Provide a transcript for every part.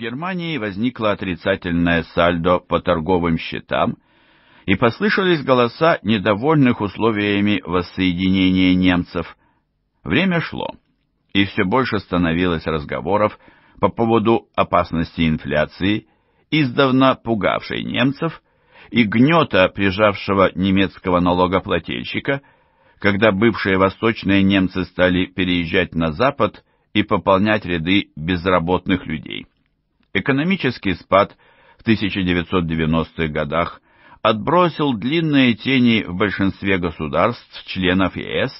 Германии возникло отрицательное сальдо по торговым счетам, и послышались голоса недовольных условиями воссоединения немцев. Время шло, и все больше становилось разговоров по поводу опасности инфляции, издавна пугавшей немцев, и гнета, прижавшего немецкого налогоплательщика, когда бывшие восточные немцы стали переезжать на запад и пополнять ряды безработных людей. Экономический спад в 1990-х годах отбросил длинные тени в большинстве государств, членов ЕС,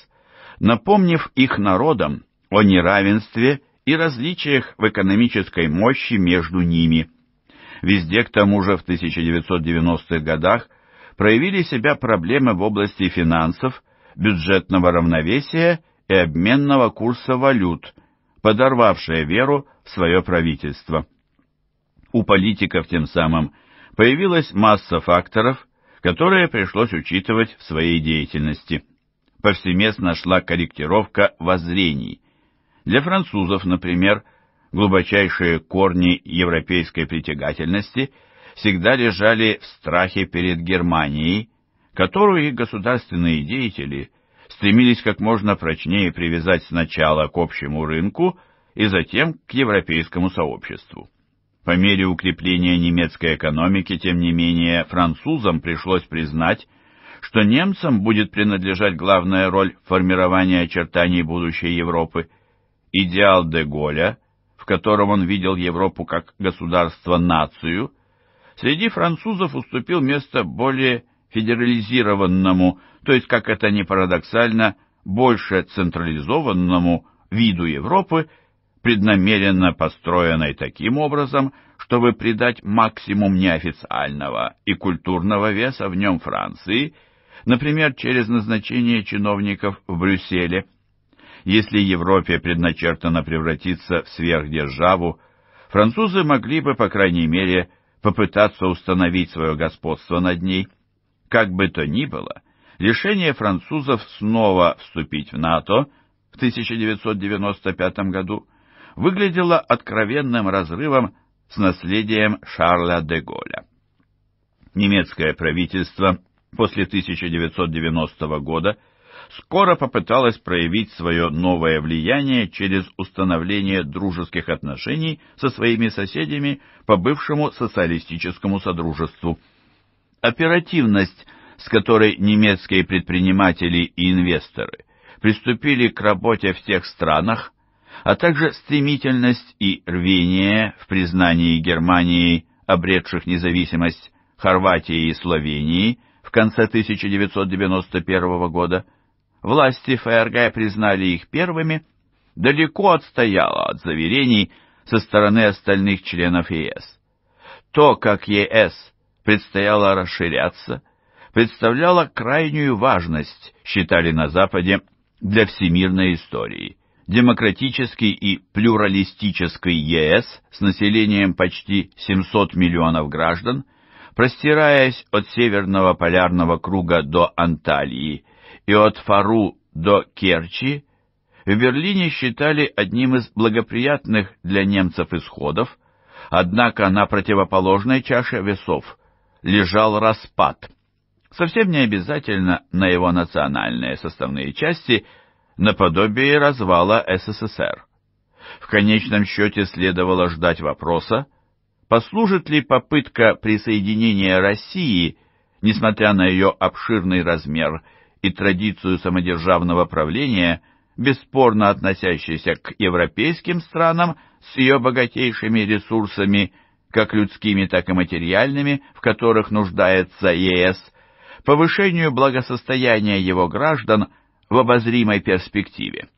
напомнив их народам о неравенстве и различиях в экономической мощи между ними. Везде, к тому же, в 1990-х годах проявили себя проблемы в области финансов, бюджетного равновесия и обменного курса валют, подорвавшие веру в свое правительство. У политиков тем самым появилась масса факторов, которые пришлось учитывать в своей деятельности. Повсеместно шла корректировка воззрений. Для французов, например, глубочайшие корни европейской притягательности всегда лежали в страхе перед Германией, которую их государственные деятели стремились как можно прочнее привязать сначала к общему рынку и затем к европейскому сообществу. По мере укрепления немецкой экономики, тем не менее, французам пришлось признать, что немцам будет принадлежать главная роль формирования очертаний будущей Европы. Идеал де Голля, в котором он видел Европу как государство-нацию, среди французов уступил место более федерализированному, то есть, как это ни парадоксально, больше централизованному виду Европы, преднамеренно построенной таким образом, чтобы придать максимум неофициального и культурного веса в нем Франции, например, через назначение чиновников в Брюсселе. Если Европе предначертано превратиться в сверхдержаву, французы могли бы, по крайней мере, попытаться установить свое господство над ней. Как бы то ни было, решение французов снова вступить в НАТО в 1995 году выглядела откровенным разрывом с наследием Шарля де Голля. Немецкое правительство после 1990 года скоро попыталось проявить свое новое влияние через установление дружеских отношений со своими соседями по бывшему социалистическому содружеству. Оперативность, с которой немецкие предприниматели и инвесторы приступили к работе в тех странах, а также стремительность и рвение в признании Германии, обретших независимость Хорватии и Словении в конце 1991 года, власти ФРГ признали их первыми, далеко отстояла от заверений со стороны остальных членов ЕС. То, как ЕС предстояло расширяться, представляло крайнюю важность, считали на Западе, для всемирной истории демократический и плюралистический ЕС с населением почти 700 миллионов граждан, простираясь от Северного полярного круга до Анталии и от Фару до Керчи, в Берлине считали одним из благоприятных для немцев исходов, однако на противоположной чаше весов лежал распад. Совсем не обязательно на его национальные составные части – наподобие развала СССР. В конечном счете следовало ждать вопроса, послужит ли попытка присоединения России, несмотря на ее обширный размер и традицию самодержавного правления, бесспорно относящейся к европейским странам с ее богатейшими ресурсами, как людскими, так и материальными, в которых нуждается ЕС, повышению благосостояния его граждан – в обозримой перспективе.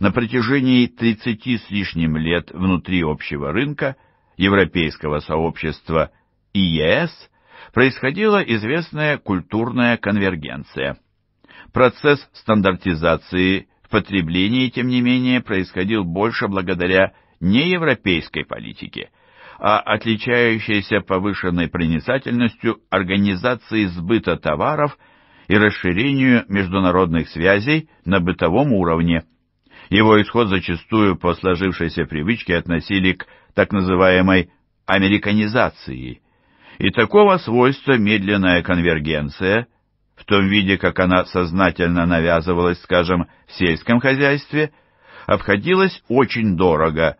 На протяжении 30 с лишним лет внутри общего рынка, европейского сообщества и ЕС происходила известная культурная конвергенция. Процесс стандартизации в потреблении, тем не менее, происходил больше благодаря не европейской политике, а отличающейся повышенной проницательностью организации сбыта товаров – и расширению международных связей на бытовом уровне. Его исход зачастую по сложившейся привычке относили к так называемой «американизации». И такого свойства медленная конвергенция, в том виде, как она сознательно навязывалась, скажем, в сельском хозяйстве, обходилась очень дорого,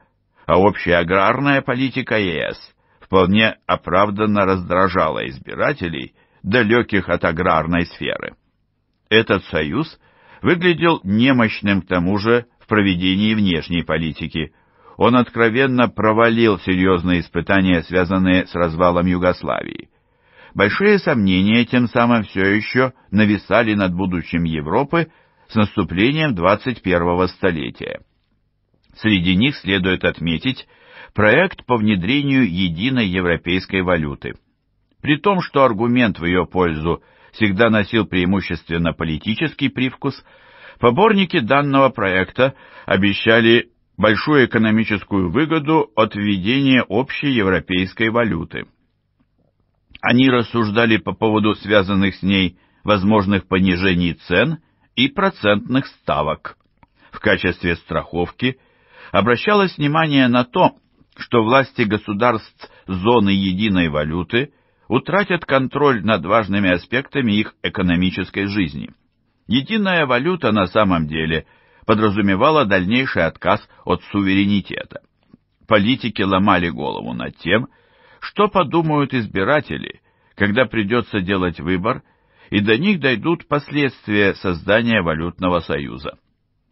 а общая аграрная политика ЕС вполне оправданно раздражала избирателей – далеких от аграрной сферы. Этот союз выглядел немощным к тому же в проведении внешней политики. Он откровенно провалил серьезные испытания, связанные с развалом Югославии. Большие сомнения тем самым все еще нависали над будущим Европы с наступлением 21-го столетия. Среди них следует отметить проект по внедрению единой европейской валюты – при том, что аргумент в ее пользу всегда носил преимущественно политический привкус, поборники данного проекта обещали большую экономическую выгоду от введения общей европейской валюты. Они рассуждали по поводу связанных с ней возможных понижений цен и процентных ставок. В качестве страховки обращалось внимание на то, что власти государств зоны единой валюты утратят контроль над важными аспектами их экономической жизни. Единая валюта на самом деле подразумевала дальнейший отказ от суверенитета. Политики ломали голову над тем, что подумают избиратели, когда придется делать выбор, и до них дойдут последствия создания валютного союза.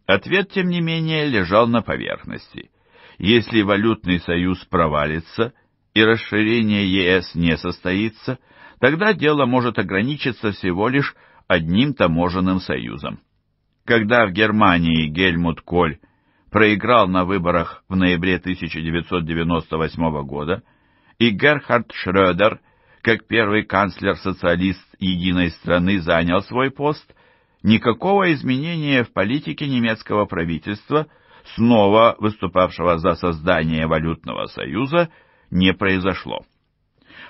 Ответ, тем не менее, лежал на поверхности. Если валютный союз провалится – и расширение ЕС не состоится, тогда дело может ограничиться всего лишь одним таможенным союзом. Когда в Германии Гельмут Коль проиграл на выборах в ноябре 1998 года, и Герхард Шрёдер, как первый канцлер-социалист единой страны, занял свой пост, никакого изменения в политике немецкого правительства, снова выступавшего за создание валютного союза, не произошло.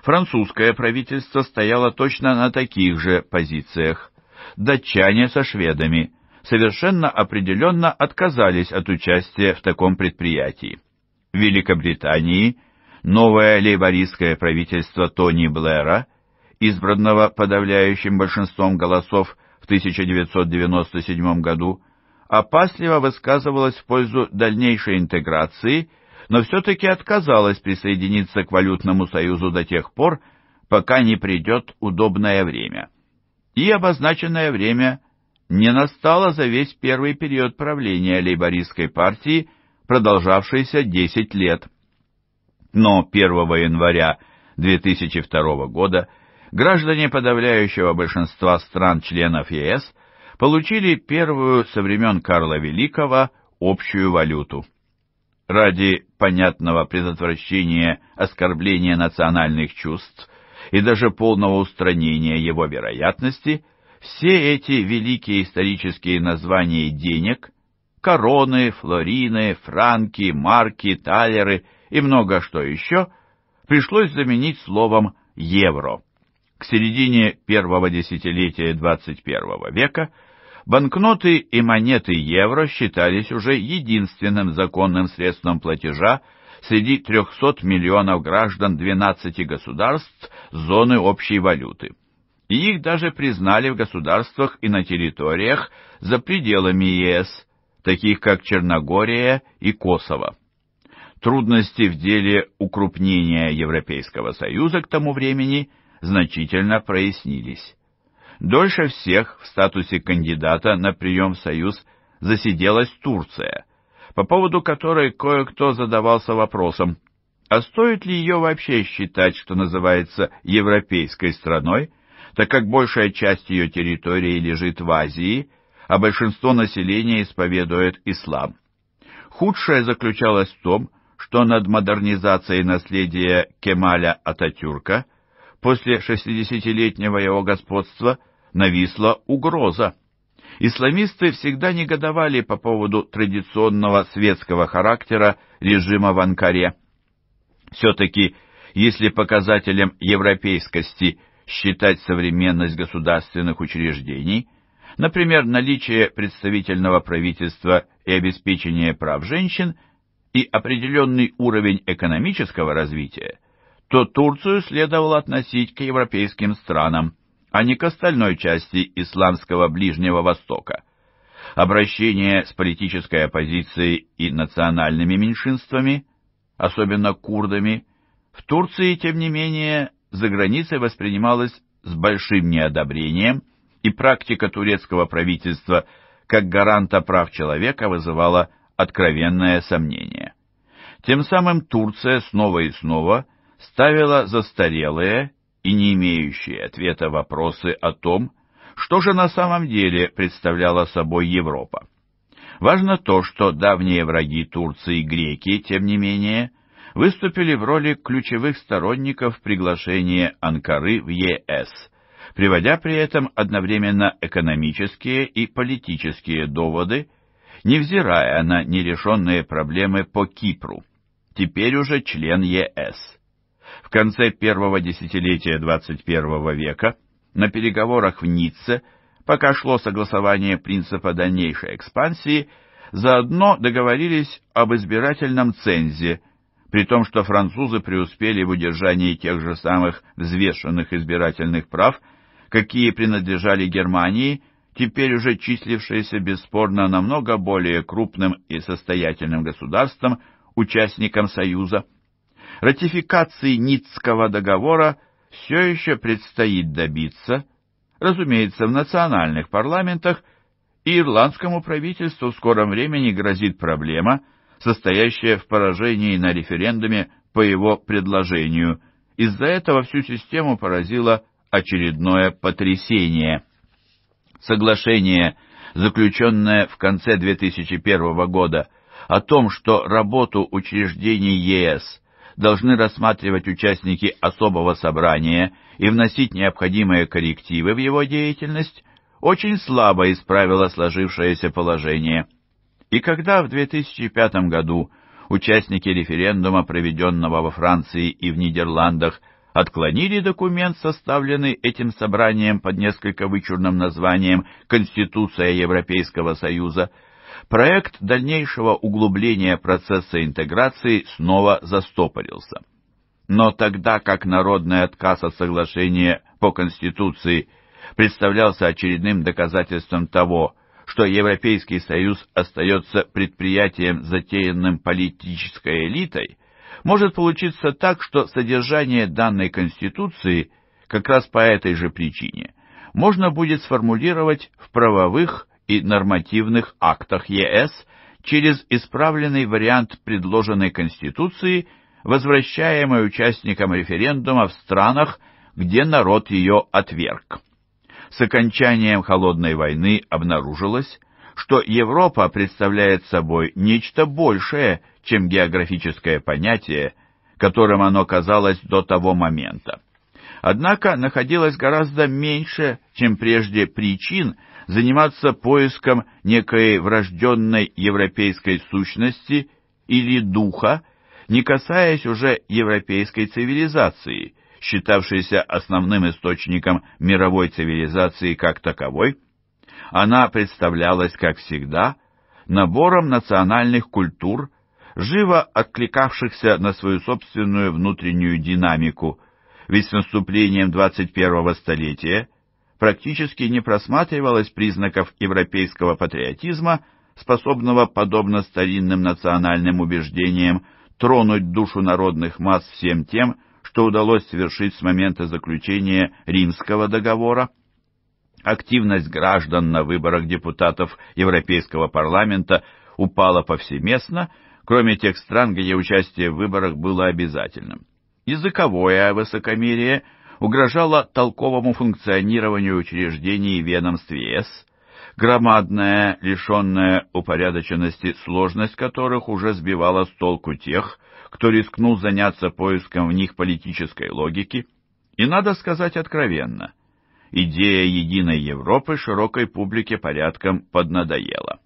Французское правительство стояло точно на таких же позициях. Датчане со шведами совершенно определенно отказались от участия в таком предприятии. В Великобритании новое лейбористское правительство Тони Блэра, избранного подавляющим большинством голосов в 1997 году, опасливо высказывалось в пользу дальнейшей интеграции – но все-таки отказалась присоединиться к валютному союзу до тех пор, пока не придет удобное время. И обозначенное время не настало за весь первый период правления лейбористской партии, продолжавшийся 10 лет. Но 1 января 2002 года граждане подавляющего большинства стран-членов ЕС получили первую со времен Карла Великого общую валюту ради понятного предотвращения оскорбления национальных чувств и даже полного устранения его вероятности, все эти великие исторические названия денег – короны, флорины, франки, марки, талеры и много что еще – пришлось заменить словом «евро». К середине первого десятилетия XXI века – Банкноты и монеты евро считались уже единственным законным средством платежа среди 300 миллионов граждан 12 государств зоны общей валюты. И их даже признали в государствах и на территориях за пределами ЕС, таких как Черногория и Косово. Трудности в деле укрупнения Европейского Союза к тому времени значительно прояснились. Дольше всех в статусе кандидата на прием в Союз засиделась Турция, по поводу которой кое-кто задавался вопросом, а стоит ли ее вообще считать, что называется, европейской страной, так как большая часть ее территории лежит в Азии, а большинство населения исповедует ислам. Худшее заключалось в том, что над модернизацией наследия Кемаля Ататюрка после 60-летнего его господства – нависла угроза. Исламисты всегда негодовали по поводу традиционного светского характера режима в Анкаре. Все-таки, если показателем европейскости считать современность государственных учреждений, например, наличие представительного правительства и обеспечение прав женщин и определенный уровень экономического развития, то Турцию следовало относить к европейским странам – а не к остальной части исламского Ближнего Востока. Обращение с политической оппозицией и национальными меньшинствами, особенно курдами, в Турции, тем не менее, за границей воспринималось с большим неодобрением, и практика турецкого правительства как гаранта прав человека вызывала откровенное сомнение. Тем самым Турция снова и снова ставила застарелые и не имеющие ответа вопросы о том, что же на самом деле представляла собой Европа. Важно то, что давние враги Турции и греки, тем не менее, выступили в роли ключевых сторонников приглашения Анкары в ЕС, приводя при этом одновременно экономические и политические доводы, невзирая на нерешенные проблемы по Кипру, теперь уже член ЕС. В конце первого десятилетия 21 века на переговорах в Ницце, пока шло согласование принципа дальнейшей экспансии, заодно договорились об избирательном цензе, при том, что французы преуспели в удержании тех же самых взвешенных избирательных прав, какие принадлежали Германии, теперь уже числившейся бесспорно намного более крупным и состоятельным государством, участником Союза. Ратификации Ницского договора все еще предстоит добиться, разумеется, в национальных парламентах, и ирландскому правительству в скором времени грозит проблема, состоящая в поражении на референдуме по его предложению. Из-за этого всю систему поразило очередное потрясение. Соглашение, заключенное в конце 2001 года, о том, что работу учреждений ЕС должны рассматривать участники особого собрания и вносить необходимые коррективы в его деятельность, очень слабо исправило сложившееся положение. И когда в 2005 году участники референдума, проведенного во Франции и в Нидерландах, отклонили документ, составленный этим собранием под несколько вычурным названием «Конституция Европейского Союза», проект дальнейшего углубления процесса интеграции снова застопорился. Но тогда как народный отказ от соглашения по Конституции представлялся очередным доказательством того, что Европейский Союз остается предприятием, затеянным политической элитой, может получиться так, что содержание данной Конституции как раз по этой же причине можно будет сформулировать в правовых и нормативных актах ЕС через исправленный вариант предложенной Конституции, возвращаемой участникам референдума в странах, где народ ее отверг. С окончанием Холодной войны обнаружилось, что Европа представляет собой нечто большее, чем географическое понятие, которым оно казалось до того момента. Однако находилось гораздо меньше, чем прежде причин, заниматься поиском некой врожденной европейской сущности или духа, не касаясь уже европейской цивилизации, считавшейся основным источником мировой цивилизации как таковой, она представлялась, как всегда, набором национальных культур, живо откликавшихся на свою собственную внутреннюю динамику, ведь с наступлением 21-го столетия практически не просматривалось признаков европейского патриотизма, способного, подобно старинным национальным убеждениям, тронуть душу народных масс всем тем, что удалось совершить с момента заключения Римского договора. Активность граждан на выборах депутатов Европейского парламента упала повсеместно, кроме тех стран, где участие в выборах было обязательным. Языковое высокомерие – угрожала толковому функционированию учреждений и ведомств ЕС, громадная, лишенная упорядоченности сложность которых уже сбивала с толку тех, кто рискнул заняться поиском в них политической логики, и, надо сказать откровенно, идея единой Европы широкой публике порядком поднадоела.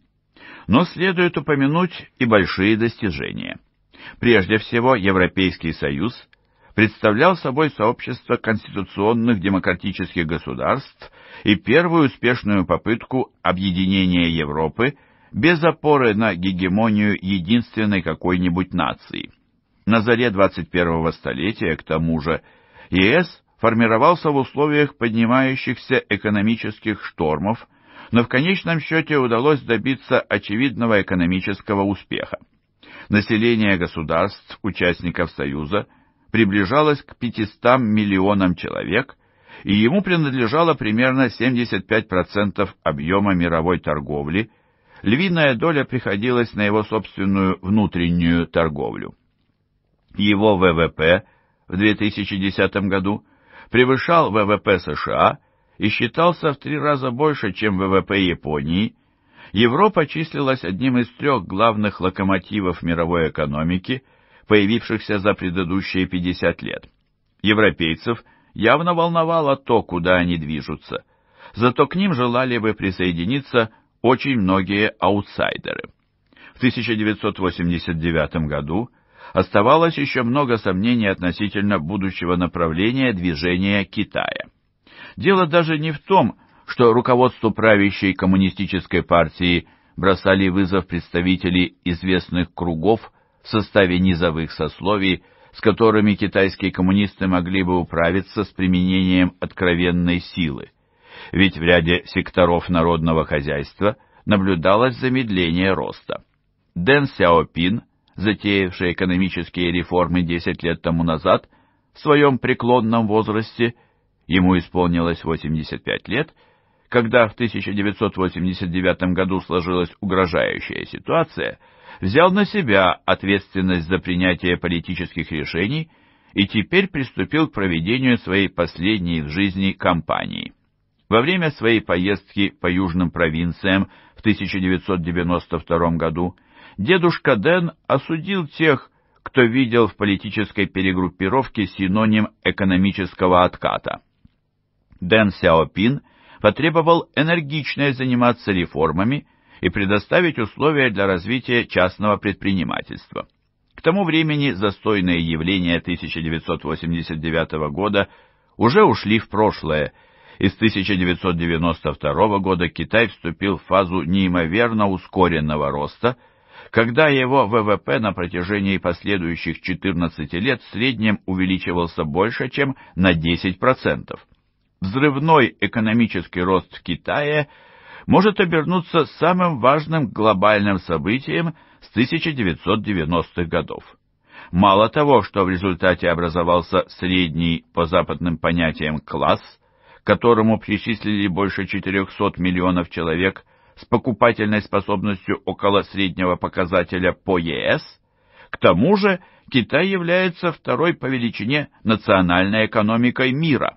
Но следует упомянуть и большие достижения. Прежде всего, Европейский Союз – представлял собой сообщество конституционных демократических государств и первую успешную попытку объединения Европы без опоры на гегемонию единственной какой-нибудь нации. На заре 21-го столетия, к тому же, ЕС формировался в условиях поднимающихся экономических штормов, но в конечном счете удалось добиться очевидного экономического успеха. Население государств, участников Союза – приближалось к 500 миллионам человек, и ему принадлежало примерно 75% объема мировой торговли, львиная доля приходилась на его собственную внутреннюю торговлю. Его ВВП в 2010 году превышал ВВП США и считался в три раза больше, чем ВВП Японии. Европа числилась одним из трех главных локомотивов мировой экономики – появившихся за предыдущие 50 лет. Европейцев явно волновало то, куда они движутся. Зато к ним желали бы присоединиться очень многие аутсайдеры. В 1989 году оставалось еще много сомнений относительно будущего направления движения Китая. Дело даже не в том, что руководству правящей коммунистической партии бросали вызов представители известных кругов в составе низовых сословий, с которыми китайские коммунисты могли бы управиться с применением откровенной силы. Ведь в ряде секторов народного хозяйства наблюдалось замедление роста. Дэн Сяопин, затеявший экономические реформы 10 лет тому назад, в своем преклонном возрасте, ему исполнилось 85 лет, когда в 1989 году сложилась угрожающая ситуация – взял на себя ответственность за принятие политических решений и теперь приступил к проведению своей последней в жизни кампании. Во время своей поездки по южным провинциям в 1992 году дедушка Дэн осудил тех, кто видел в политической перегруппировке синоним экономического отката. Дэн Сяопин потребовал энергичнее заниматься реформами, и предоставить условия для развития частного предпринимательства. К тому времени застойные явления 1989 года уже ушли в прошлое, и с 1992 года Китай вступил в фазу неимоверно ускоренного роста, когда его ВВП на протяжении последующих 14 лет в среднем увеличивался больше, чем на 10%. Взрывной экономический рост в Китае – может обернуться самым важным глобальным событием с 1990-х годов. Мало того, что в результате образовался средний по западным понятиям класс, которому причислили больше 400 миллионов человек с покупательной способностью около среднего показателя по ЕС, к тому же Китай является второй по величине национальной экономикой мира.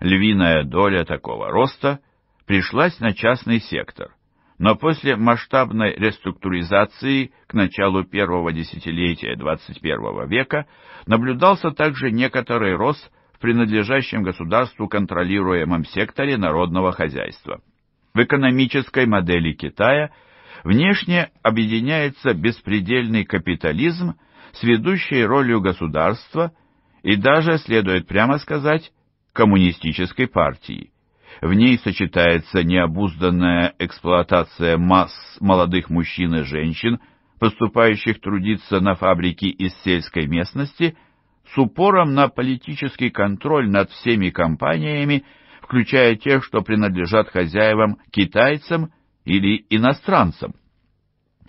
Львиная доля такого роста – пришлась на частный сектор, но после масштабной реструктуризации к началу первого десятилетия 21 века наблюдался также некоторый рост в принадлежащем государству контролируемом секторе народного хозяйства. В экономической модели Китая внешне объединяется беспредельный капитализм с ведущей ролью государства и даже, следует прямо сказать, коммунистической партии. В ней сочетается необузданная эксплуатация масс молодых мужчин и женщин, поступающих трудиться на фабрики из сельской местности, с упором на политический контроль над всеми компаниями, включая тех, что принадлежат хозяевам китайцам или иностранцам.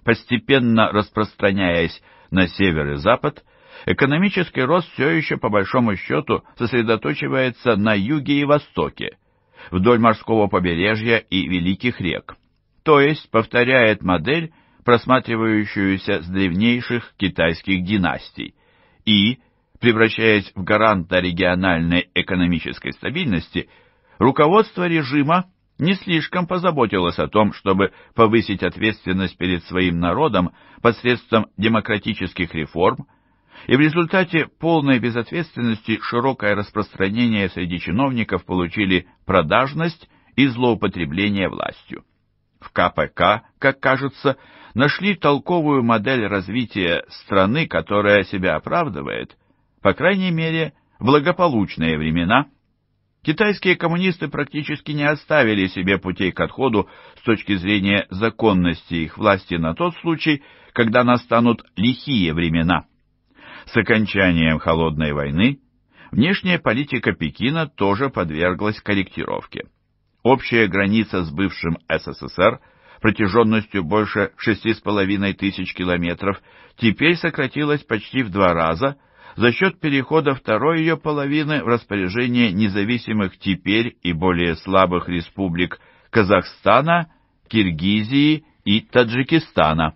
Постепенно распространяясь на север и запад, экономический рост все еще по большому счету сосредоточивается на юге и востоке, вдоль морского побережья и великих рек, то есть повторяет модель, просматривающуюся с древнейших китайских династий, и, превращаясь в гаранта региональной экономической стабильности, руководство режима не слишком позаботилось о том, чтобы повысить ответственность перед своим народом посредством демократических реформ, и в результате полной безответственности широкое распространение среди чиновников получили продажность и злоупотребление властью. В КПК, как кажется, нашли толковую модель развития страны, которая себя оправдывает, по крайней мере, благополучные времена. Китайские коммунисты практически не оставили себе путей к отходу с точки зрения законности их власти на тот случай, когда настанут лихие времена. С окончанием Холодной войны внешняя политика Пекина тоже подверглась корректировке. Общая граница с бывшим СССР протяженностью больше 6,5 тысяч километров теперь сократилась почти в два раза за счет перехода второй ее половины в распоряжение независимых теперь и более слабых республик Казахстана, Киргизии и Таджикистана.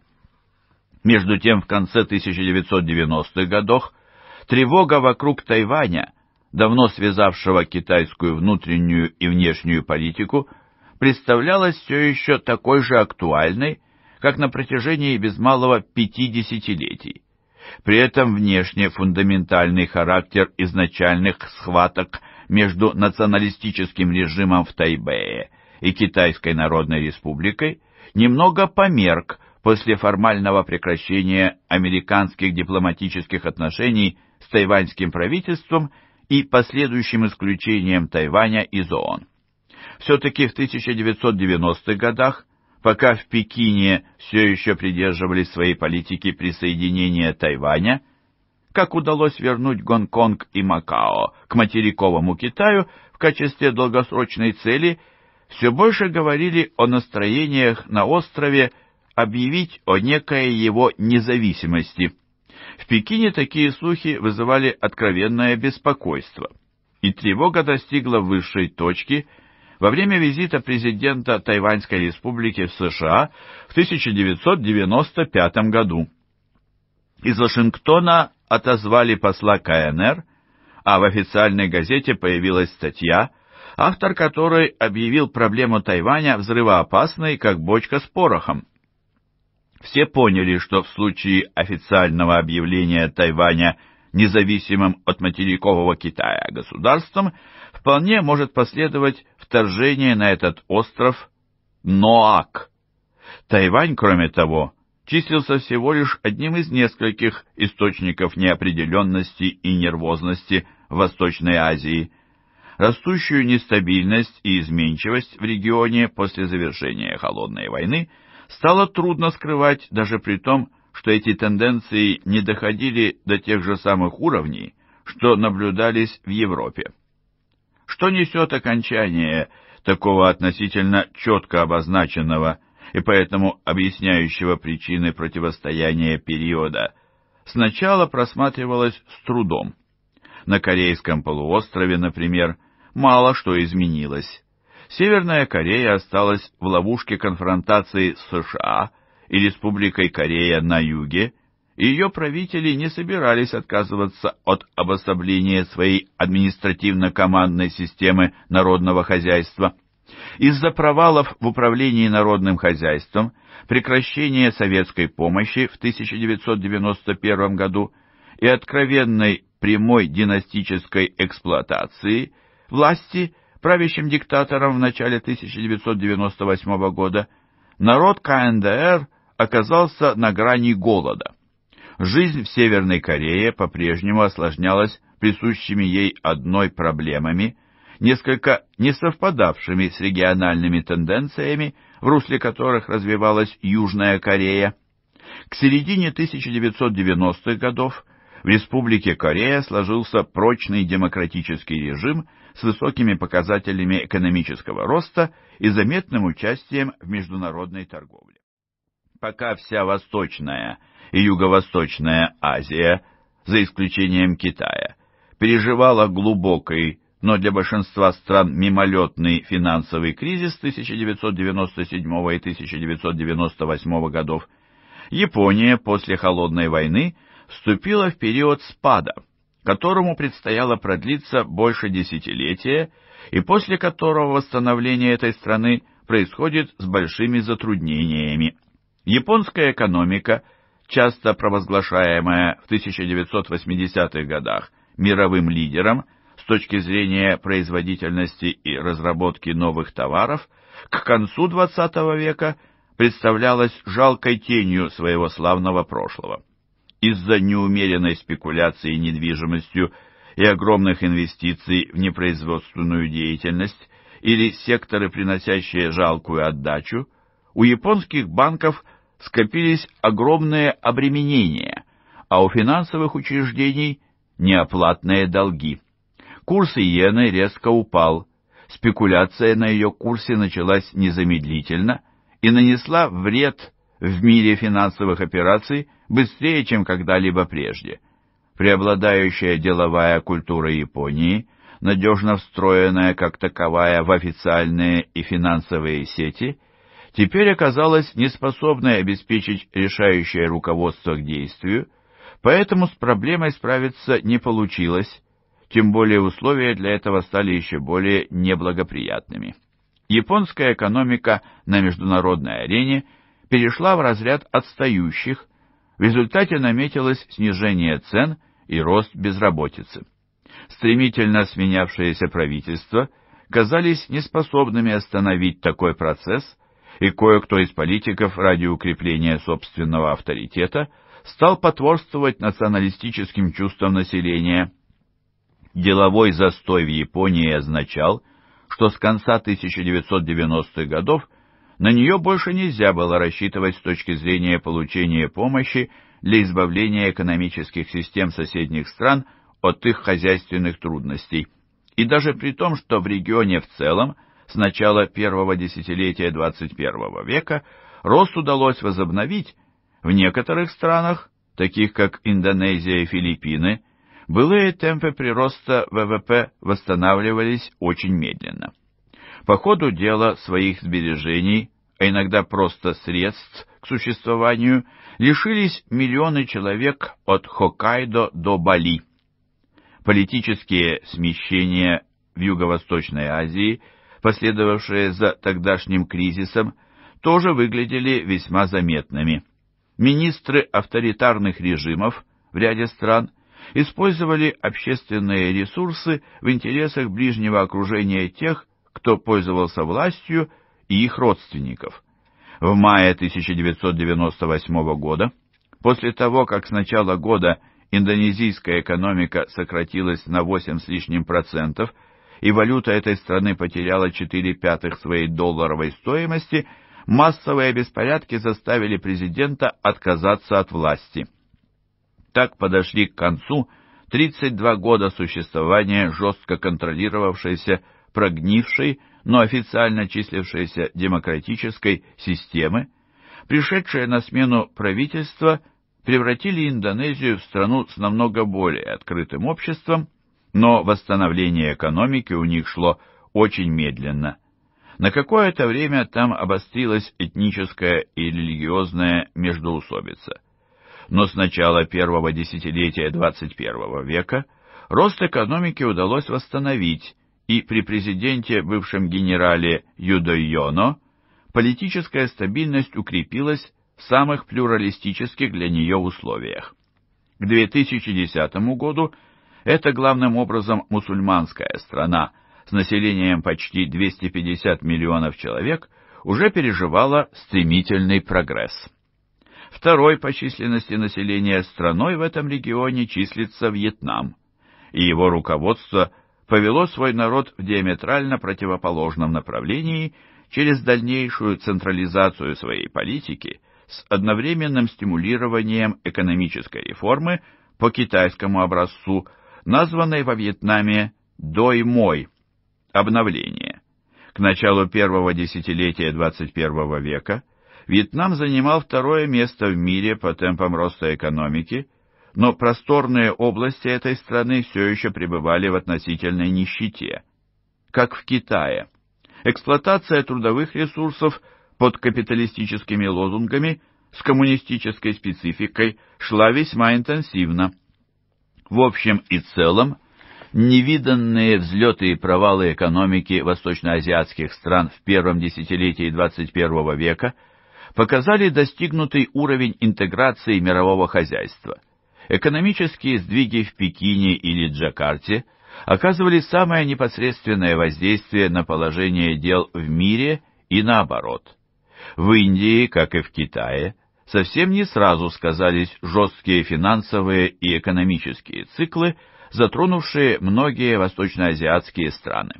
Между тем, в конце 1990-х годов тревога вокруг Тайваня, давно связавшего китайскую внутреннюю и внешнюю политику, представлялась все еще такой же актуальной, как на протяжении без малого пяти десятилетий. При этом внешне фундаментальный характер изначальных схваток между националистическим режимом в Тайбэе и Китайской Народной Республикой немного померк после формального прекращения американских дипломатических отношений с тайваньским правительством и последующим исключением Тайваня из ООН. Все-таки в 1990-х годах, пока в Пекине все еще придерживались своей политики присоединения Тайваня, как удалось вернуть Гонконг и Макао к материковому Китаю в качестве долгосрочной цели, все больше говорили о настроениях на острове объявить о некой его независимости. В Пекине такие слухи вызывали откровенное беспокойство, и тревога достигла высшей точки во время визита президента Тайваньской республики в США в 1995 году. Из Вашингтона отозвали посла КНР, а в официальной газете появилась статья, автор которой объявил проблему Тайваня взрывоопасной, как бочка с порохом. Все поняли, что в случае официального объявления Тайваня независимым от материкового Китая государством вполне может последовать вторжение на этот остров Ноак. Тайвань, кроме того, числился всего лишь одним из нескольких источников неопределенности и нервозности в Восточной Азии. Растущую нестабильность и изменчивость в регионе после завершения Холодной войны – стало трудно скрывать даже при том, что эти тенденции не доходили до тех же самых уровней, что наблюдались в Европе. Что несет окончание такого относительно четко обозначенного и поэтому объясняющего причины противостояния периода, сначала просматривалось с трудом. На Корейском полуострове, например, мало что изменилось. Северная Корея осталась в ловушке конфронтации с США и Республикой Корея на юге, и ее правители не собирались отказываться от обособления своей административно-командной системы народного хозяйства. Из-за провалов в управлении народным хозяйством, прекращения советской помощи в 1991 году и откровенной прямой династической эксплуатации власти – правящим диктатором в начале 1998 года, народ КНДР оказался на грани голода. Жизнь в Северной Корее по-прежнему осложнялась присущими ей одной проблемами, несколько не совпадавшими с региональными тенденциями, в русле которых развивалась Южная Корея. К середине 1990-х годов в Республике Корея сложился прочный демократический режим – с высокими показателями экономического роста и заметным участием в международной торговле. Пока вся Восточная и Юго-Восточная Азия, за исключением Китая, переживала глубокий, но для большинства стран мимолетный финансовый кризис 1997 и 1998 годов, Япония после Холодной войны вступила в период спада – которому предстояло продлиться больше десятилетия и после которого восстановление этой страны происходит с большими затруднениями. Японская экономика, часто провозглашаемая в 1980-х годах мировым лидером с точки зрения производительности и разработки новых товаров, к концу XX века представлялась жалкой тенью своего славного прошлого из-за неумеренной спекуляции недвижимостью и огромных инвестиций в непроизводственную деятельность или секторы, приносящие жалкую отдачу, у японских банков скопились огромные обременения, а у финансовых учреждений – неоплатные долги. Курс иены резко упал, спекуляция на ее курсе началась незамедлительно и нанесла вред в мире финансовых операций быстрее, чем когда-либо прежде. Преобладающая деловая культура Японии, надежно встроенная как таковая в официальные и финансовые сети, теперь оказалась неспособной обеспечить решающее руководство к действию, поэтому с проблемой справиться не получилось, тем более условия для этого стали еще более неблагоприятными. Японская экономика на международной арене перешла в разряд отстающих, в результате наметилось снижение цен и рост безработицы. Стремительно сменявшиеся правительства казались неспособными остановить такой процесс, и кое-кто из политиков ради укрепления собственного авторитета стал потворствовать националистическим чувствам населения. Деловой застой в Японии означал, что с конца 1990-х годов на нее больше нельзя было рассчитывать с точки зрения получения помощи для избавления экономических систем соседних стран от их хозяйственных трудностей. И даже при том, что в регионе в целом с начала первого десятилетия 21 века рост удалось возобновить, в некоторых странах, таких как Индонезия и Филиппины, былые темпы прироста ВВП восстанавливались очень медленно. По ходу дела своих сбережений, а иногда просто средств к существованию, лишились миллионы человек от Хоккайдо до Бали. Политические смещения в Юго-Восточной Азии, последовавшие за тогдашним кризисом, тоже выглядели весьма заметными. Министры авторитарных режимов в ряде стран использовали общественные ресурсы в интересах ближнего окружения тех, кто пользовался властью, и их родственников. В мае 1998 года, после того, как с начала года индонезийская экономика сократилась на 8 с лишним процентов, и валюта этой страны потеряла 4 пятых своей долларовой стоимости, массовые беспорядки заставили президента отказаться от власти. Так подошли к концу 32 года существования жестко контролировавшейся прогнившей, но официально числившейся демократической системы, пришедшее на смену правительство превратили Индонезию в страну с намного более открытым обществом, но восстановление экономики у них шло очень медленно. На какое-то время там обострилась этническая и религиозная междоусобица. Но с начала первого десятилетия XXI века рост экономики удалось восстановить, и при президенте, бывшем генерале Юдойоно, политическая стабильность укрепилась в самых плюралистических для нее условиях. К 2010 году эта главным образом мусульманская страна с населением почти 250 миллионов человек уже переживала стремительный прогресс. Второй по численности населения страной в этом регионе числится Вьетнам, и его руководство – повело свой народ в диаметрально противоположном направлении через дальнейшую централизацию своей политики с одновременным стимулированием экономической реформы по китайскому образцу, названной во Вьетнаме «дой-мой» — обновление. К началу первого десятилетия 21 века Вьетнам занимал второе место в мире по темпам роста экономики – но просторные области этой страны все еще пребывали в относительной нищете, как в Китае. Эксплуатация трудовых ресурсов под капиталистическими лозунгами с коммунистической спецификой шла весьма интенсивно. В общем и целом, невиданные взлеты и провалы экономики восточноазиатских стран в первом десятилетии XXI века показали достигнутый уровень интеграции мирового хозяйства. Экономические сдвиги в Пекине или Джакарте оказывали самое непосредственное воздействие на положение дел в мире и наоборот. В Индии, как и в Китае, совсем не сразу сказались жесткие финансовые и экономические циклы, затронувшие многие восточноазиатские страны.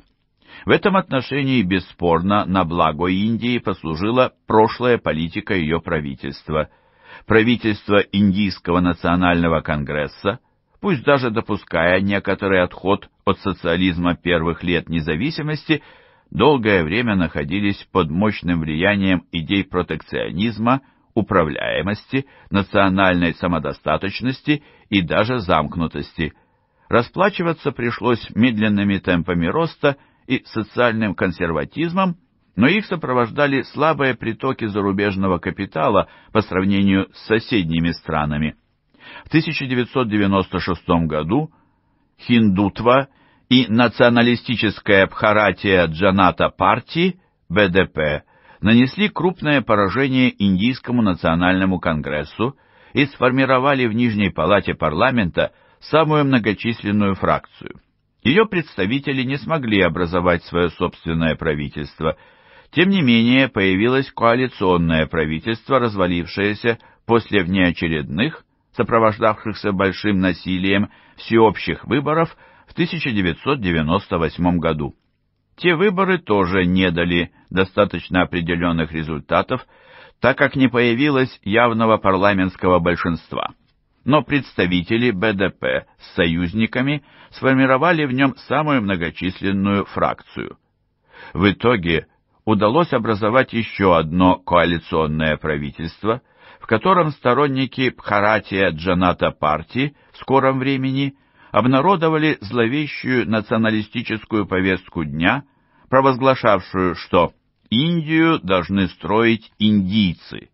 В этом отношении бесспорно на благо Индии послужила прошлая политика ее правительства – правительство Индийского национального конгресса, пусть даже допуская некоторый отход от социализма первых лет независимости, долгое время находились под мощным влиянием идей протекционизма, управляемости, национальной самодостаточности и даже замкнутости. Расплачиваться пришлось медленными темпами роста и социальным консерватизмом, но их сопровождали слабые притоки зарубежного капитала по сравнению с соседними странами. В 1996 году хиндутва и националистическая Бхаратия Джаната партии БДП нанесли крупное поражение Индийскому национальному конгрессу и сформировали в Нижней палате парламента самую многочисленную фракцию. Ее представители не смогли образовать свое собственное правительство – тем не менее, появилось коалиционное правительство, развалившееся после внеочередных, сопровождавшихся большим насилием, всеобщих выборов в 1998 году. Те выборы тоже не дали достаточно определенных результатов, так как не появилось явного парламентского большинства. Но представители БДП с союзниками сформировали в нем самую многочисленную фракцию. В итоге удалось образовать еще одно коалиционное правительство, в котором сторонники Бхаратия Джаната партии в скором времени обнародовали зловещую националистическую повестку дня, провозглашавшую, что «Индию должны строить индийцы».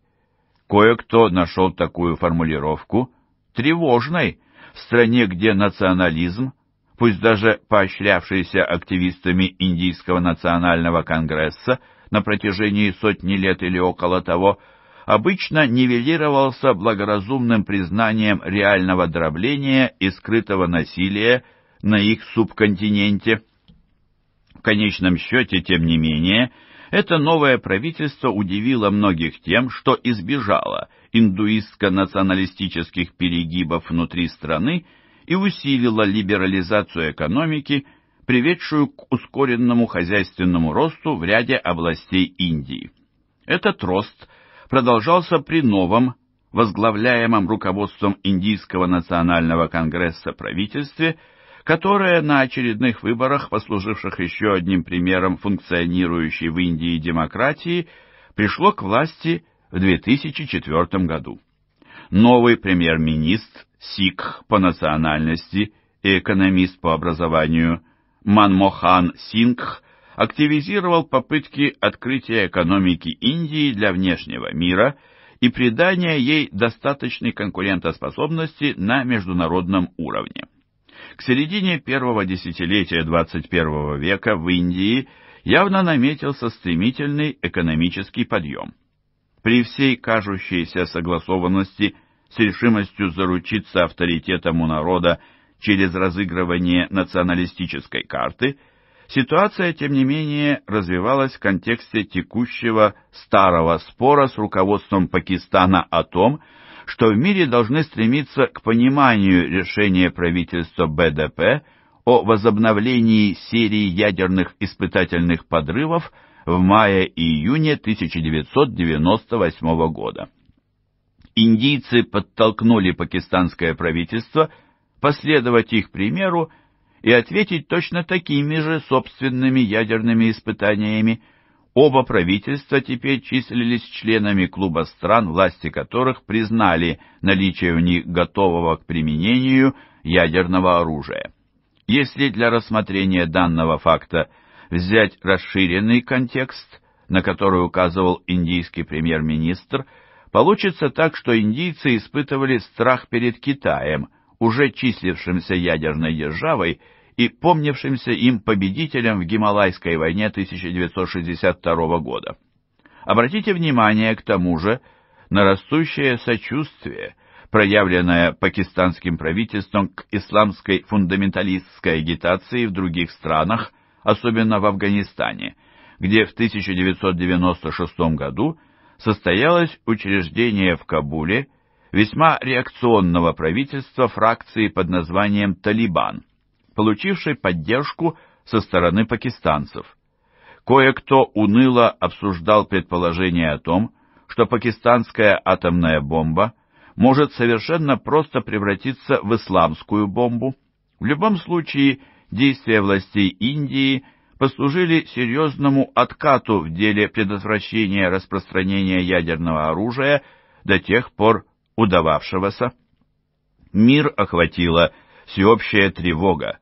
Кое-кто нашел такую формулировку тревожной в стране, где национализм – пусть даже поощрявшийся активистами Индийского национального конгресса на протяжении сотни лет или около того, обычно нивелировался благоразумным признанием реального дробления и скрытого насилия на их субконтиненте. В конечном счете, тем не менее, это новое правительство удивило многих тем, что избежало индуистско-националистических перегибов внутри страны и усилила либерализацию экономики, приведшую к ускоренному хозяйственному росту в ряде областей Индии. Этот рост продолжался при новом, возглавляемом руководством Индийского национального конгресса правительстве, которое на очередных выборах, послуживших еще одним примером функционирующей в Индии демократии, пришло к власти в 2004 году. Новый премьер-министр сикх по национальности и экономист по образованию, Манмохан Сингх активизировал попытки открытия экономики Индии для внешнего мира и придания ей достаточной конкурентоспособности на международном уровне. К середине первого десятилетия 21 века в Индии явно наметился стремительный экономический подъем. При всей кажущейся согласованности с решимостью заручиться авторитетом у народа через разыгрывание националистической карты, ситуация, тем не менее, развивалась в контексте текущего старого спора с руководством Пакистана о том, что в мире должны стремиться к пониманию решения правительства БДП о возобновлении серии ядерных испытательных подрывов в мае-июне 1998 года. Индийцы подтолкнули пакистанское правительство последовать их примеру и ответить точно такими же собственными ядерными испытаниями. Оба правительства теперь числились членами клуба стран, власти которых признали наличие у них готового к применению ядерного оружия. Если для рассмотрения данного факта взять расширенный контекст, на который указывал индийский премьер-министр, Получится так, что индийцы испытывали страх перед Китаем, уже числившимся ядерной державой и помнившимся им победителем в Гималайской войне 1962 года. Обратите внимание, к тому же, на растущее сочувствие, проявленное пакистанским правительством к исламской фундаменталистской агитации в других странах, особенно в Афганистане, где в 1996 году – состоялось учреждение в Кабуле весьма реакционного правительства фракции под названием «Талибан», получившей поддержку со стороны пакистанцев. Кое-кто уныло обсуждал предположение о том, что пакистанская атомная бомба может совершенно просто превратиться в исламскую бомбу. В любом случае, действия властей Индии послужили серьезному откату в деле предотвращения распространения ядерного оружия до тех пор удававшегося. Мир охватила всеобщая тревога.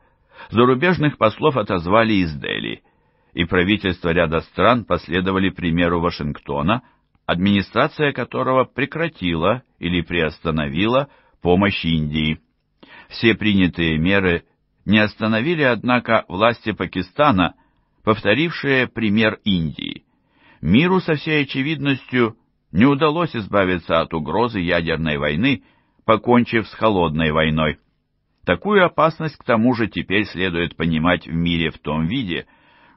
Зарубежных послов отозвали из Дели, и правительства ряда стран последовали примеру Вашингтона, администрация которого прекратила или приостановила помощь Индии. Все принятые меры не остановили, однако, власти Пакистана повторившее пример Индии. Миру со всей очевидностью не удалось избавиться от угрозы ядерной войны, покончив с холодной войной. Такую опасность к тому же теперь следует понимать в мире в том виде,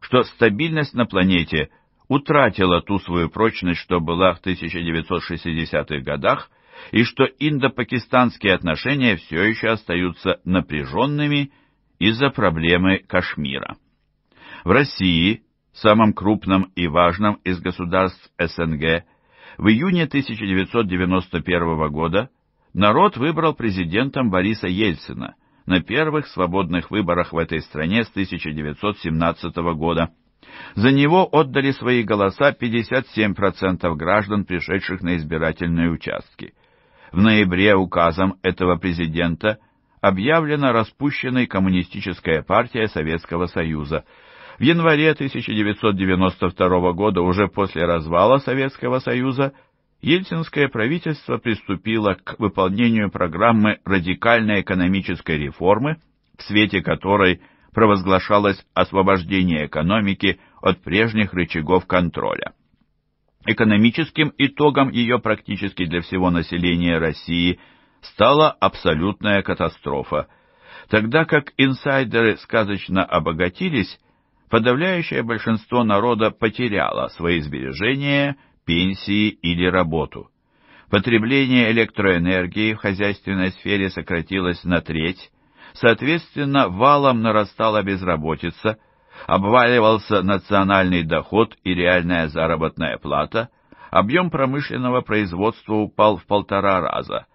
что стабильность на планете утратила ту свою прочность, что была в 1960-х годах, и что индо-пакистанские отношения все еще остаются напряженными из-за проблемы Кашмира. В России, самом крупном и важном из государств СНГ, в июне 1991 года народ выбрал президентом Бориса Ельцина на первых свободных выборах в этой стране с 1917 года. За него отдали свои голоса 57% граждан, пришедших на избирательные участки. В ноябре указом этого президента объявлена распущенной Коммунистическая партия Советского Союза – в январе 1992 года, уже после развала Советского Союза, Ельцинское правительство приступило к выполнению программы радикальной экономической реформы, в свете которой провозглашалось освобождение экономики от прежних рычагов контроля. Экономическим итогом ее практически для всего населения России стала абсолютная катастрофа. Тогда как инсайдеры сказочно обогатились, подавляющее большинство народа потеряло свои сбережения, пенсии или работу. Потребление электроэнергии в хозяйственной сфере сократилось на треть, соответственно, валом нарастала безработица, обваливался национальный доход и реальная заработная плата, объем промышленного производства упал в полтора раза.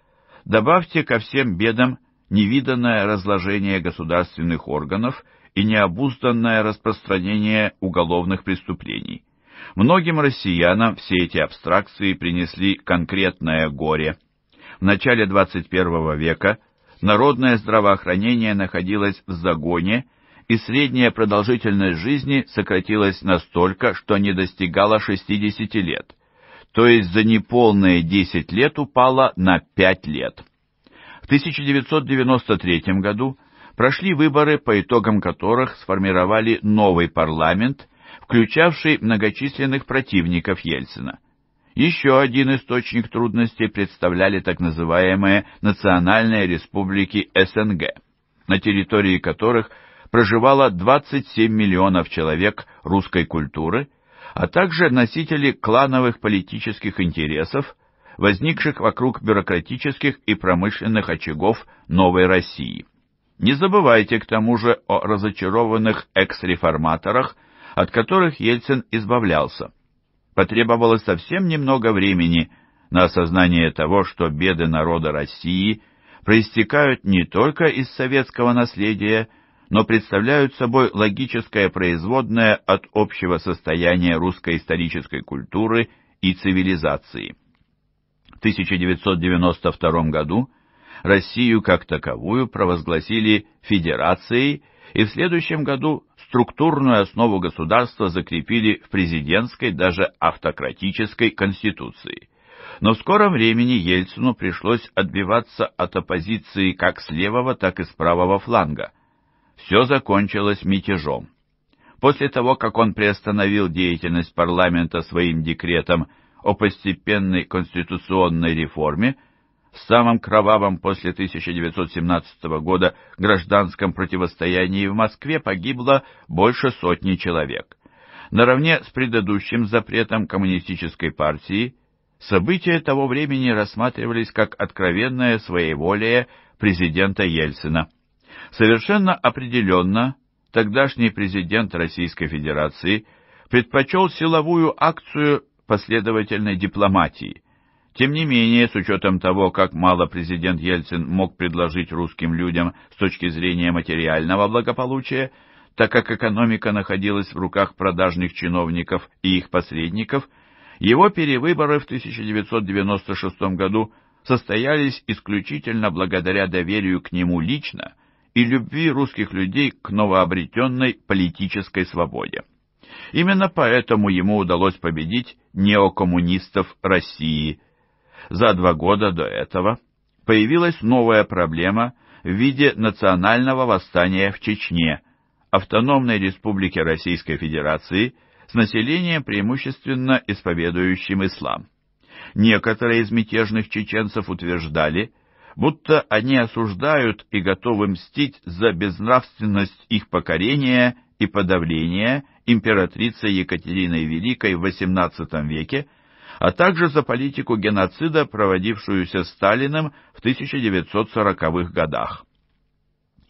Добавьте ко всем бедам невиданное разложение государственных органов – и необузданное распространение уголовных преступлений. Многим россиянам все эти абстракции принесли конкретное горе. В начале 21 века народное здравоохранение находилось в загоне, и средняя продолжительность жизни сократилась настолько, что не достигала 60 лет, то есть за неполные 10 лет упала на 5 лет. В 1993 году прошли выборы, по итогам которых сформировали новый парламент, включавший многочисленных противников Ельцина. Еще один источник трудностей представляли так называемые национальные республики СНГ, на территории которых проживало 27 миллионов человек русской культуры, а также носители клановых политических интересов, возникших вокруг бюрократических и промышленных очагов новой России. Не забывайте к тому же о разочарованных экс-реформаторах, от которых Ельцин избавлялся. Потребовалось совсем немного времени на осознание того, что беды народа России проистекают не только из советского наследия, но представляют собой логическое производное от общего состояния русской исторической культуры и цивилизации. В 1992 году Россию как таковую провозгласили федерацией и в следующем году структурную основу государства закрепили в президентской, даже автократической конституции. Но в скором времени Ельцину пришлось отбиваться от оппозиции как с левого, так и с правого фланга. Все закончилось мятежом. После того, как он приостановил деятельность парламента своим декретом о постепенной конституционной реформе, в самом кровавом после 1917 года гражданском противостоянии в Москве погибло больше сотни человек. Наравне с предыдущим запретом коммунистической партии события того времени рассматривались как откровенное своеволие президента Ельцина. Совершенно определенно тогдашний президент Российской Федерации предпочел силовую акцию последовательной дипломатии – тем не менее, с учетом того, как мало президент Ельцин мог предложить русским людям с точки зрения материального благополучия, так как экономика находилась в руках продажных чиновников и их посредников, его перевыборы в 1996 году состоялись исключительно благодаря доверию к нему лично и любви русских людей к новообретенной политической свободе. Именно поэтому ему удалось победить неокоммунистов России – за два года до этого появилась новая проблема в виде национального восстания в Чечне, автономной республике Российской Федерации с населением преимущественно исповедующим ислам. Некоторые из мятежных чеченцев утверждали, будто они осуждают и готовы мстить за безнравственность их покорения и подавления императрицы Екатерины Великой в XVIII веке, а также за политику геноцида, проводившуюся Сталиным в 1940-х годах.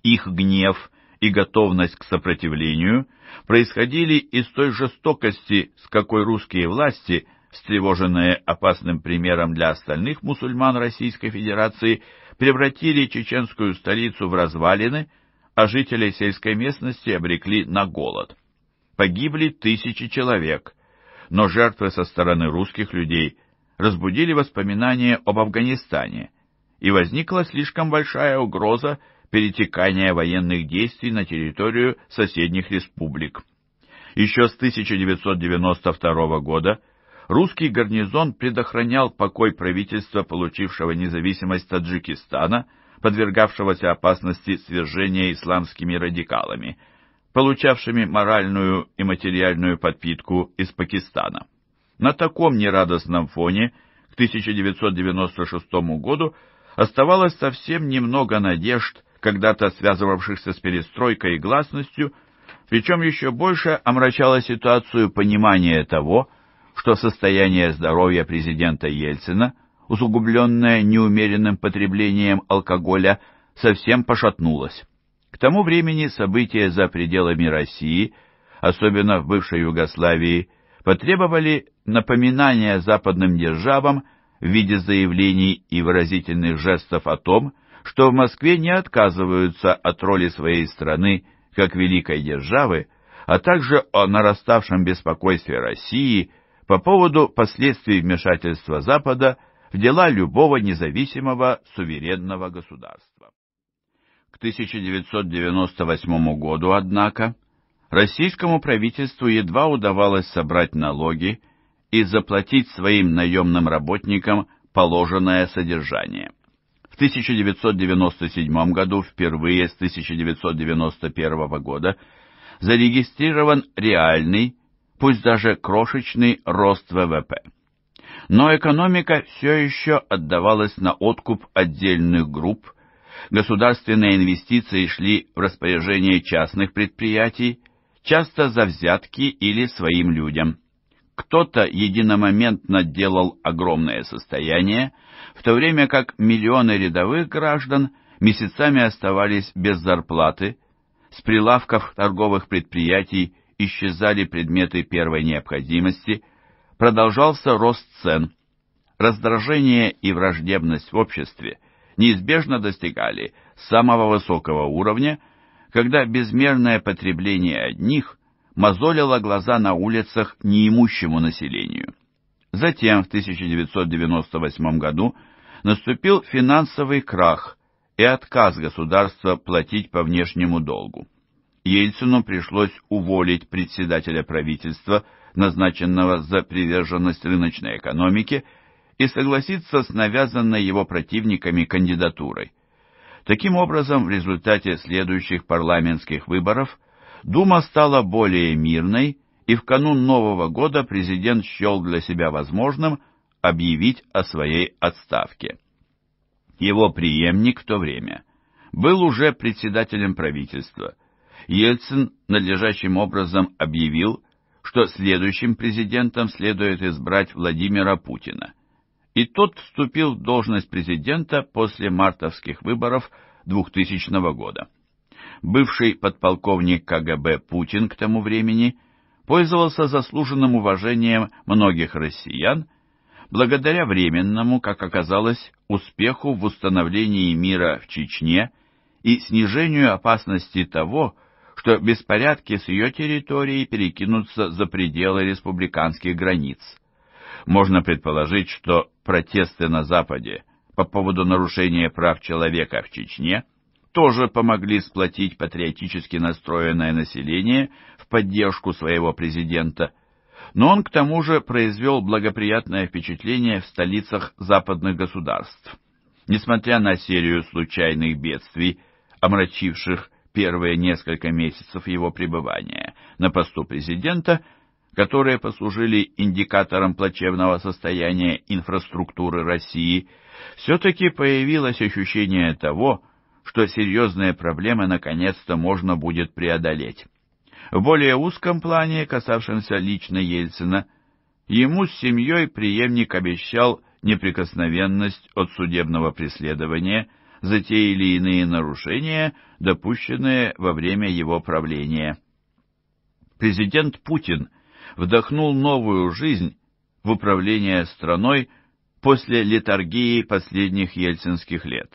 Их гнев и готовность к сопротивлению происходили из той жестокости, с какой русские власти, встревоженные опасным примером для остальных мусульман Российской Федерации, превратили чеченскую столицу в развалины, а жителей сельской местности обрекли на голод. Погибли тысячи человек, но жертвы со стороны русских людей разбудили воспоминания об Афганистане, и возникла слишком большая угроза перетекания военных действий на территорию соседних республик. Еще с 1992 года русский гарнизон предохранял покой правительства, получившего независимость Таджикистана, подвергавшегося опасности свержения исламскими радикалами – получавшими моральную и материальную подпитку из Пакистана. На таком нерадостном фоне к 1996 году оставалось совсем немного надежд, когда-то связывавшихся с перестройкой и гласностью, причем еще больше омрачало ситуацию понимание того, что состояние здоровья президента Ельцина, усугубленное неумеренным потреблением алкоголя, совсем пошатнулось тому времени события за пределами России, особенно в бывшей Югославии, потребовали напоминания западным державам в виде заявлений и выразительных жестов о том, что в Москве не отказываются от роли своей страны как великой державы, а также о нараставшем беспокойстве России по поводу последствий вмешательства Запада в дела любого независимого суверенного государства. 1998 году, однако, российскому правительству едва удавалось собрать налоги и заплатить своим наемным работникам положенное содержание. В 1997 году впервые с 1991 года зарегистрирован реальный, пусть даже крошечный рост ВВП. Но экономика все еще отдавалась на откуп отдельных групп, Государственные инвестиции шли в распоряжение частных предприятий, часто за взятки или своим людям. Кто-то единомоментно делал огромное состояние, в то время как миллионы рядовых граждан месяцами оставались без зарплаты, с прилавков торговых предприятий исчезали предметы первой необходимости, продолжался рост цен. Раздражение и враждебность в обществе – неизбежно достигали самого высокого уровня, когда безмерное потребление одних мозолило глаза на улицах неимущему населению. Затем в 1998 году наступил финансовый крах и отказ государства платить по внешнему долгу. Ельцину пришлось уволить председателя правительства, назначенного за приверженность рыночной экономике, и согласиться с навязанной его противниками кандидатурой. Таким образом, в результате следующих парламентских выборов Дума стала более мирной, и в канун Нового года президент счел для себя возможным объявить о своей отставке. Его преемник в то время был уже председателем правительства. Ельцин надлежащим образом объявил, что следующим президентом следует избрать Владимира Путина и тот вступил в должность президента после мартовских выборов 2000 года. Бывший подполковник КГБ Путин к тому времени пользовался заслуженным уважением многих россиян благодаря временному, как оказалось, успеху в установлении мира в Чечне и снижению опасности того, что беспорядки с ее территории перекинутся за пределы республиканских границ. Можно предположить, что протесты на Западе по поводу нарушения прав человека в Чечне тоже помогли сплотить патриотически настроенное население в поддержку своего президента, но он к тому же произвел благоприятное впечатление в столицах западных государств. Несмотря на серию случайных бедствий, омрачивших первые несколько месяцев его пребывания на посту президента – которые послужили индикатором плачевного состояния инфраструктуры России, все-таки появилось ощущение того, что серьезные проблемы наконец-то можно будет преодолеть. В более узком плане, касавшемся лично Ельцина, ему с семьей преемник обещал неприкосновенность от судебного преследования за те или иные нарушения, допущенные во время его правления. Президент Путин – вдохнул новую жизнь в управление страной после летаргии последних ельцинских лет.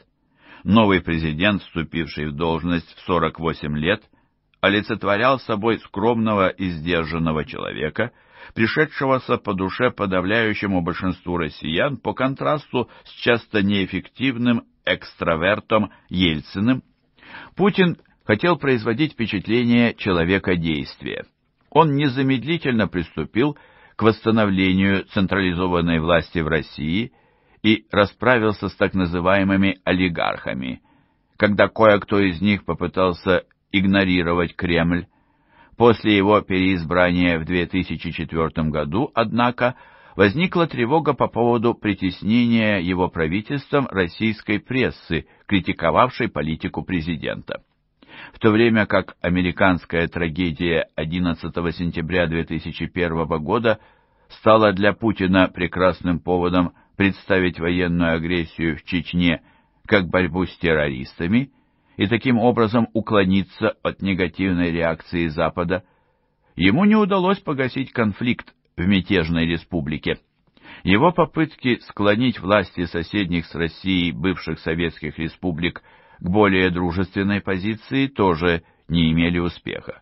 Новый президент, вступивший в должность в 48 лет, олицетворял собой скромного и сдержанного человека, пришедшегося по душе подавляющему большинству россиян по контрасту с часто неэффективным экстравертом Ельциным. Путин хотел производить впечатление человека действия он незамедлительно приступил к восстановлению централизованной власти в России и расправился с так называемыми олигархами, когда кое-кто из них попытался игнорировать Кремль. После его переизбрания в 2004 году, однако, возникла тревога по поводу притеснения его правительством российской прессы, критиковавшей политику президента в то время как американская трагедия 11 сентября 2001 года стала для Путина прекрасным поводом представить военную агрессию в Чечне как борьбу с террористами и таким образом уклониться от негативной реакции Запада, ему не удалось погасить конфликт в мятежной республике. Его попытки склонить власти соседних с Россией бывших советских республик к более дружественной позиции тоже не имели успеха.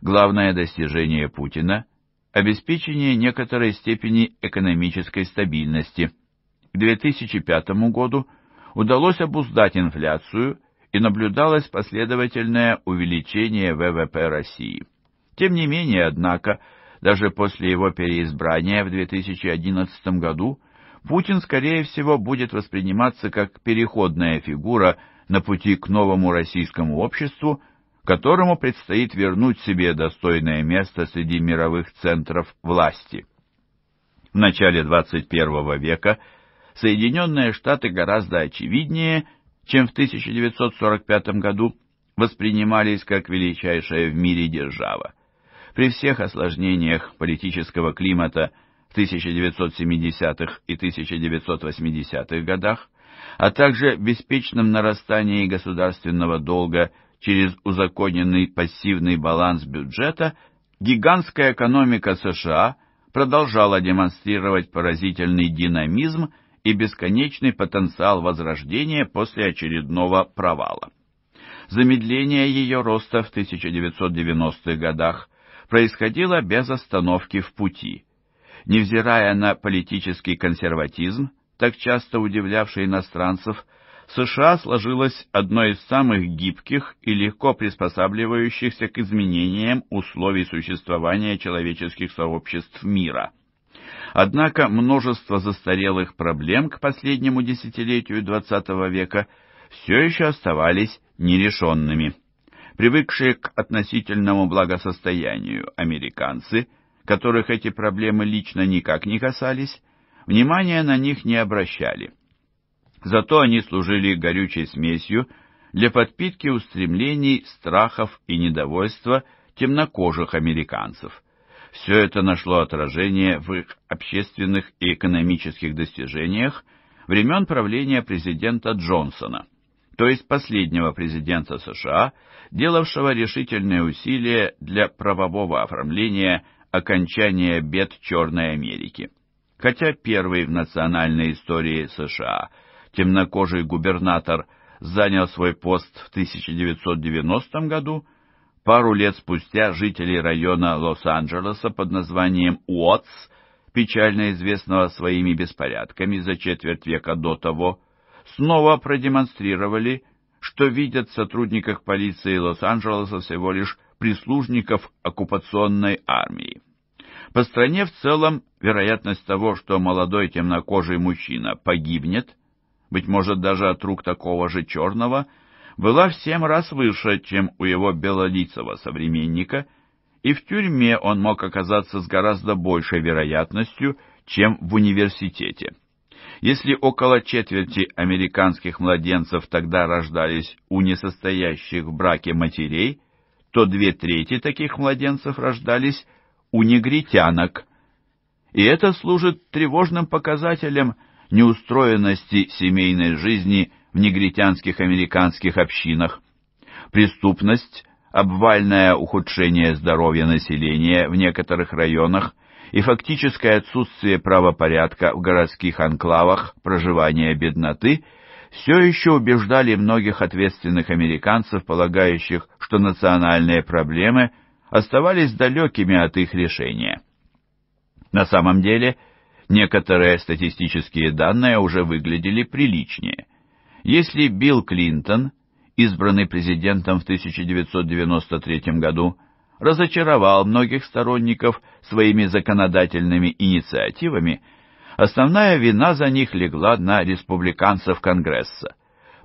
Главное достижение Путина – обеспечение некоторой степени экономической стабильности. К 2005 году удалось обуздать инфляцию и наблюдалось последовательное увеличение ВВП России. Тем не менее, однако, даже после его переизбрания в 2011 году Путин, скорее всего, будет восприниматься как переходная фигура на пути к новому российскому обществу, которому предстоит вернуть себе достойное место среди мировых центров власти. В начале 21 века Соединенные Штаты гораздо очевиднее, чем в 1945 году воспринимались как величайшая в мире держава. При всех осложнениях политического климата в 1970-х и 1980-х годах а также беспечном нарастании государственного долга через узаконенный пассивный баланс бюджета, гигантская экономика США продолжала демонстрировать поразительный динамизм и бесконечный потенциал возрождения после очередного провала. Замедление ее роста в 1990-х годах происходило без остановки в пути. Невзирая на политический консерватизм, так часто удивлявшей иностранцев, США сложилась одной из самых гибких и легко приспосабливающихся к изменениям условий существования человеческих сообществ мира. Однако множество застарелых проблем к последнему десятилетию XX века все еще оставались нерешенными. Привыкшие к относительному благосостоянию американцы, которых эти проблемы лично никак не касались, внимания на них не обращали. Зато они служили горючей смесью для подпитки устремлений, страхов и недовольства темнокожих американцев. Все это нашло отражение в их общественных и экономических достижениях времен правления президента Джонсона, то есть последнего президента США, делавшего решительные усилия для правового оформления окончания бед Черной Америки хотя первый в национальной истории США темнокожий губернатор занял свой пост в 1990 году, пару лет спустя жители района Лос-Анджелеса под названием Уотс, печально известного своими беспорядками за четверть века до того, снова продемонстрировали, что видят в сотрудниках полиции Лос-Анджелеса всего лишь прислужников оккупационной армии. По стране в целом вероятность того, что молодой темнокожий мужчина погибнет, быть может даже от рук такого же черного, была в семь раз выше, чем у его белолицего современника, и в тюрьме он мог оказаться с гораздо большей вероятностью, чем в университете. Если около четверти американских младенцев тогда рождались у несостоящих в браке матерей, то две трети таких младенцев рождались у негритянок, и это служит тревожным показателем неустроенности семейной жизни в негритянских американских общинах. Преступность, обвальное ухудшение здоровья населения в некоторых районах и фактическое отсутствие правопорядка в городских анклавах проживания бедноты – все еще убеждали многих ответственных американцев, полагающих, что национальные проблемы оставались далекими от их решения. На самом деле, некоторые статистические данные уже выглядели приличнее. Если Билл Клинтон, избранный президентом в 1993 году, разочаровал многих сторонников своими законодательными инициативами, основная вина за них легла на республиканцев Конгресса.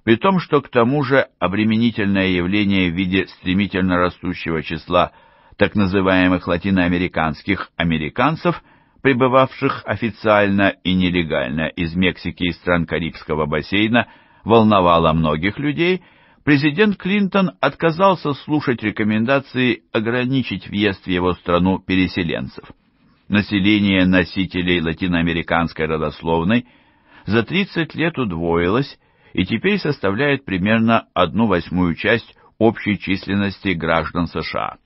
При том, что к тому же обременительное явление в виде стремительно растущего числа так называемых латиноамериканских американцев, прибывавших официально и нелегально из Мексики и стран Карибского бассейна, волновало многих людей, президент Клинтон отказался слушать рекомендации ограничить въезд в его страну переселенцев. Население носителей латиноамериканской родословной за 30 лет удвоилось и теперь составляет примерно одну восьмую часть общей численности граждан США.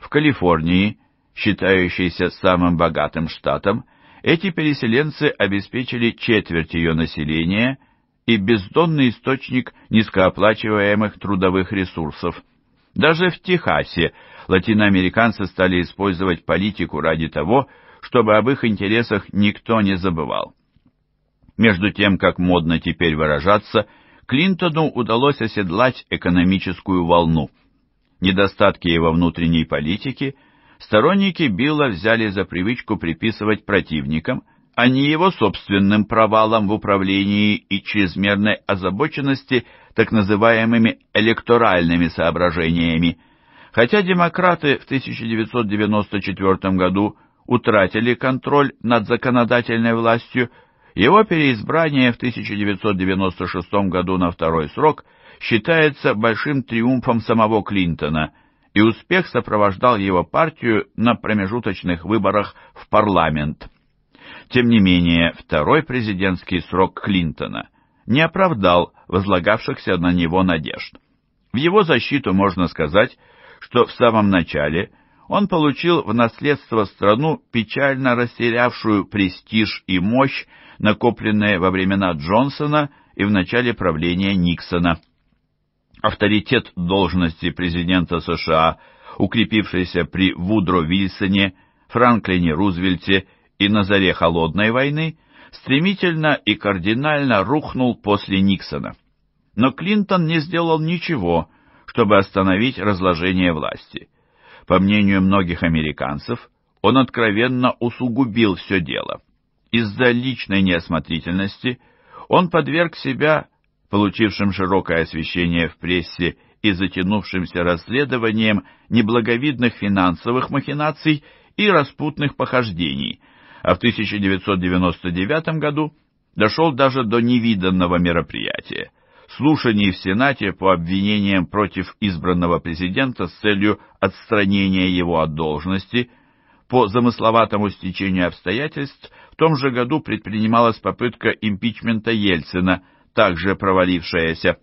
В Калифорнии, считающейся самым богатым штатом, эти переселенцы обеспечили четверть ее населения и бездонный источник низкооплачиваемых трудовых ресурсов. Даже в Техасе латиноамериканцы стали использовать политику ради того, чтобы об их интересах никто не забывал. Между тем, как модно теперь выражаться, Клинтону удалось оседлать экономическую волну – недостатки его внутренней политики, сторонники Билла взяли за привычку приписывать противникам, а не его собственным провалам в управлении и чрезмерной озабоченности так называемыми электоральными соображениями. Хотя демократы в 1994 году утратили контроль над законодательной властью, его переизбрание в 1996 году на второй срок – считается большим триумфом самого Клинтона, и успех сопровождал его партию на промежуточных выборах в парламент. Тем не менее, второй президентский срок Клинтона не оправдал возлагавшихся на него надежд. В его защиту можно сказать, что в самом начале он получил в наследство страну, печально растерявшую престиж и мощь, накопленные во времена Джонсона и в начале правления Никсона – Авторитет должности президента США, укрепившийся при Вудро Вильсоне, Франклине Рузвельте и на заре Холодной войны, стремительно и кардинально рухнул после Никсона. Но Клинтон не сделал ничего, чтобы остановить разложение власти. По мнению многих американцев, он откровенно усугубил все дело. Из-за личной неосмотрительности он подверг себя получившим широкое освещение в прессе и затянувшимся расследованием неблаговидных финансовых махинаций и распутных похождений, а в 1999 году дошел даже до невиданного мероприятия – слушаний в Сенате по обвинениям против избранного президента с целью отстранения его от должности – по замысловатому стечению обстоятельств в том же году предпринималась попытка импичмента Ельцина, также провалившаяся.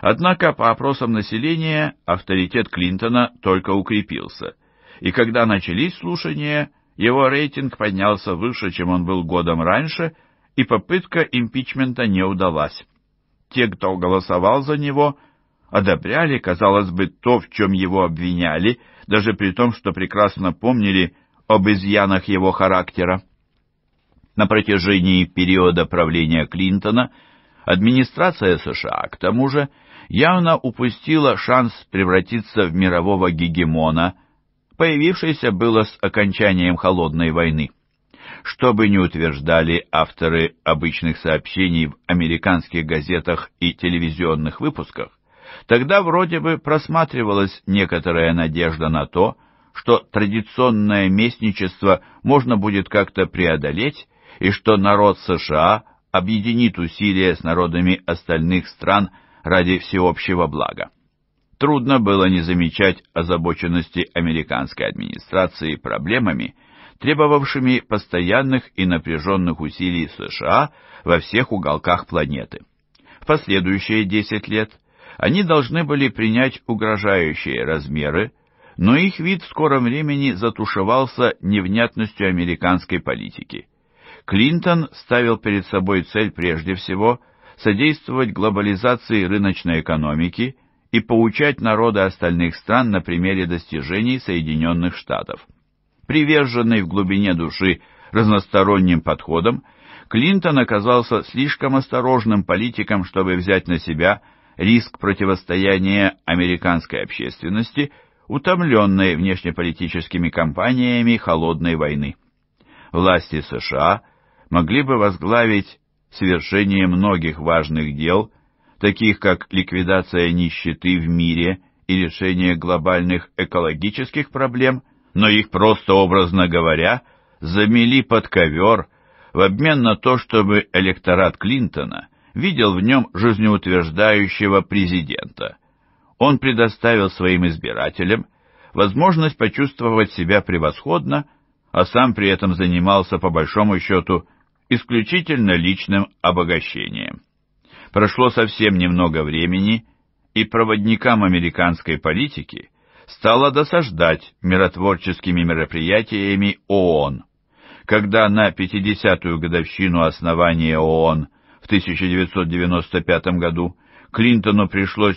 Однако по опросам населения авторитет Клинтона только укрепился, и когда начались слушания, его рейтинг поднялся выше, чем он был годом раньше, и попытка импичмента не удалась. Те, кто голосовал за него, одобряли, казалось бы, то, в чем его обвиняли, даже при том, что прекрасно помнили об изъянах его характера. На протяжении периода правления Клинтона – Администрация США, к тому же, явно упустила шанс превратиться в мирового гегемона, появившийся было с окончанием Холодной войны. Что бы ни утверждали авторы обычных сообщений в американских газетах и телевизионных выпусках, тогда вроде бы просматривалась некоторая надежда на то, что традиционное местничество можно будет как-то преодолеть и что народ США объединит усилия с народами остальных стран ради всеобщего блага. Трудно было не замечать озабоченности американской администрации проблемами, требовавшими постоянных и напряженных усилий США во всех уголках планеты. В последующие 10 лет они должны были принять угрожающие размеры, но их вид в скором времени затушевался невнятностью американской политики – Клинтон ставил перед собой цель прежде всего содействовать глобализации рыночной экономики и поучать народы остальных стран на примере достижений Соединенных Штатов. Приверженный в глубине души разносторонним подходом, Клинтон оказался слишком осторожным политиком, чтобы взять на себя риск противостояния американской общественности, утомленной внешнеполитическими кампаниями холодной войны. Власти США – могли бы возглавить свершение многих важных дел, таких как ликвидация нищеты в мире и решение глобальных экологических проблем, но их просто образно говоря замели под ковер в обмен на то, чтобы электорат Клинтона видел в нем жизнеутверждающего президента. Он предоставил своим избирателям возможность почувствовать себя превосходно, а сам при этом занимался по большому счету исключительно личным обогащением. Прошло совсем немного времени, и проводникам американской политики стало досаждать миротворческими мероприятиями ООН. Когда на 50-ю годовщину основания ООН в 1995 году Клинтону пришлось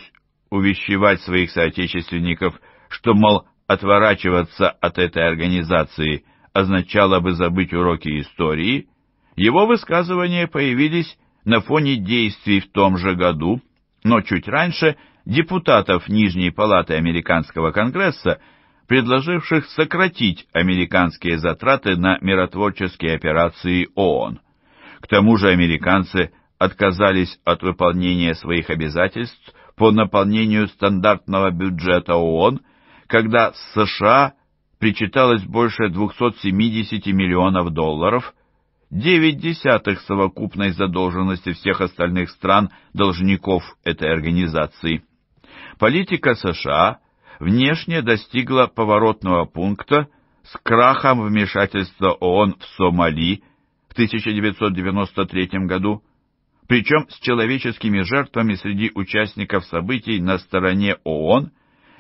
увещевать своих соотечественников, что, мол, отворачиваться от этой организации означало бы забыть уроки истории – его высказывания появились на фоне действий в том же году, но чуть раньше депутатов Нижней палаты Американского конгресса, предложивших сократить американские затраты на миротворческие операции ООН. К тому же американцы отказались от выполнения своих обязательств по наполнению стандартного бюджета ООН, когда США причиталось больше 270 миллионов долларов, 9 десятых совокупной задолженности всех остальных стран должников этой организации. Политика США внешне достигла поворотного пункта с крахом вмешательства ООН в Сомали в 1993 году, причем с человеческими жертвами среди участников событий на стороне ООН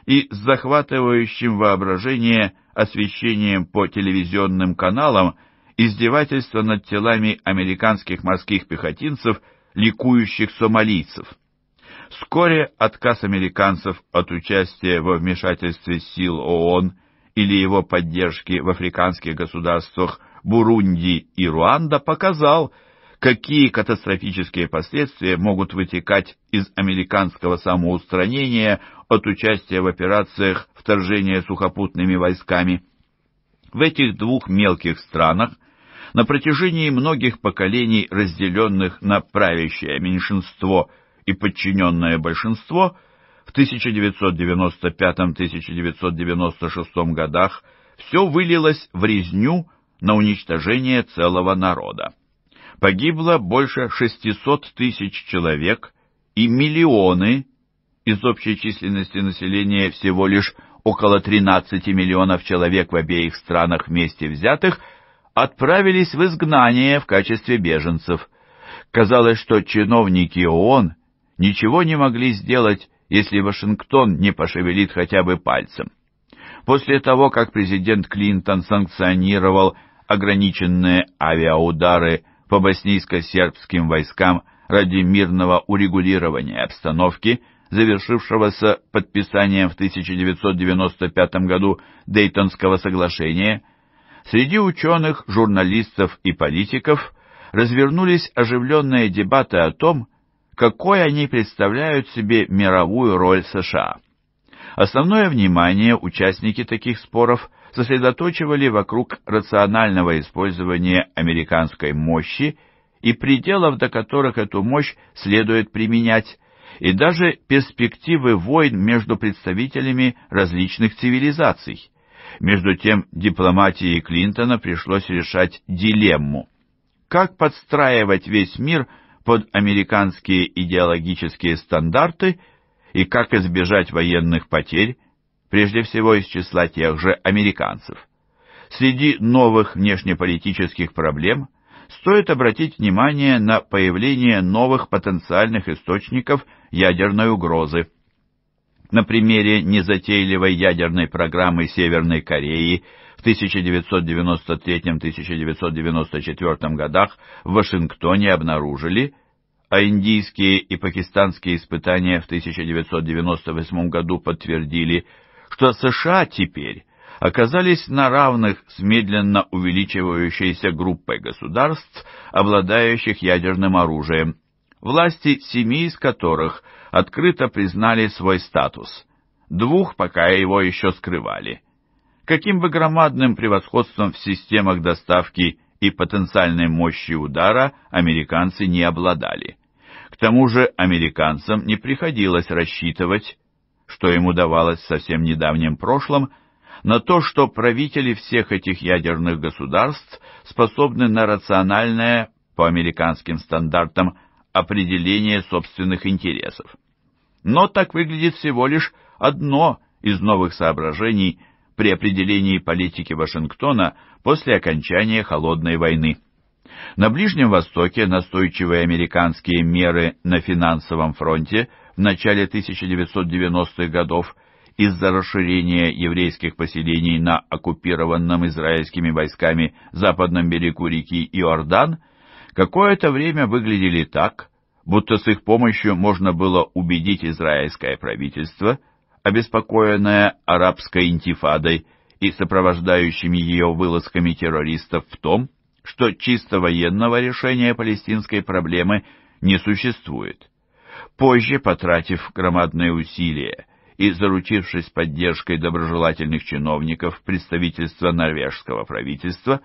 и с захватывающим воображение освещением по телевизионным каналам – издевательство над телами американских морских пехотинцев, ликующих сомалийцев. Вскоре отказ американцев от участия во вмешательстве сил ООН или его поддержки в африканских государствах Бурунди и Руанда показал, какие катастрофические последствия могут вытекать из американского самоустранения от участия в операциях вторжения сухопутными войсками. В этих двух мелких странах – на протяжении многих поколений, разделенных на правящее меньшинство и подчиненное большинство, в 1995-1996 годах все вылилось в резню на уничтожение целого народа. Погибло больше 600 тысяч человек и миллионы из общей численности населения всего лишь около 13 миллионов человек в обеих странах вместе взятых – отправились в изгнание в качестве беженцев. Казалось, что чиновники ООН ничего не могли сделать, если Вашингтон не пошевелит хотя бы пальцем. После того, как президент Клинтон санкционировал ограниченные авиаудары по боснийско-сербским войскам ради мирного урегулирования обстановки, завершившегося подписанием в 1995 году Дейтонского соглашения, Среди ученых, журналистов и политиков развернулись оживленные дебаты о том, какой они представляют себе мировую роль США. Основное внимание участники таких споров сосредоточивали вокруг рационального использования американской мощи и пределов, до которых эту мощь следует применять, и даже перспективы войн между представителями различных цивилизаций. Между тем дипломатии Клинтона пришлось решать дилемму. Как подстраивать весь мир под американские идеологические стандарты и как избежать военных потерь, прежде всего из числа тех же американцев. Среди новых внешнеполитических проблем стоит обратить внимание на появление новых потенциальных источников ядерной угрозы – на примере незатейливой ядерной программы Северной Кореи в 1993-1994 годах в Вашингтоне обнаружили, а индийские и пакистанские испытания в 1998 году подтвердили, что США теперь оказались на равных с медленно увеличивающейся группой государств, обладающих ядерным оружием, власти семи из которых – открыто признали свой статус. Двух пока его еще скрывали. Каким бы громадным превосходством в системах доставки и потенциальной мощи удара американцы не обладали. К тому же американцам не приходилось рассчитывать, что им удавалось в совсем недавнем прошлом, на то, что правители всех этих ядерных государств способны на рациональное, по американским стандартам, определение собственных интересов. Но так выглядит всего лишь одно из новых соображений при определении политики Вашингтона после окончания Холодной войны. На Ближнем Востоке настойчивые американские меры на финансовом фронте в начале 1990-х годов из-за расширения еврейских поселений на оккупированном израильскими войсками западном берегу реки Иордан какое-то время выглядели так, будто с их помощью можно было убедить израильское правительство, обеспокоенное арабской интифадой и сопровождающими ее вылазками террористов в том, что чисто военного решения палестинской проблемы не существует. Позже, потратив громадные усилия и заручившись поддержкой доброжелательных чиновников представительства норвежского правительства,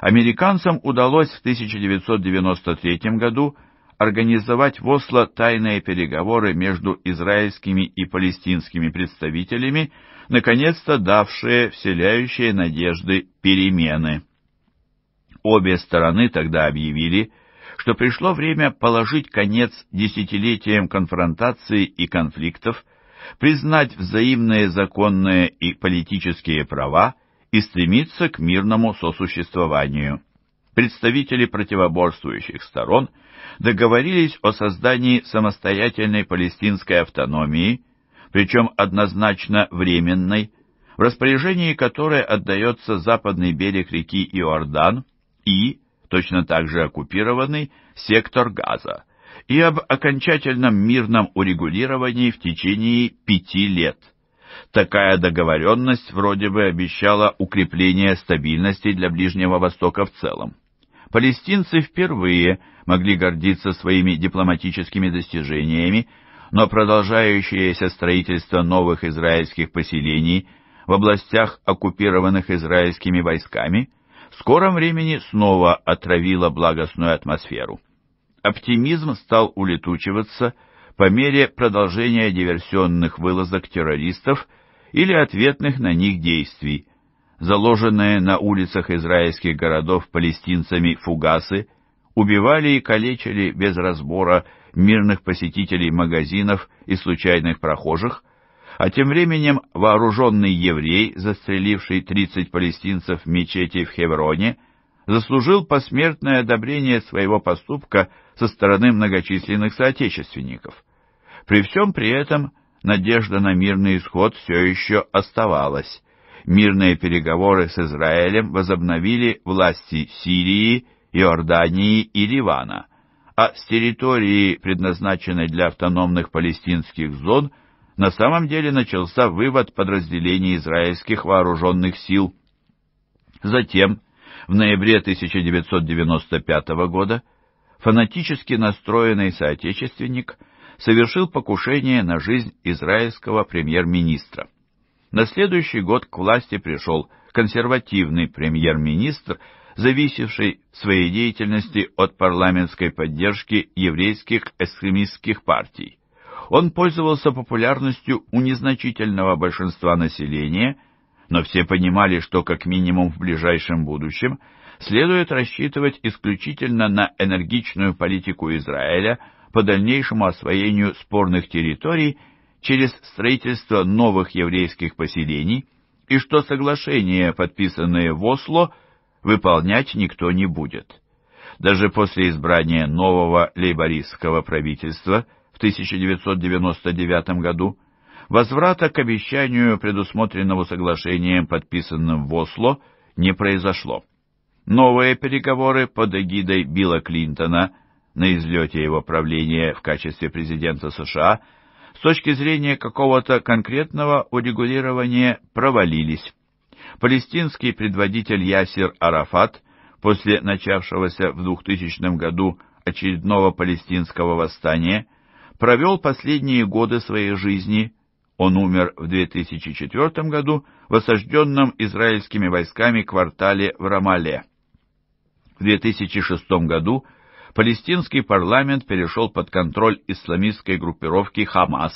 американцам удалось в 1993 году организовать в Осло тайные переговоры между израильскими и палестинскими представителями, наконец-то давшие вселяющие надежды перемены. Обе стороны тогда объявили, что пришло время положить конец десятилетиям конфронтации и конфликтов, признать взаимные законные и политические права, и стремится к мирному сосуществованию. Представители противоборствующих сторон договорились о создании самостоятельной палестинской автономии, причем однозначно временной, в распоряжении которой отдается западный берег реки Иордан и, точно так же оккупированный, сектор Газа, и об окончательном мирном урегулировании в течение пяти лет – Такая договоренность вроде бы обещала укрепление стабильности для Ближнего Востока в целом. Палестинцы впервые могли гордиться своими дипломатическими достижениями, но продолжающееся строительство новых израильских поселений в областях, оккупированных израильскими войсками, в скором времени снова отравило благостную атмосферу. Оптимизм стал улетучиваться, по мере продолжения диверсионных вылазок террористов или ответных на них действий. Заложенные на улицах израильских городов палестинцами фугасы убивали и калечили без разбора мирных посетителей магазинов и случайных прохожих, а тем временем вооруженный еврей, застреливший 30 палестинцев в мечети в Хевроне, заслужил посмертное одобрение своего поступка со стороны многочисленных соотечественников. При всем при этом надежда на мирный исход все еще оставалась. Мирные переговоры с Израилем возобновили власти Сирии, Иордании и Ливана, а с территории, предназначенной для автономных палестинских зон, на самом деле начался вывод подразделений израильских вооруженных сил. Затем, в ноябре 1995 года фанатически настроенный соотечественник совершил покушение на жизнь израильского премьер-министра. На следующий год к власти пришел консервативный премьер-министр, зависевший в своей деятельности от парламентской поддержки еврейских экстремистских партий. Он пользовался популярностью у незначительного большинства населения но все понимали, что как минимум в ближайшем будущем следует рассчитывать исключительно на энергичную политику Израиля по дальнейшему освоению спорных территорий через строительство новых еврейских поселений и что соглашения, подписанные в Осло, выполнять никто не будет. Даже после избрания нового лейбористского правительства в 1999 году Возврата к обещанию, предусмотренному соглашением, подписанным в Осло, не произошло. Новые переговоры под эгидой Билла Клинтона на излете его правления в качестве президента США с точки зрения какого-то конкретного урегулирования провалились. Палестинский предводитель Ясир Арафат после начавшегося в 2000 году очередного палестинского восстания провел последние годы своей жизни – он умер в 2004 году в осажденном израильскими войсками квартале в Рамале. В 2006 году палестинский парламент перешел под контроль исламистской группировки «Хамас»,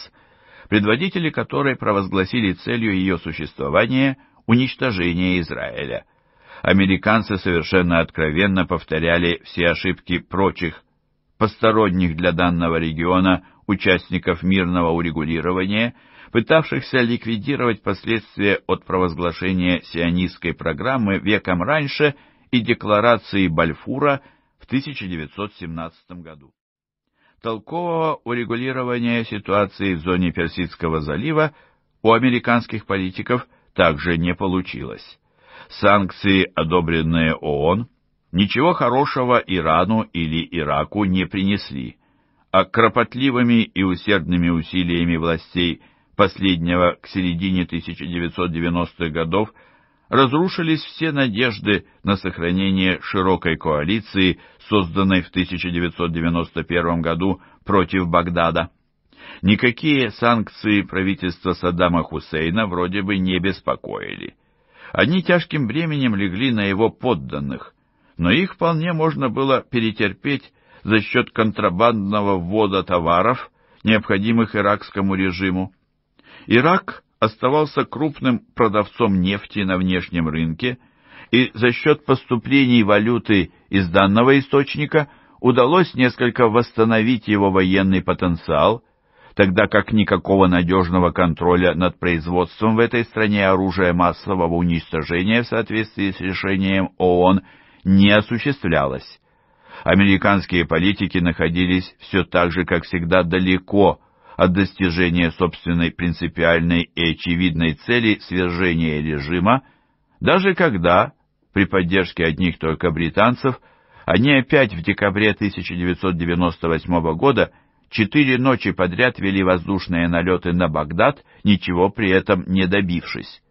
предводители которой провозгласили целью ее существования уничтожение Израиля. Американцы совершенно откровенно повторяли все ошибки прочих, посторонних для данного региона участников мирного урегулирования – пытавшихся ликвидировать последствия от провозглашения сионистской программы веком раньше и декларации Бальфура в 1917 году. Толкового урегулирования ситуации в зоне Персидского залива у американских политиков также не получилось. Санкции, одобренные ООН, ничего хорошего Ирану или Ираку не принесли, а кропотливыми и усердными усилиями властей – последнего к середине 1990-х годов разрушились все надежды на сохранение широкой коалиции, созданной в 1991 году против Багдада. Никакие санкции правительства Саддама Хусейна вроде бы не беспокоили. Они тяжким бременем легли на его подданных, но их вполне можно было перетерпеть за счет контрабандного ввода товаров, необходимых иракскому режиму. Ирак оставался крупным продавцом нефти на внешнем рынке, и за счет поступлений валюты из данного источника удалось несколько восстановить его военный потенциал, тогда как никакого надежного контроля над производством в этой стране оружия массового уничтожения в соответствии с решением ООН не осуществлялось. Американские политики находились все так же, как всегда, далеко от достижения собственной принципиальной и очевидной цели свержения режима, даже когда, при поддержке одних только британцев, они опять в декабре 1998 года четыре ночи подряд вели воздушные налеты на Багдад, ничего при этом не добившись.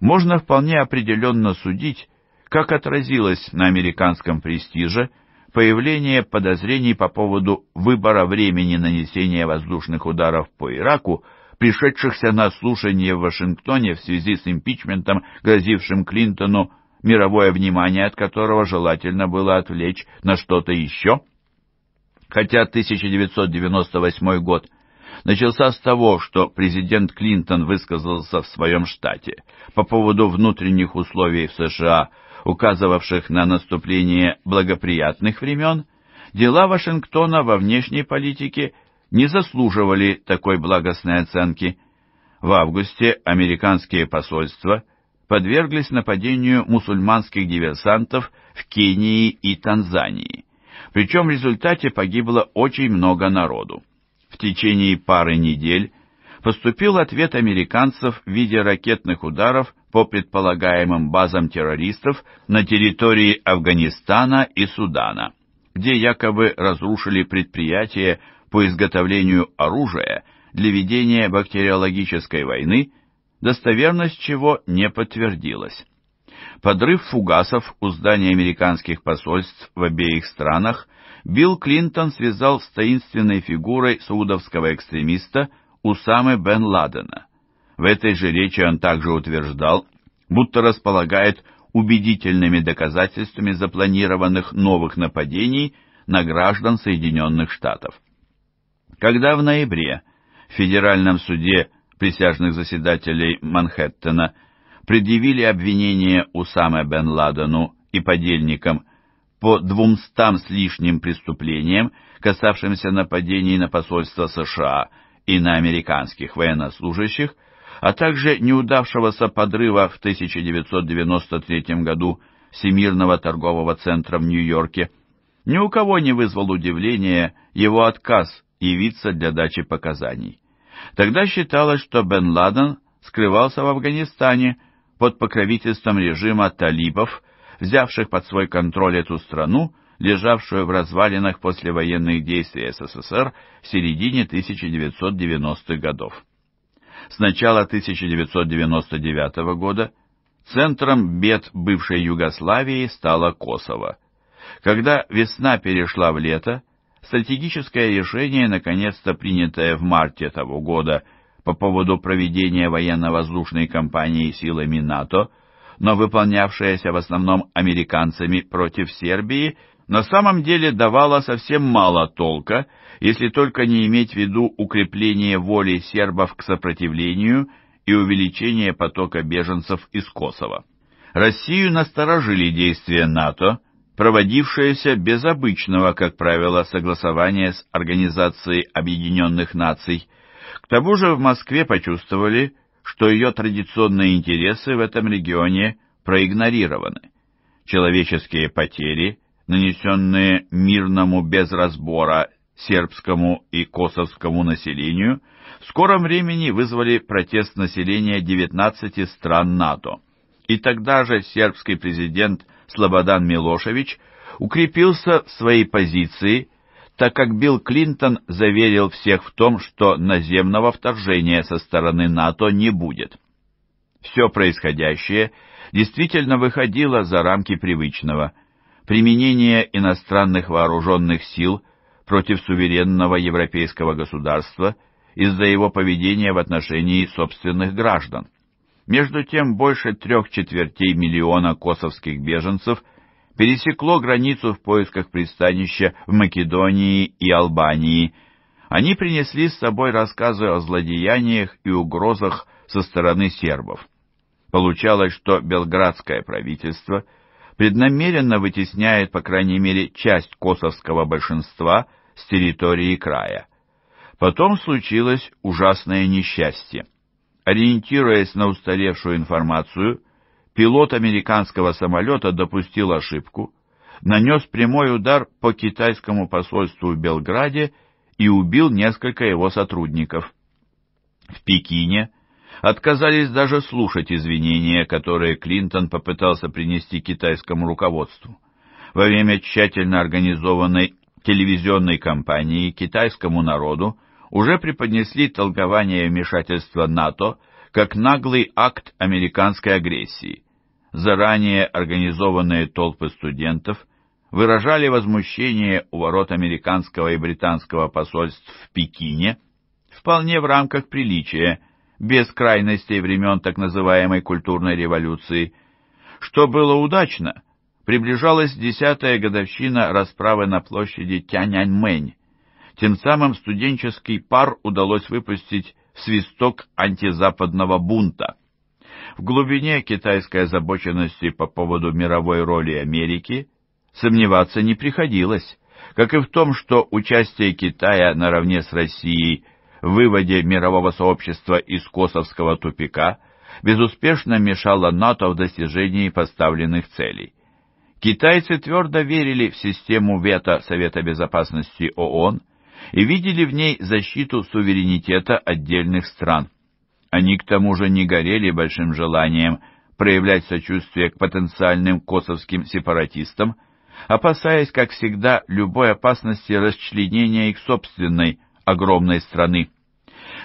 Можно вполне определенно судить, как отразилось на американском престиже – появление подозрений по поводу выбора времени нанесения воздушных ударов по Ираку, пришедшихся на слушание в Вашингтоне в связи с импичментом, грозившим Клинтону, мировое внимание от которого желательно было отвлечь на что-то еще? Хотя 1998 год начался с того, что президент Клинтон высказался в своем штате по поводу внутренних условий в США – указывавших на наступление благоприятных времен, дела Вашингтона во внешней политике не заслуживали такой благостной оценки. В августе американские посольства подверглись нападению мусульманских диверсантов в Кении и Танзании, причем в результате погибло очень много народу. В течение пары недель поступил ответ американцев в виде ракетных ударов по предполагаемым базам террористов на территории Афганистана и Судана, где якобы разрушили предприятие по изготовлению оружия для ведения бактериологической войны, достоверность чего не подтвердилась. Подрыв фугасов у зданий американских посольств в обеих странах Билл Клинтон связал с таинственной фигурой саудовского экстремиста Усамы бен Ладена. В этой же речи он также утверждал, будто располагает убедительными доказательствами запланированных новых нападений на граждан Соединенных Штатов. Когда в ноябре в федеральном суде присяжных заседателей Манхэттена предъявили обвинение Усаме бен Ладену и подельникам по двумстам с лишним преступлениям, касавшимся нападений на посольство США и на американских военнослужащих – а также неудавшегося подрыва в 1993 году Всемирного торгового центра в Нью-Йорке, ни у кого не вызвал удивления его отказ явиться для дачи показаний. Тогда считалось, что Бен Ладен скрывался в Афганистане под покровительством режима талибов, взявших под свой контроль эту страну, лежавшую в развалинах после военных действий СССР в середине 1990-х годов. С начала 1999 года центром бед бывшей Югославии стало Косово. Когда весна перешла в лето, стратегическое решение, наконец-то принятое в марте того года по поводу проведения военно-воздушной кампании силами НАТО, но выполнявшееся в основном американцами против Сербии – на самом деле давало совсем мало толка, если только не иметь в виду укрепление воли сербов к сопротивлению и увеличение потока беженцев из Косово. Россию насторожили действия НАТО, проводившееся без обычного, как правило, согласования с Организацией Объединенных Наций. К тому же в Москве почувствовали, что ее традиционные интересы в этом регионе проигнорированы. Человеческие потери – нанесенные мирному без разбора сербскому и косовскому населению, в скором времени вызвали протест населения 19 стран НАТО. И тогда же сербский президент Слободан Милошевич укрепился в своей позиции, так как Билл Клинтон заверил всех в том, что наземного вторжения со стороны НАТО не будет. Все происходящее действительно выходило за рамки привычного – применение иностранных вооруженных сил против суверенного европейского государства из-за его поведения в отношении собственных граждан. Между тем, больше трех четвертей миллиона косовских беженцев пересекло границу в поисках пристанища в Македонии и Албании. Они принесли с собой рассказы о злодеяниях и угрозах со стороны сербов. Получалось, что белградское правительство – преднамеренно вытесняет, по крайней мере, часть косовского большинства с территории края. Потом случилось ужасное несчастье. Ориентируясь на устаревшую информацию, пилот американского самолета допустил ошибку, нанес прямой удар по китайскому посольству в Белграде и убил несколько его сотрудников. В Пекине отказались даже слушать извинения, которые Клинтон попытался принести китайскому руководству. Во время тщательно организованной телевизионной кампании китайскому народу уже преподнесли толкование вмешательства НАТО как наглый акт американской агрессии. Заранее организованные толпы студентов выражали возмущение у ворот американского и британского посольств в Пекине, вполне в рамках приличия, без крайностей времен так называемой культурной революции. Что было удачно, приближалась десятая годовщина расправы на площади Тяньаньмэнь. Тем самым студенческий пар удалось выпустить свисток антизападного бунта. В глубине китайской озабоченности по поводу мировой роли Америки сомневаться не приходилось, как и в том, что участие Китая наравне с Россией выводе мирового сообщества из косовского тупика безуспешно мешала НАТО в достижении поставленных целей. Китайцы твердо верили в систему вето Совета Безопасности ООН и видели в ней защиту суверенитета отдельных стран. Они к тому же не горели большим желанием проявлять сочувствие к потенциальным косовским сепаратистам, опасаясь, как всегда, любой опасности расчленения их собственной огромной страны.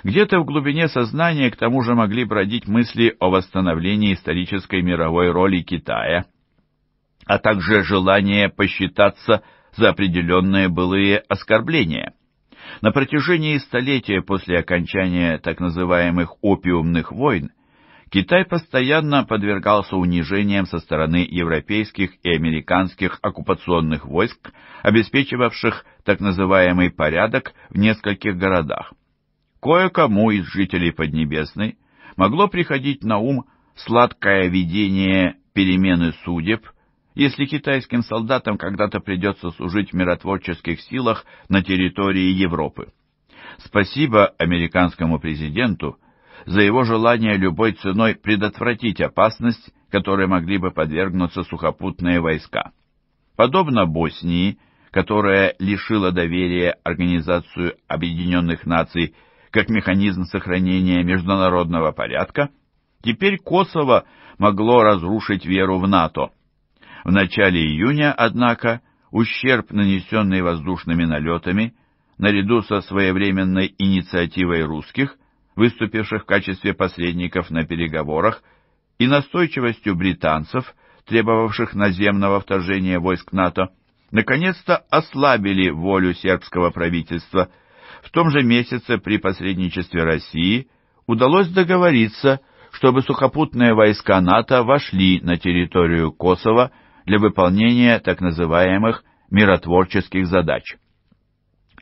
Где-то в глубине сознания к тому же могли бродить мысли о восстановлении исторической мировой роли Китая, а также желание посчитаться за определенные былые оскорбления. На протяжении столетия после окончания так называемых «опиумных войн» Китай постоянно подвергался унижениям со стороны европейских и американских оккупационных войск, обеспечивавших так называемый порядок в нескольких городах. Кое-кому из жителей Поднебесной могло приходить на ум сладкое видение перемены судеб, если китайским солдатам когда-то придется служить в миротворческих силах на территории Европы. Спасибо американскому президенту, за его желание любой ценой предотвратить опасность, которой могли бы подвергнуться сухопутные войска. Подобно Боснии, которая лишила доверия Организацию Объединенных Наций как механизм сохранения международного порядка, теперь Косово могло разрушить веру в НАТО. В начале июня, однако, ущерб, нанесенный воздушными налетами, наряду со своевременной инициативой русских, выступивших в качестве посредников на переговорах, и настойчивостью британцев, требовавших наземного вторжения войск НАТО, наконец-то ослабили волю сербского правительства. В том же месяце при посредничестве России удалось договориться, чтобы сухопутные войска НАТО вошли на территорию Косово для выполнения так называемых миротворческих задач.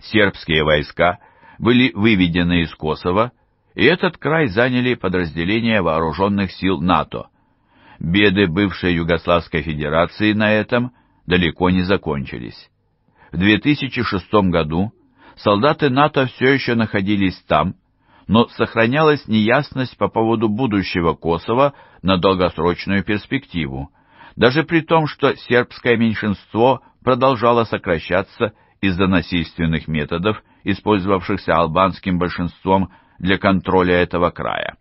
Сербские войска были выведены из Косово, и этот край заняли подразделения вооруженных сил НАТО. Беды бывшей Югославской Федерации на этом далеко не закончились. В 2006 году солдаты НАТО все еще находились там, но сохранялась неясность по поводу будущего Косово на долгосрочную перспективу, даже при том, что сербское меньшинство продолжало сокращаться из-за насильственных методов, использовавшихся албанским большинством для контроля этого края.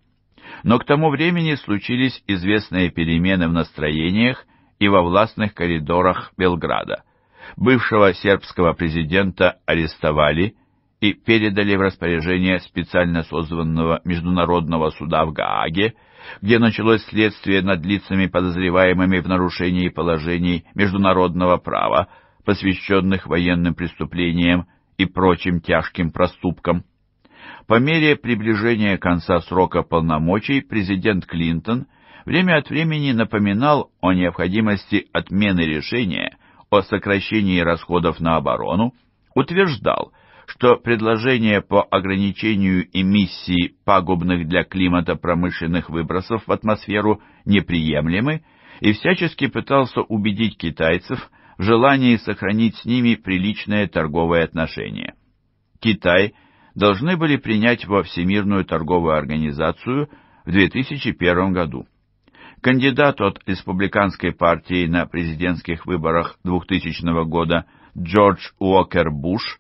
Но к тому времени случились известные перемены в настроениях и во властных коридорах Белграда. Бывшего сербского президента арестовали и передали в распоряжение специально созванного Международного суда в Гааге, где началось следствие над лицами, подозреваемыми в нарушении положений международного права, посвященных военным преступлениям и прочим тяжким проступкам. По мере приближения конца срока полномочий президент Клинтон время от времени напоминал о необходимости отмены решения о сокращении расходов на оборону, утверждал, что предложение по ограничению эмиссии пагубных для климата промышленных выбросов в атмосферу неприемлемы и всячески пытался убедить китайцев в желании сохранить с ними приличные торговые отношения. Китай – должны были принять во Всемирную торговую организацию в 2001 году. Кандидат от республиканской партии на президентских выборах 2000 года Джордж Уокер Буш,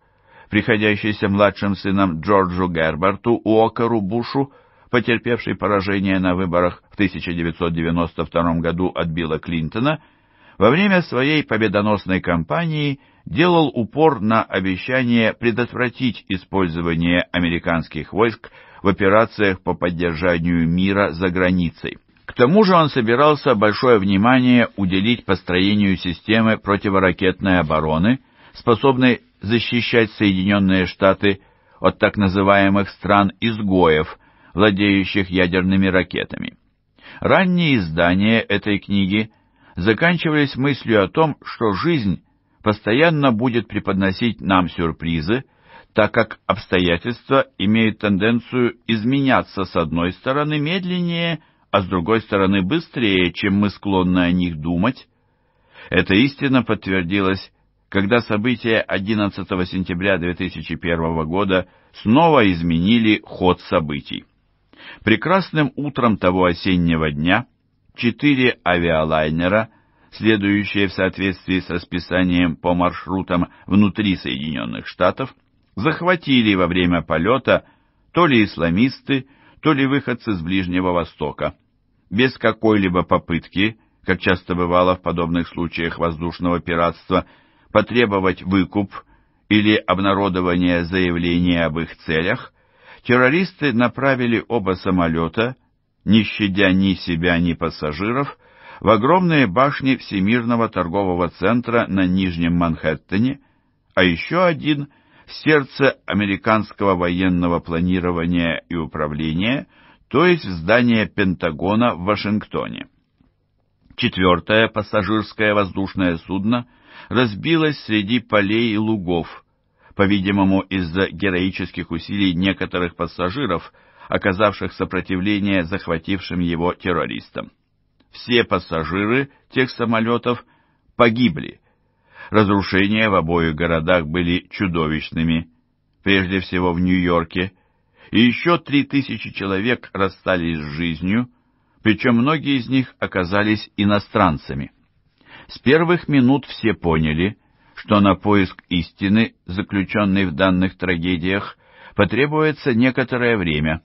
приходящийся младшим сыном Джорджу Герберту Уокеру Бушу, потерпевший поражение на выборах в 1992 году от Билла Клинтона, во время своей победоносной кампании делал упор на обещание предотвратить использование американских войск в операциях по поддержанию мира за границей. К тому же он собирался большое внимание уделить построению системы противоракетной обороны, способной защищать Соединенные Штаты от так называемых стран-изгоев, владеющих ядерными ракетами. Ранние издания этой книги – заканчивались мыслью о том, что жизнь постоянно будет преподносить нам сюрпризы, так как обстоятельства имеют тенденцию изменяться с одной стороны медленнее, а с другой стороны быстрее, чем мы склонны о них думать. Это истинно подтвердилось, когда события 11 сентября 2001 года снова изменили ход событий. Прекрасным утром того осеннего дня четыре авиалайнера, следующие в соответствии с расписанием по маршрутам внутри Соединенных Штатов, захватили во время полета то ли исламисты, то ли выходцы с Ближнего Востока. Без какой-либо попытки, как часто бывало в подобных случаях воздушного пиратства, потребовать выкуп или обнародование заявления об их целях, террористы направили оба самолета не щадя ни себя, ни пассажиров, в огромные башни Всемирного торгового центра на Нижнем Манхэттене, а еще один в сердце американского военного планирования и управления, то есть в здание Пентагона в Вашингтоне. Четвертое пассажирское воздушное судно разбилось среди полей и лугов, по-видимому, из-за героических усилий некоторых пассажиров – оказавших сопротивление захватившим его террористам. Все пассажиры тех самолетов погибли. Разрушения в обоих городах были чудовищными, прежде всего в Нью-Йорке, и еще три тысячи человек расстались с жизнью, причем многие из них оказались иностранцами. С первых минут все поняли, что на поиск истины, заключенной в данных трагедиях, потребуется некоторое время,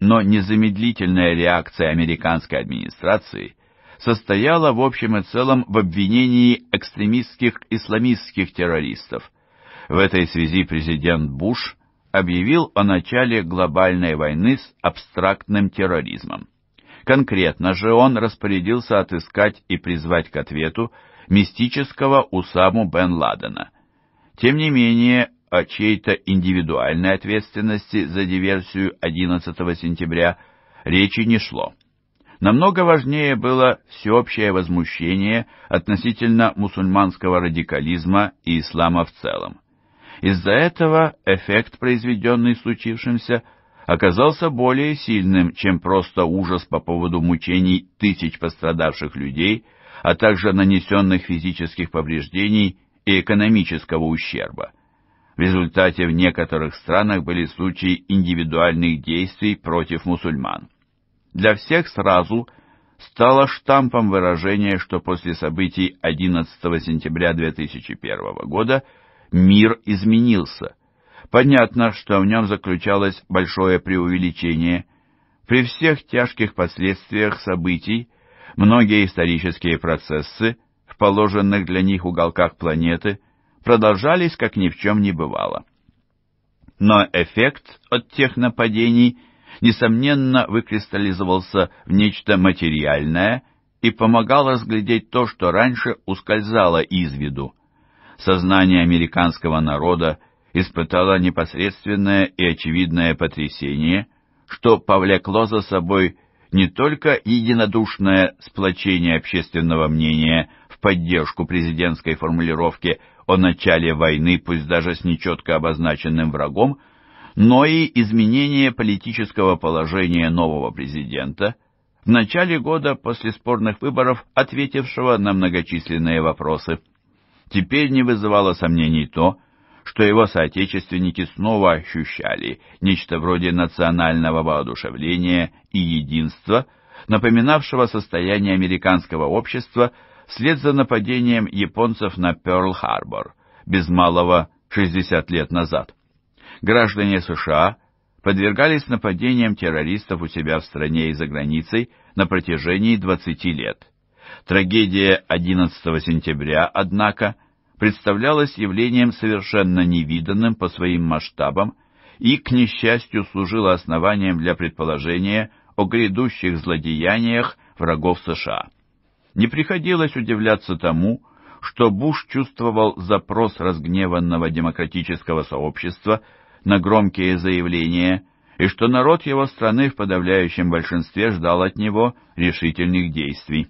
но незамедлительная реакция американской администрации состояла в общем и целом в обвинении экстремистских исламистских террористов. В этой связи президент Буш объявил о начале глобальной войны с абстрактным терроризмом. Конкретно же он распорядился отыскать и призвать к ответу мистического Усаму бен Ладена. Тем не менее, о чьей-то индивидуальной ответственности за диверсию 11 сентября речи не шло. Намного важнее было всеобщее возмущение относительно мусульманского радикализма и ислама в целом. Из-за этого эффект, произведенный случившимся, оказался более сильным, чем просто ужас по поводу мучений тысяч пострадавших людей, а также нанесенных физических повреждений и экономического ущерба. В результате в некоторых странах были случаи индивидуальных действий против мусульман. Для всех сразу стало штампом выражение, что после событий 11 сентября 2001 года мир изменился. Понятно, что в нем заключалось большое преувеличение. При всех тяжких последствиях событий многие исторические процессы в положенных для них уголках планеты – продолжались, как ни в чем не бывало. Но эффект от тех нападений, несомненно, выкристаллизовался в нечто материальное и помогал разглядеть то, что раньше ускользало из виду. Сознание американского народа испытало непосредственное и очевидное потрясение, что повлекло за собой не только единодушное сплочение общественного мнения в поддержку президентской формулировки о начале войны, пусть даже с нечетко обозначенным врагом, но и изменение политического положения нового президента в начале года после спорных выборов, ответившего на многочисленные вопросы. Теперь не вызывало сомнений то, что его соотечественники снова ощущали нечто вроде национального воодушевления и единства, напоминавшего состояние американского общества – вслед за нападением японцев на Пёрл-Харбор, без малого 60 лет назад. Граждане США подвергались нападениям террористов у себя в стране и за границей на протяжении 20 лет. Трагедия 11 сентября, однако, представлялась явлением совершенно невиданным по своим масштабам и, к несчастью, служила основанием для предположения о грядущих злодеяниях врагов США. Не приходилось удивляться тому, что Буш чувствовал запрос разгневанного демократического сообщества на громкие заявления и что народ его страны в подавляющем большинстве ждал от него решительных действий.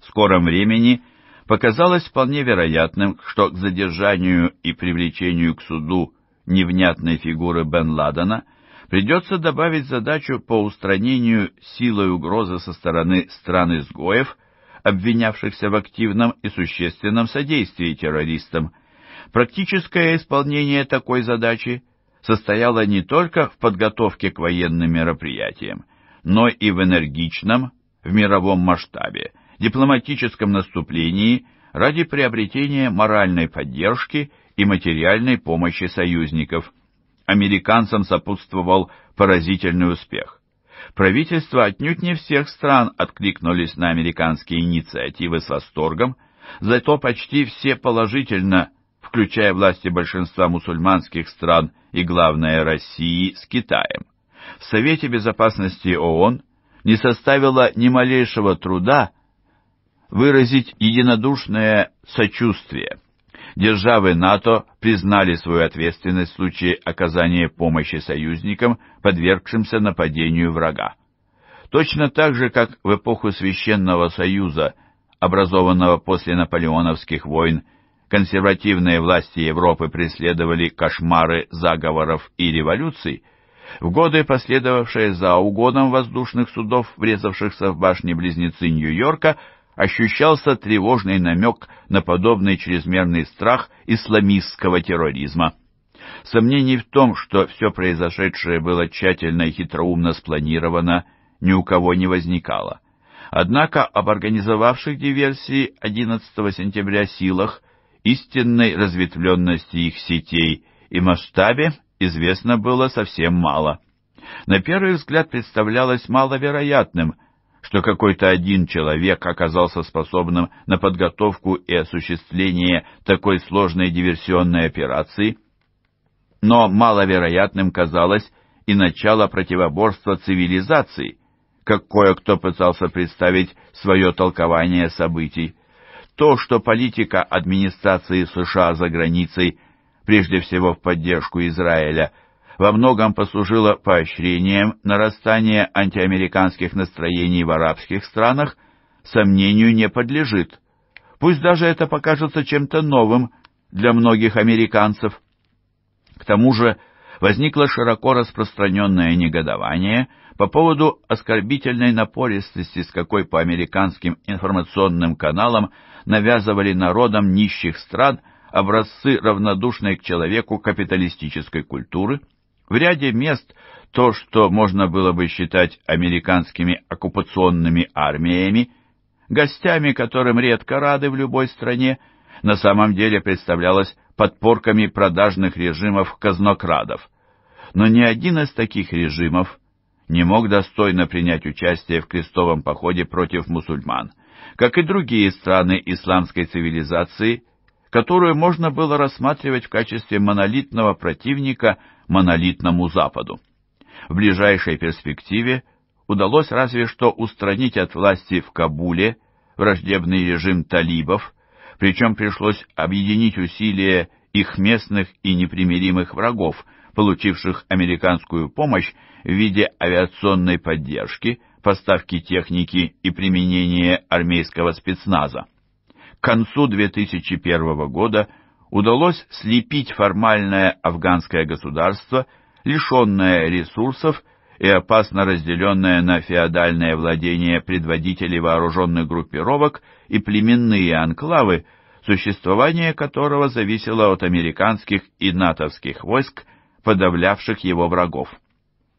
В скором времени показалось вполне вероятным, что к задержанию и привлечению к суду невнятной фигуры Бен Ладена придется добавить задачу по устранению силой угрозы со стороны стран-изгоев – обвинявшихся в активном и существенном содействии террористам. Практическое исполнение такой задачи состояло не только в подготовке к военным мероприятиям, но и в энергичном, в мировом масштабе, дипломатическом наступлении ради приобретения моральной поддержки и материальной помощи союзников. Американцам сопутствовал поразительный успех. Правительства отнюдь не всех стран откликнулись на американские инициативы с восторгом, зато почти все положительно, включая власти большинства мусульманских стран и, главное, России с Китаем. В Совете Безопасности ООН не составило ни малейшего труда выразить единодушное сочувствие державы НАТО признали свою ответственность в случае оказания помощи союзникам, подвергшимся нападению врага. Точно так же, как в эпоху Священного Союза, образованного после наполеоновских войн, консервативные власти Европы преследовали кошмары заговоров и революций, в годы, последовавшие за угоном воздушных судов, врезавшихся в башни-близнецы Нью-Йорка, ощущался тревожный намек на подобный чрезмерный страх исламистского терроризма. Сомнений в том, что все произошедшее было тщательно и хитроумно спланировано, ни у кого не возникало. Однако об организовавших диверсии 11 сентября силах, истинной разветвленности их сетей и масштабе известно было совсем мало. На первый взгляд представлялось маловероятным – что какой-то один человек оказался способным на подготовку и осуществление такой сложной диверсионной операции, но маловероятным казалось и начало противоборства цивилизаций, как кое-кто пытался представить свое толкование событий. То, что политика администрации США за границей, прежде всего в поддержку Израиля – во многом послужило поощрением нарастания антиамериканских настроений в арабских странах, сомнению не подлежит. Пусть даже это покажется чем-то новым для многих американцев. К тому же возникло широко распространенное негодование по поводу оскорбительной напористости, с какой по американским информационным каналам навязывали народам нищих стран образцы равнодушной к человеку капиталистической культуры – в ряде мест то, что можно было бы считать американскими оккупационными армиями, гостями, которым редко рады в любой стране, на самом деле представлялось подпорками продажных режимов казнокрадов. Но ни один из таких режимов не мог достойно принять участие в крестовом походе против мусульман. Как и другие страны исламской цивилизации – которую можно было рассматривать в качестве монолитного противника монолитному Западу. В ближайшей перспективе удалось разве что устранить от власти в Кабуле враждебный режим талибов, причем пришлось объединить усилия их местных и непримиримых врагов, получивших американскую помощь в виде авиационной поддержки, поставки техники и применения армейского спецназа к концу 2001 года удалось слепить формальное афганское государство, лишенное ресурсов и опасно разделенное на феодальное владение предводителей вооруженных группировок и племенные анклавы, существование которого зависело от американских и натовских войск, подавлявших его врагов.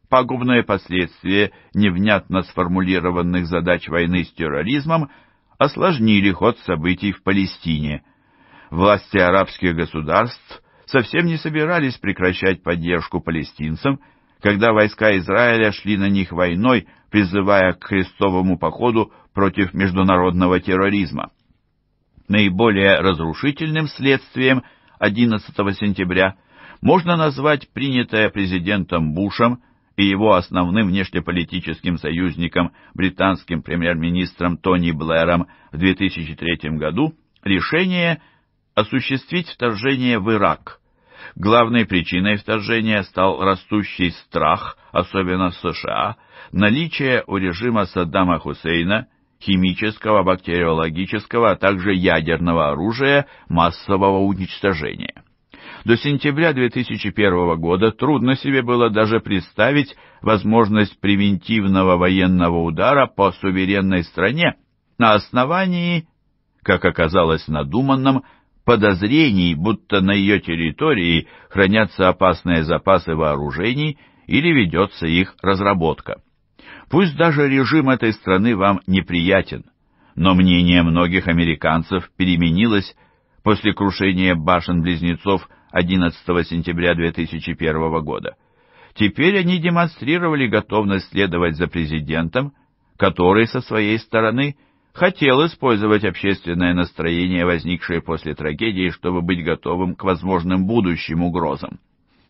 Пагубное последствие невнятно сформулированных задач войны с терроризмом – осложнили ход событий в Палестине. Власти арабских государств совсем не собирались прекращать поддержку палестинцам, когда войска Израиля шли на них войной, призывая к крестовому походу против международного терроризма. Наиболее разрушительным следствием 11 сентября можно назвать принятое президентом Бушем и его основным внешнеполитическим союзником, британским премьер-министром Тони Блэром в 2003 году, решение осуществить вторжение в Ирак. Главной причиной вторжения стал растущий страх, особенно в США, наличие у режима Саддама Хусейна химического, бактериологического, а также ядерного оружия массового уничтожения. До сентября 2001 года трудно себе было даже представить возможность превентивного военного удара по суверенной стране на основании, как оказалось надуманном, подозрений, будто на ее территории хранятся опасные запасы вооружений или ведется их разработка. Пусть даже режим этой страны вам неприятен, но мнение многих американцев переменилось после крушения башен-близнецов 11 сентября 2001 года. Теперь они демонстрировали готовность следовать за президентом, который со своей стороны хотел использовать общественное настроение, возникшее после трагедии, чтобы быть готовым к возможным будущим угрозам.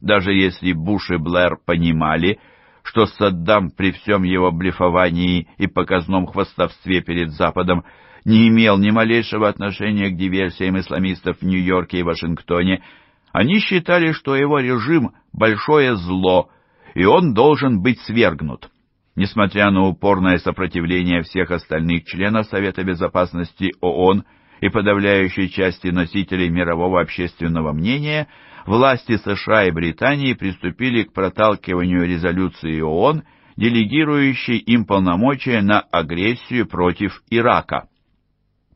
Даже если Буш и Блэр понимали, что Саддам при всем его блефовании и показном хвастовстве перед Западом не имел ни малейшего отношения к диверсиям исламистов в Нью-Йорке и Вашингтоне, они считали, что его режим – большое зло, и он должен быть свергнут. Несмотря на упорное сопротивление всех остальных членов Совета Безопасности ООН и подавляющей части носителей мирового общественного мнения, власти США и Британии приступили к проталкиванию резолюции ООН, делегирующей им полномочия на агрессию против Ирака.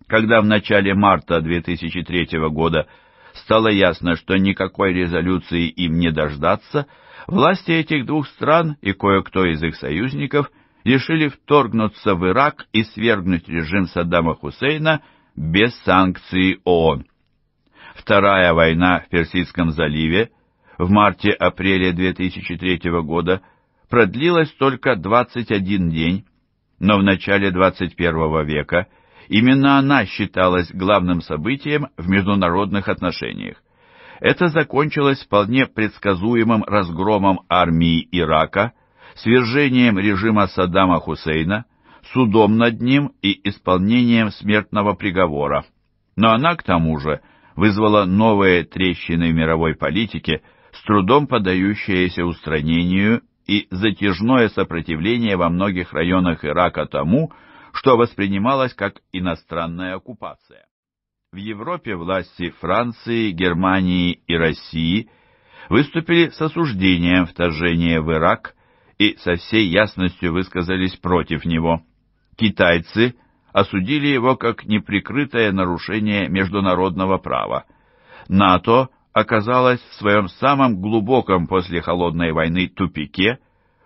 Когда в начале марта 2003 года стало ясно, что никакой резолюции им не дождаться, власти этих двух стран и кое-кто из их союзников решили вторгнуться в Ирак и свергнуть режим Саддама Хусейна без санкций ООН. Вторая война в Персидском заливе в марте-апреле 2003 года продлилась только 21 день, но в начале 21 века – Именно она считалась главным событием в международных отношениях. Это закончилось вполне предсказуемым разгромом армии Ирака, свержением режима Саддама Хусейна, судом над ним и исполнением смертного приговора. Но она, к тому же, вызвала новые трещины в мировой политике, с трудом подающиеся устранению и затяжное сопротивление во многих районах Ирака тому, что воспринималось как иностранная оккупация. В Европе власти Франции, Германии и России выступили с осуждением вторжения в Ирак и со всей ясностью высказались против него. Китайцы осудили его как неприкрытое нарушение международного права. НАТО оказалось в своем самом глубоком после Холодной войны тупике,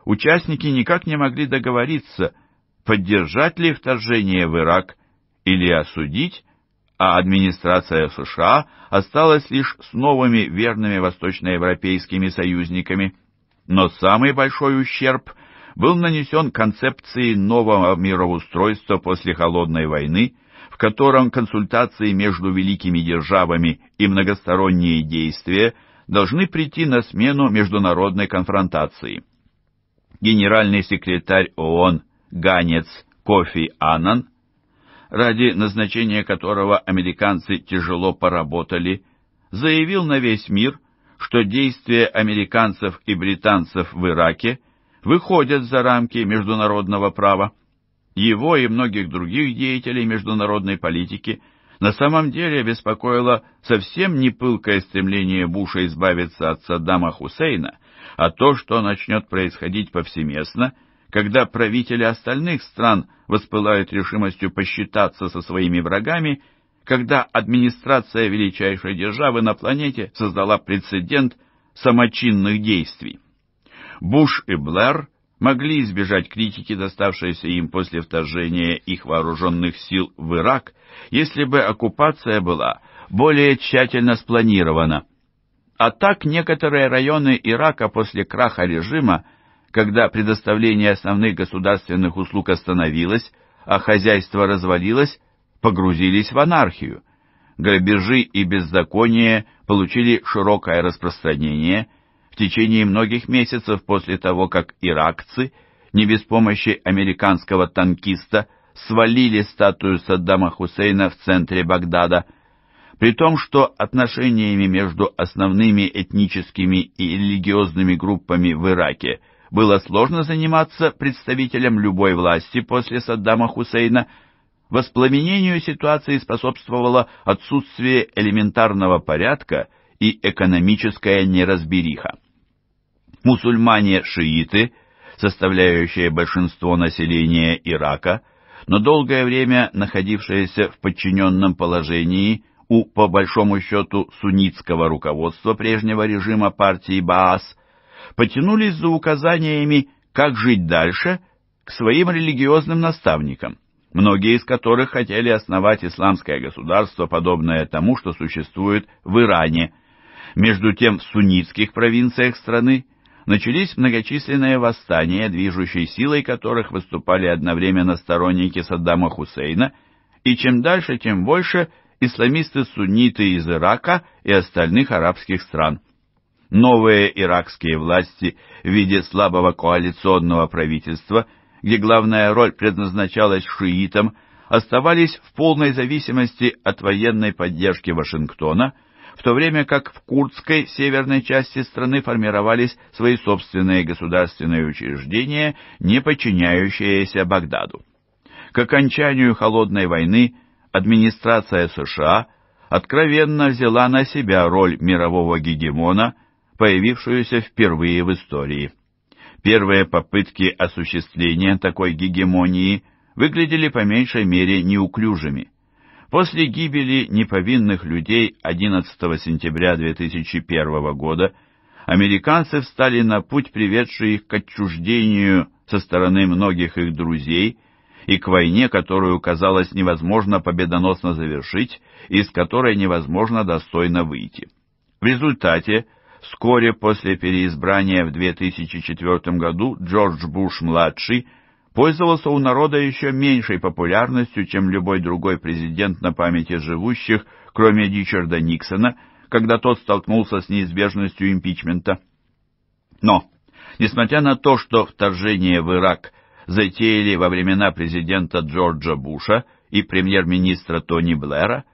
участники никак не могли договориться – поддержать ли вторжение в Ирак или осудить, а администрация США осталась лишь с новыми верными восточноевропейскими союзниками. Но самый большой ущерб был нанесен концепции нового мироустройства после Холодной войны, в котором консультации между великими державами и многосторонние действия должны прийти на смену международной конфронтации. Генеральный секретарь ООН ганец Кофи Аннан, ради назначения которого американцы тяжело поработали, заявил на весь мир, что действия американцев и британцев в Ираке выходят за рамки международного права. Его и многих других деятелей международной политики на самом деле беспокоило совсем не пылкое стремление Буша избавиться от Саддама Хусейна, а то, что начнет происходить повсеместно – когда правители остальных стран воспылают решимостью посчитаться со своими врагами, когда администрация величайшей державы на планете создала прецедент самочинных действий. Буш и Блэр могли избежать критики, доставшейся им после вторжения их вооруженных сил в Ирак, если бы оккупация была более тщательно спланирована. А так некоторые районы Ирака после краха режима когда предоставление основных государственных услуг остановилось, а хозяйство развалилось, погрузились в анархию. Грабежи и беззаконие получили широкое распространение в течение многих месяцев после того, как иракцы, не без помощи американского танкиста, свалили статую Саддама Хусейна в центре Багдада, при том, что отношениями между основными этническими и религиозными группами в Ираке – было сложно заниматься представителем любой власти после Саддама Хусейна. Воспламенению ситуации способствовало отсутствие элементарного порядка и экономическая неразбериха. Мусульмане-шииты, составляющие большинство населения Ирака, но долгое время находившиеся в подчиненном положении у, по большому счету, суннитского руководства прежнего режима партии Баас – потянулись за указаниями, как жить дальше, к своим религиозным наставникам, многие из которых хотели основать исламское государство, подобное тому, что существует в Иране. Между тем в суннитских провинциях страны начались многочисленные восстания, движущей силой которых выступали одновременно сторонники Саддама Хусейна, и чем дальше, тем больше исламисты-сунниты из Ирака и остальных арабских стран новые иракские власти в виде слабого коалиционного правительства, где главная роль предназначалась шиитам, оставались в полной зависимости от военной поддержки Вашингтона, в то время как в курдской северной части страны формировались свои собственные государственные учреждения, не подчиняющиеся Багдаду. К окончанию Холодной войны администрация США откровенно взяла на себя роль мирового гегемона – появившуюся впервые в истории. Первые попытки осуществления такой гегемонии выглядели по меньшей мере неуклюжими. После гибели неповинных людей 11 сентября 2001 года американцы встали на путь, приведший их к отчуждению со стороны многих их друзей и к войне, которую казалось невозможно победоносно завершить и из которой невозможно достойно выйти. В результате Вскоре после переизбрания в 2004 году Джордж Буш-младший пользовался у народа еще меньшей популярностью, чем любой другой президент на памяти живущих, кроме Ричарда Никсона, когда тот столкнулся с неизбежностью импичмента. Но, несмотря на то, что вторжение в Ирак затеяли во времена президента Джорджа Буша и премьер-министра Тони Блэра,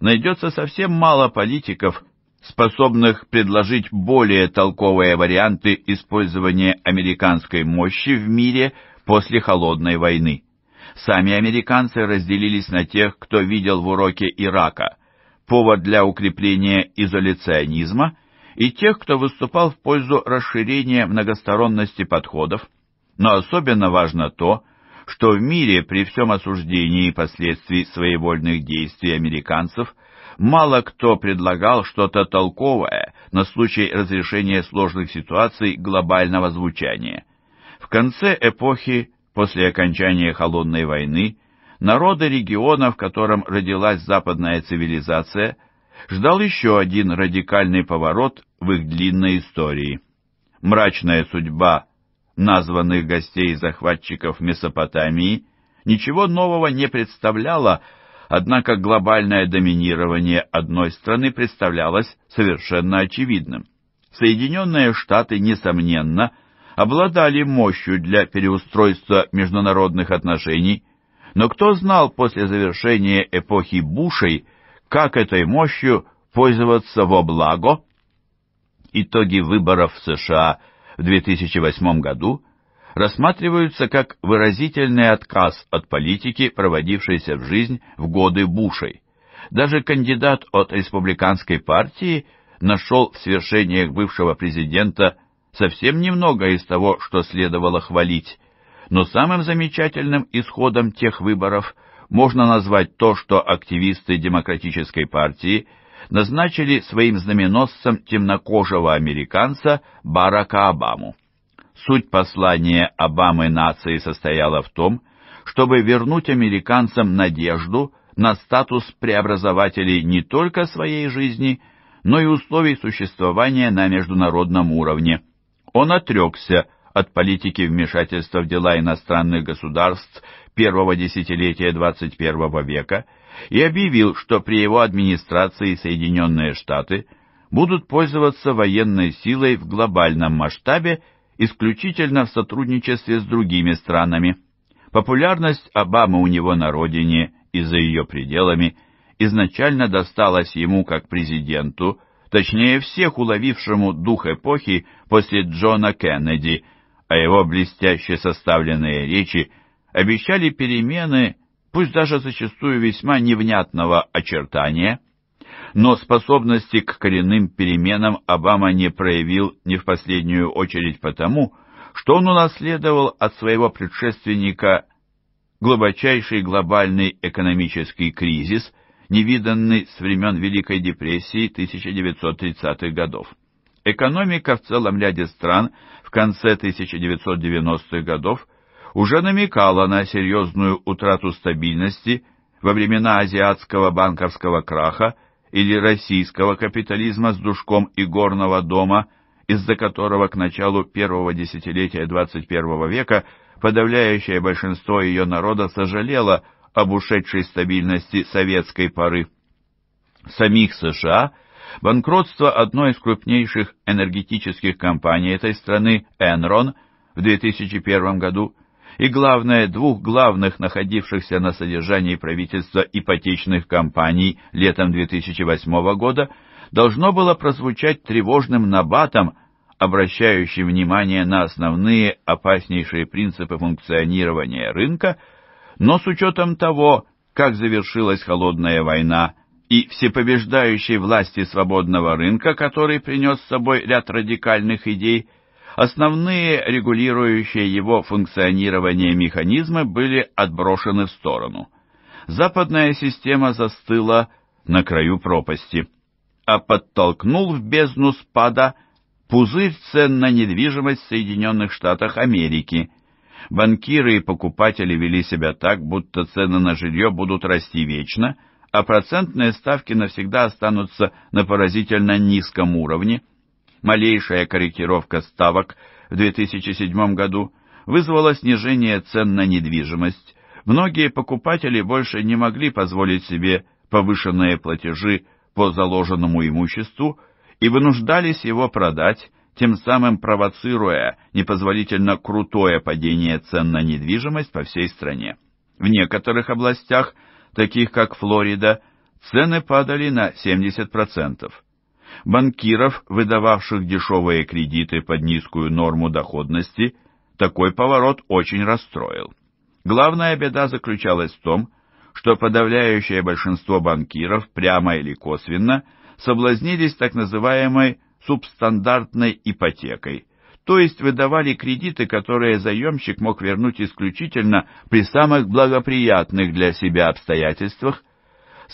найдется совсем мало политиков, способных предложить более толковые варианты использования американской мощи в мире после Холодной войны. Сами американцы разделились на тех, кто видел в уроке Ирака повод для укрепления изоляционизма и тех, кто выступал в пользу расширения многосторонности подходов. Но особенно важно то, что в мире при всем осуждении последствий своевольных действий американцев – мало кто предлагал что-то толковое на случай разрешения сложных ситуаций глобального звучания. В конце эпохи, после окончания Холодной войны, народы региона, в котором родилась западная цивилизация, ждал еще один радикальный поворот в их длинной истории. Мрачная судьба названных гостей захватчиков Месопотамии ничего нового не представляла Однако глобальное доминирование одной страны представлялось совершенно очевидным. Соединенные Штаты, несомненно, обладали мощью для переустройства международных отношений, но кто знал после завершения эпохи Бушей, как этой мощью пользоваться во благо? Итоги выборов в США в 2008 году – рассматриваются как выразительный отказ от политики, проводившейся в жизнь в годы Бушей. Даже кандидат от республиканской партии нашел в свершениях бывшего президента совсем немного из того, что следовало хвалить. Но самым замечательным исходом тех выборов можно назвать то, что активисты Демократической партии назначили своим знаменосцем темнокожего американца Барака Обаму. Суть послания Обамы нации состояла в том, чтобы вернуть американцам надежду на статус преобразователей не только своей жизни, но и условий существования на международном уровне. Он отрекся от политики вмешательства в дела иностранных государств первого десятилетия XXI века и объявил, что при его администрации Соединенные Штаты будут пользоваться военной силой в глобальном масштабе исключительно в сотрудничестве с другими странами. Популярность Обамы у него на родине и за ее пределами изначально досталась ему как президенту, точнее всех уловившему дух эпохи после Джона Кеннеди, а его блестяще составленные речи обещали перемены, пусть даже зачастую весьма невнятного очертания – но способности к коренным переменам Обама не проявил не в последнюю очередь потому, что он унаследовал от своего предшественника глубочайший глобальный экономический кризис, невиданный с времен Великой депрессии 1930-х годов. Экономика в целом ряде стран в конце 1990-х годов уже намекала на серьезную утрату стабильности во времена азиатского банковского краха или российского капитализма с душком игорного дома, из-за которого к началу первого десятилетия XXI века подавляющее большинство ее народа сожалело об ушедшей стабильности советской поры. В самих США банкротство одной из крупнейших энергетических компаний этой страны, Enron, в 2001 году и, главное, двух главных находившихся на содержании правительства ипотечных компаний летом 2008 года, должно было прозвучать тревожным набатом, обращающим внимание на основные опаснейшие принципы функционирования рынка, но с учетом того, как завершилась холодная война и всепобеждающей власти свободного рынка, который принес с собой ряд радикальных идей – Основные регулирующие его функционирование механизмы были отброшены в сторону. Западная система застыла на краю пропасти, а подтолкнул в бездну спада пузырь цен на недвижимость в Соединенных Штатах Америки. Банкиры и покупатели вели себя так, будто цены на жилье будут расти вечно, а процентные ставки навсегда останутся на поразительно низком уровне – малейшая корректировка ставок в 2007 году вызвала снижение цен на недвижимость, многие покупатели больше не могли позволить себе повышенные платежи по заложенному имуществу и вынуждались его продать, тем самым провоцируя непозволительно крутое падение цен на недвижимость по всей стране. В некоторых областях, таких как Флорида, цены падали на 70% банкиров, выдававших дешевые кредиты под низкую норму доходности, такой поворот очень расстроил. Главная беда заключалась в том, что подавляющее большинство банкиров прямо или косвенно соблазнились так называемой субстандартной ипотекой, то есть выдавали кредиты, которые заемщик мог вернуть исключительно при самых благоприятных для себя обстоятельствах,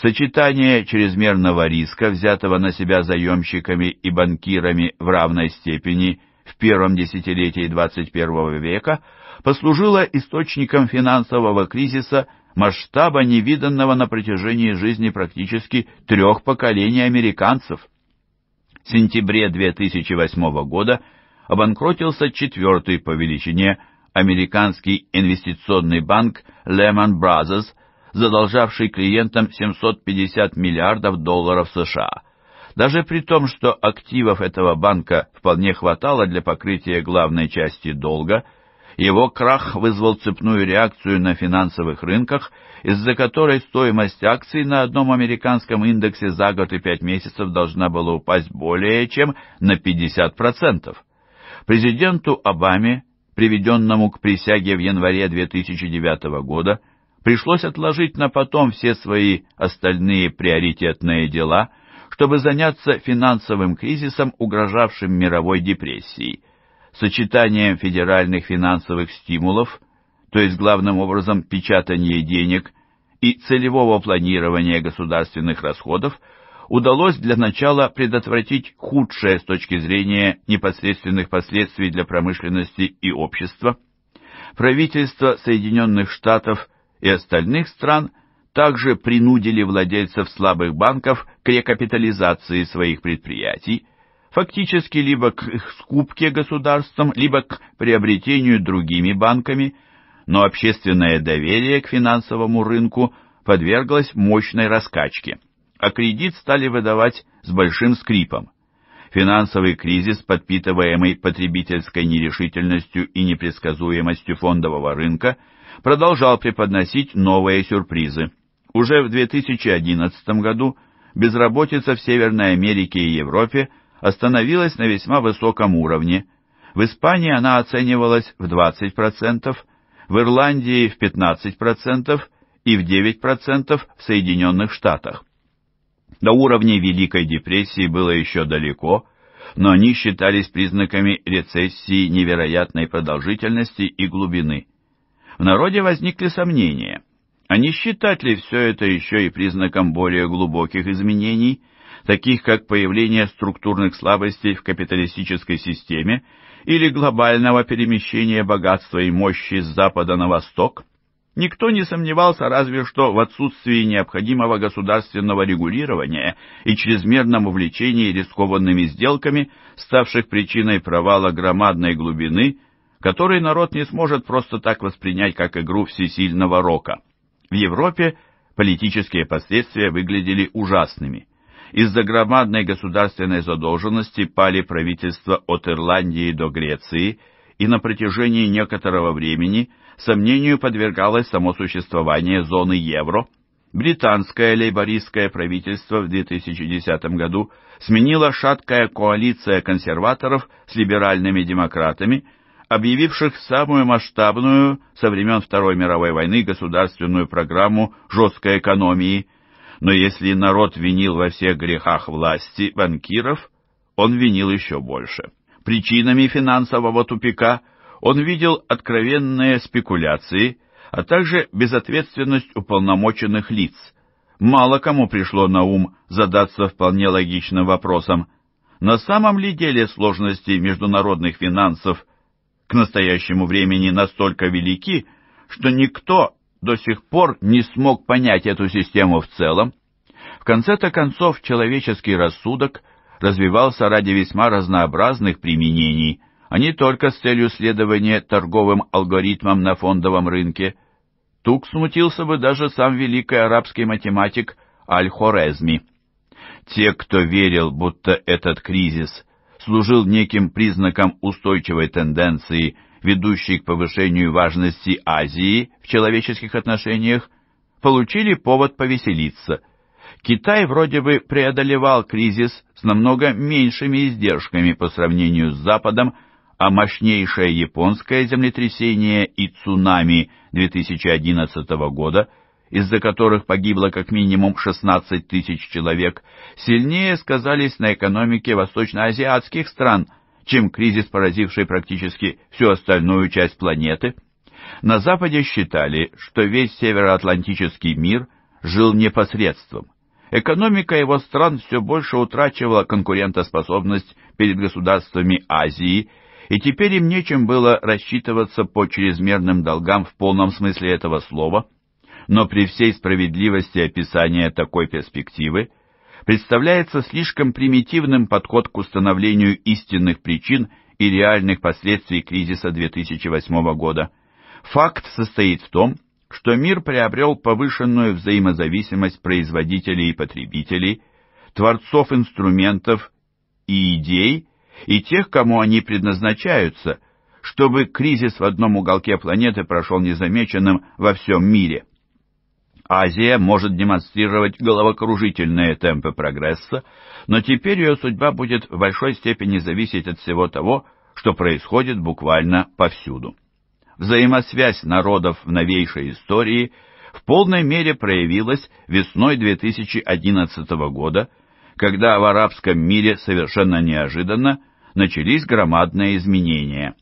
Сочетание чрезмерного риска, взятого на себя заемщиками и банкирами в равной степени в первом десятилетии 21 века, послужило источником финансового кризиса масштаба невиданного на протяжении жизни практически трех поколений американцев. В сентябре 2008 года обанкротился четвертый по величине американский инвестиционный банк Lehman Brothers, задолжавший клиентам 750 миллиардов долларов США. Даже при том, что активов этого банка вполне хватало для покрытия главной части долга, его крах вызвал цепную реакцию на финансовых рынках, из-за которой стоимость акций на одном американском индексе за год и пять месяцев должна была упасть более чем на 50%. Президенту Обаме, приведенному к присяге в январе 2009 года, пришлось отложить на потом все свои остальные приоритетные дела, чтобы заняться финансовым кризисом, угрожавшим мировой депрессией. сочетанием федеральных финансовых стимулов, то есть главным образом печатание денег и целевого планирования государственных расходов, удалось для начала предотвратить худшее с точки зрения непосредственных последствий для промышленности и общества. Правительство Соединенных Штатов – и остальных стран также принудили владельцев слабых банков к рекапитализации своих предприятий, фактически либо к их скупке государством, либо к приобретению другими банками, но общественное доверие к финансовому рынку подверглось мощной раскачке, а кредит стали выдавать с большим скрипом. Финансовый кризис, подпитываемый потребительской нерешительностью и непредсказуемостью фондового рынка – продолжал преподносить новые сюрпризы. Уже в 2011 году безработица в Северной Америке и Европе остановилась на весьма высоком уровне. В Испании она оценивалась в 20%, в Ирландии в 15% и в 9% в Соединенных Штатах. До уровня Великой депрессии было еще далеко, но они считались признаками рецессии невероятной продолжительности и глубины. В народе возникли сомнения, а не считать ли все это еще и признаком более глубоких изменений, таких как появление структурных слабостей в капиталистической системе или глобального перемещения богатства и мощи с запада на восток? Никто не сомневался разве что в отсутствии необходимого государственного регулирования и чрезмерном увлечении рискованными сделками, ставших причиной провала громадной глубины который народ не сможет просто так воспринять как игру всесильного рока. В Европе политические последствия выглядели ужасными. Из-за громадной государственной задолженности пали правительства от Ирландии до Греции, и на протяжении некоторого времени сомнению подвергалось само существование зоны евро. Британское лейбористское правительство в 2010 году сменила шаткая коалиция консерваторов с либеральными демократами – объявивших самую масштабную со времен Второй мировой войны государственную программу жесткой экономии. Но если народ винил во всех грехах власти банкиров, он винил еще больше. Причинами финансового тупика он видел откровенные спекуляции, а также безответственность уполномоченных лиц. Мало кому пришло на ум задаться вполне логичным вопросом – на самом ли деле сложности международных финансов к настоящему времени настолько велики, что никто до сих пор не смог понять эту систему в целом. В конце-то концов человеческий рассудок развивался ради весьма разнообразных применений, а не только с целью следования торговым алгоритмам на фондовом рынке. Тук смутился бы даже сам великий арабский математик Аль-Хорезми. Те, кто верил, будто этот кризис служил неким признаком устойчивой тенденции, ведущей к повышению важности Азии в человеческих отношениях, получили повод повеселиться. Китай вроде бы преодолевал кризис с намного меньшими издержками по сравнению с Западом, а мощнейшее японское землетрясение и цунами 2011 года – из-за которых погибло как минимум 16 тысяч человек, сильнее сказались на экономике восточноазиатских стран, чем кризис, поразивший практически всю остальную часть планеты. На Западе считали, что весь североатлантический мир жил непосредством. Экономика его стран все больше утрачивала конкурентоспособность перед государствами Азии, и теперь им нечем было рассчитываться по чрезмерным долгам в полном смысле этого слова – но при всей справедливости описания такой перспективы представляется слишком примитивным подход к установлению истинных причин и реальных последствий кризиса 2008 года. Факт состоит в том, что мир приобрел повышенную взаимозависимость производителей и потребителей, творцов инструментов и идей, и тех, кому они предназначаются, чтобы кризис в одном уголке планеты прошел незамеченным во всем мире. Азия может демонстрировать головокружительные темпы прогресса, но теперь ее судьба будет в большой степени зависеть от всего того, что происходит буквально повсюду. Взаимосвязь народов в новейшей истории в полной мере проявилась весной 2011 года, когда в арабском мире совершенно неожиданно начались громадные изменения.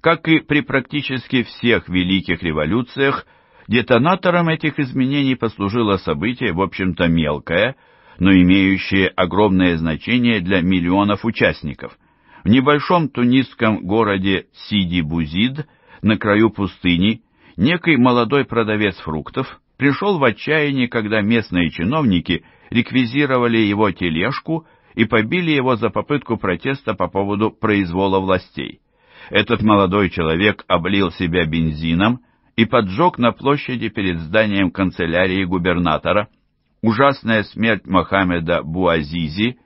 Как и при практически всех великих революциях, Детонатором этих изменений послужило событие, в общем-то, мелкое, но имеющее огромное значение для миллионов участников. В небольшом тунисском городе Сиди-Бузид, на краю пустыни, некий молодой продавец фруктов пришел в отчаяние, когда местные чиновники реквизировали его тележку и побили его за попытку протеста по поводу произвола властей. Этот молодой человек облил себя бензином, и поджог на площади перед зданием канцелярии губернатора. Ужасная смерть Мохаммеда Буазизи,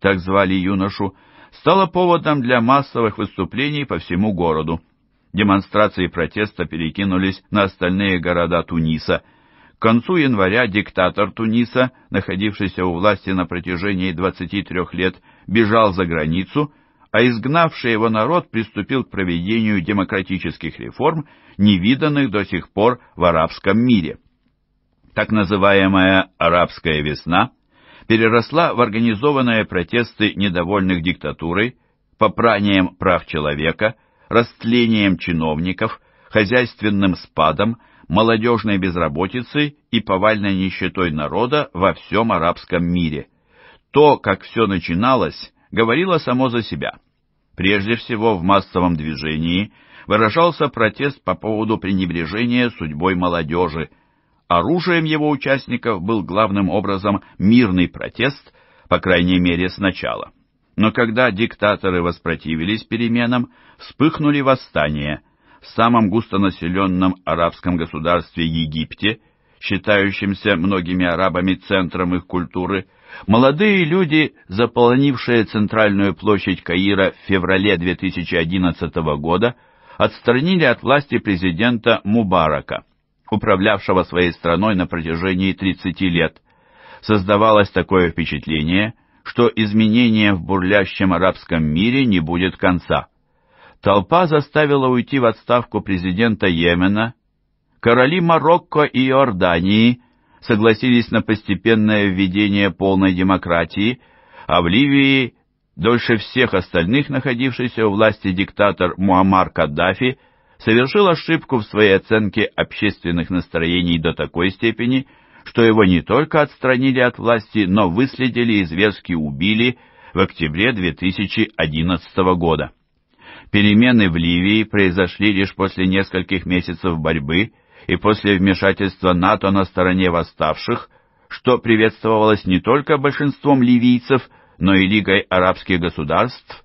так звали юношу, стала поводом для массовых выступлений по всему городу. Демонстрации протеста перекинулись на остальные города Туниса. К концу января диктатор Туниса, находившийся у власти на протяжении 23 лет, бежал за границу – а изгнавший его народ приступил к проведению демократических реформ, невиданных до сих пор в арабском мире. Так называемая «арабская весна» переросла в организованные протесты недовольных диктатурой, попранием прав человека, растлением чиновников, хозяйственным спадом, молодежной безработицей и повальной нищетой народа во всем арабском мире. То, как все начиналось, говорило само за себя. Прежде всего, в массовом движении выражался протест по поводу пренебрежения судьбой молодежи. Оружием его участников был главным образом мирный протест, по крайней мере, сначала. Но когда диктаторы воспротивились переменам, вспыхнули восстания. В самом густонаселенном арабском государстве Египте – считающимся многими арабами центром их культуры, молодые люди, заполонившие центральную площадь Каира в феврале 2011 года, отстранили от власти президента Мубарака, управлявшего своей страной на протяжении 30 лет. Создавалось такое впечатление, что изменения в бурлящем арабском мире не будет конца. Толпа заставила уйти в отставку президента Йемена короли Марокко и Иордании согласились на постепенное введение полной демократии, а в Ливии дольше всех остальных находившийся у власти диктатор Муаммар Каддафи совершил ошибку в своей оценке общественных настроений до такой степени, что его не только отстранили от власти, но выследили и зверски убили в октябре 2011 года. Перемены в Ливии произошли лишь после нескольких месяцев борьбы и после вмешательства НАТО на стороне восставших, что приветствовалось не только большинством ливийцев, но и Лигой арабских государств,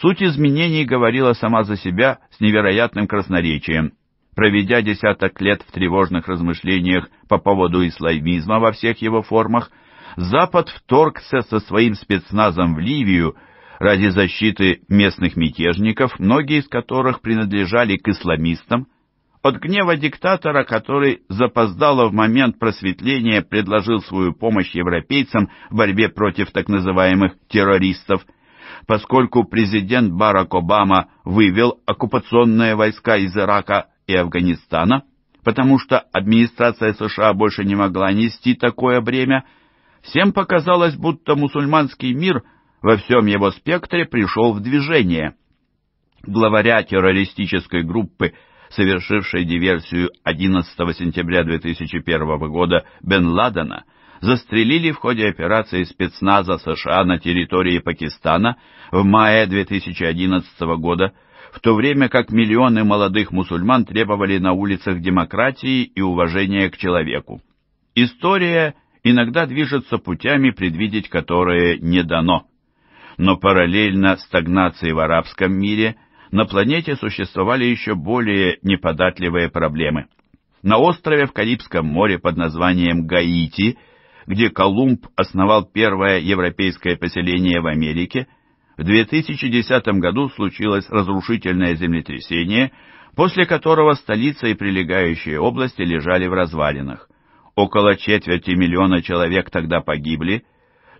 суть изменений говорила сама за себя с невероятным красноречием. Проведя десяток лет в тревожных размышлениях по поводу исламизма во всех его формах, Запад вторгся со своим спецназом в Ливию ради защиты местных мятежников, многие из которых принадлежали к исламистам, от гнева диктатора, который запоздало в момент просветления предложил свою помощь европейцам в борьбе против так называемых террористов, поскольку президент Барак Обама вывел оккупационные войска из Ирака и Афганистана, потому что администрация США больше не могла нести такое бремя, всем показалось, будто мусульманский мир во всем его спектре пришел в движение. Главаря террористической группы – совершившей диверсию 11 сентября 2001 года Бен Ладена, застрелили в ходе операции спецназа США на территории Пакистана в мае 2011 года, в то время как миллионы молодых мусульман требовали на улицах демократии и уважения к человеку. История иногда движется путями, предвидеть которые не дано. Но параллельно стагнации в арабском мире на планете существовали еще более неподатливые проблемы. На острове в Карибском море под названием Гаити, где Колумб основал первое европейское поселение в Америке, в 2010 году случилось разрушительное землетрясение, после которого столица и прилегающие области лежали в развалинах. Около четверти миллиона человек тогда погибли,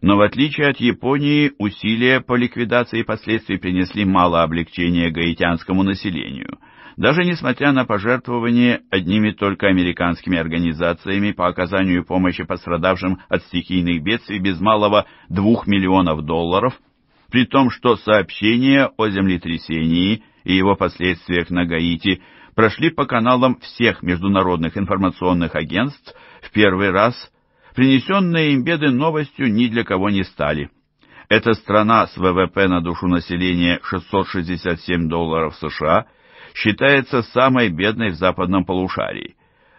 но в отличие от Японии усилия по ликвидации последствий принесли мало облегчения гаитянскому населению, даже несмотря на пожертвования одними только американскими организациями по оказанию помощи пострадавшим от стихийных бедствий без малого 2 миллионов долларов, при том, что сообщения о землетрясении и его последствиях на Гаити прошли по каналам всех международных информационных агентств в первый раз принесенные им беды новостью ни для кого не стали. Эта страна с ВВП на душу населения 667 долларов США считается самой бедной в западном полушарии.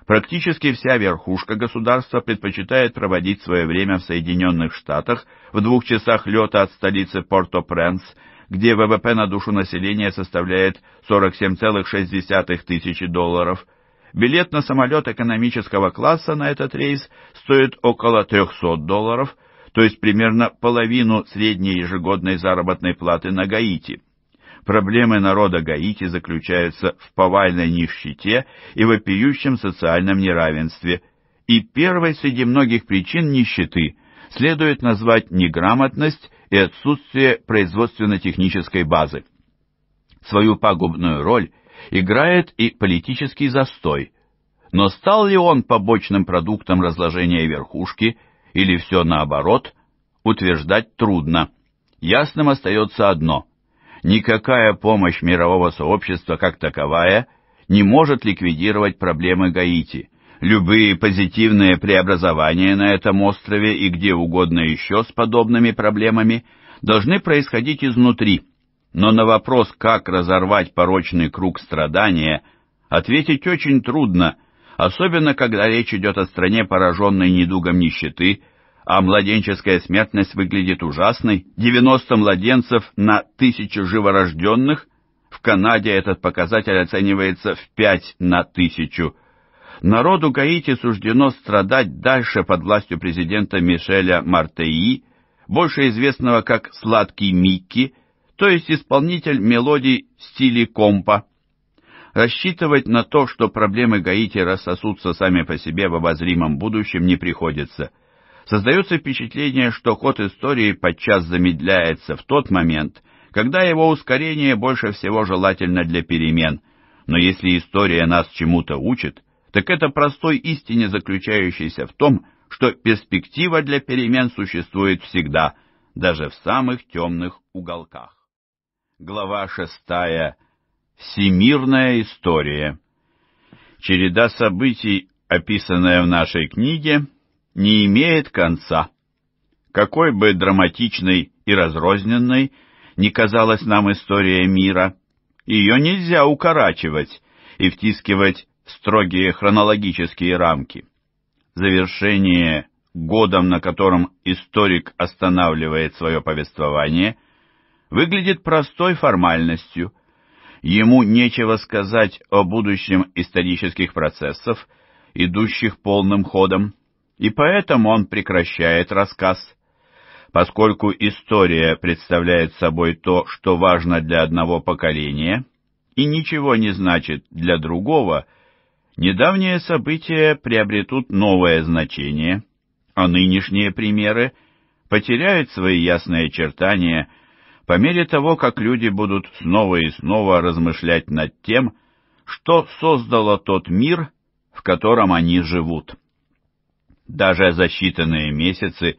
Практически вся верхушка государства предпочитает проводить свое время в Соединенных Штатах в двух часах лета от столицы Порто-Пренс, где ВВП на душу населения составляет 47,6 тысячи долларов, Билет на самолет экономического класса на этот рейс стоит около 300 долларов, то есть примерно половину средней ежегодной заработной платы на Гаити. Проблемы народа Гаити заключаются в повальной нищете и вопиющем социальном неравенстве. И первой среди многих причин нищеты следует назвать неграмотность и отсутствие производственно-технической базы. Свою пагубную роль – играет и политический застой. Но стал ли он побочным продуктом разложения верхушки или все наоборот, утверждать трудно. Ясным остается одно – никакая помощь мирового сообщества как таковая не может ликвидировать проблемы Гаити. Любые позитивные преобразования на этом острове и где угодно еще с подобными проблемами должны происходить изнутри – но на вопрос, как разорвать порочный круг страдания, ответить очень трудно, особенно когда речь идет о стране, пораженной недугом нищеты, а младенческая смертность выглядит ужасной, 90 младенцев на тысячу живорожденных, в Канаде этот показатель оценивается в 5 на тысячу. Народу Гаити суждено страдать дальше под властью президента Мишеля Мартеи, больше известного как «Сладкий Микки», то есть исполнитель мелодий в стиле компа. Рассчитывать на то, что проблемы Гаити рассосутся сами по себе в обозримом будущем, не приходится. Создается впечатление, что ход истории подчас замедляется в тот момент, когда его ускорение больше всего желательно для перемен. Но если история нас чему-то учит, так это простой истине, заключающейся в том, что перспектива для перемен существует всегда, даже в самых темных уголках. Глава шестая. Всемирная история. Череда событий, описанная в нашей книге, не имеет конца. Какой бы драматичной и разрозненной ни казалась нам история мира, ее нельзя укорачивать и втискивать в строгие хронологические рамки. Завершение годом, на котором историк останавливает свое повествование, выглядит простой формальностью. Ему нечего сказать о будущем исторических процессов, идущих полным ходом, и поэтому он прекращает рассказ. Поскольку история представляет собой то, что важно для одного поколения, и ничего не значит для другого, недавние события приобретут новое значение, а нынешние примеры потеряют свои ясные очертания – по мере того, как люди будут снова и снова размышлять над тем, что создало тот мир, в котором они живут. Даже за считанные месяцы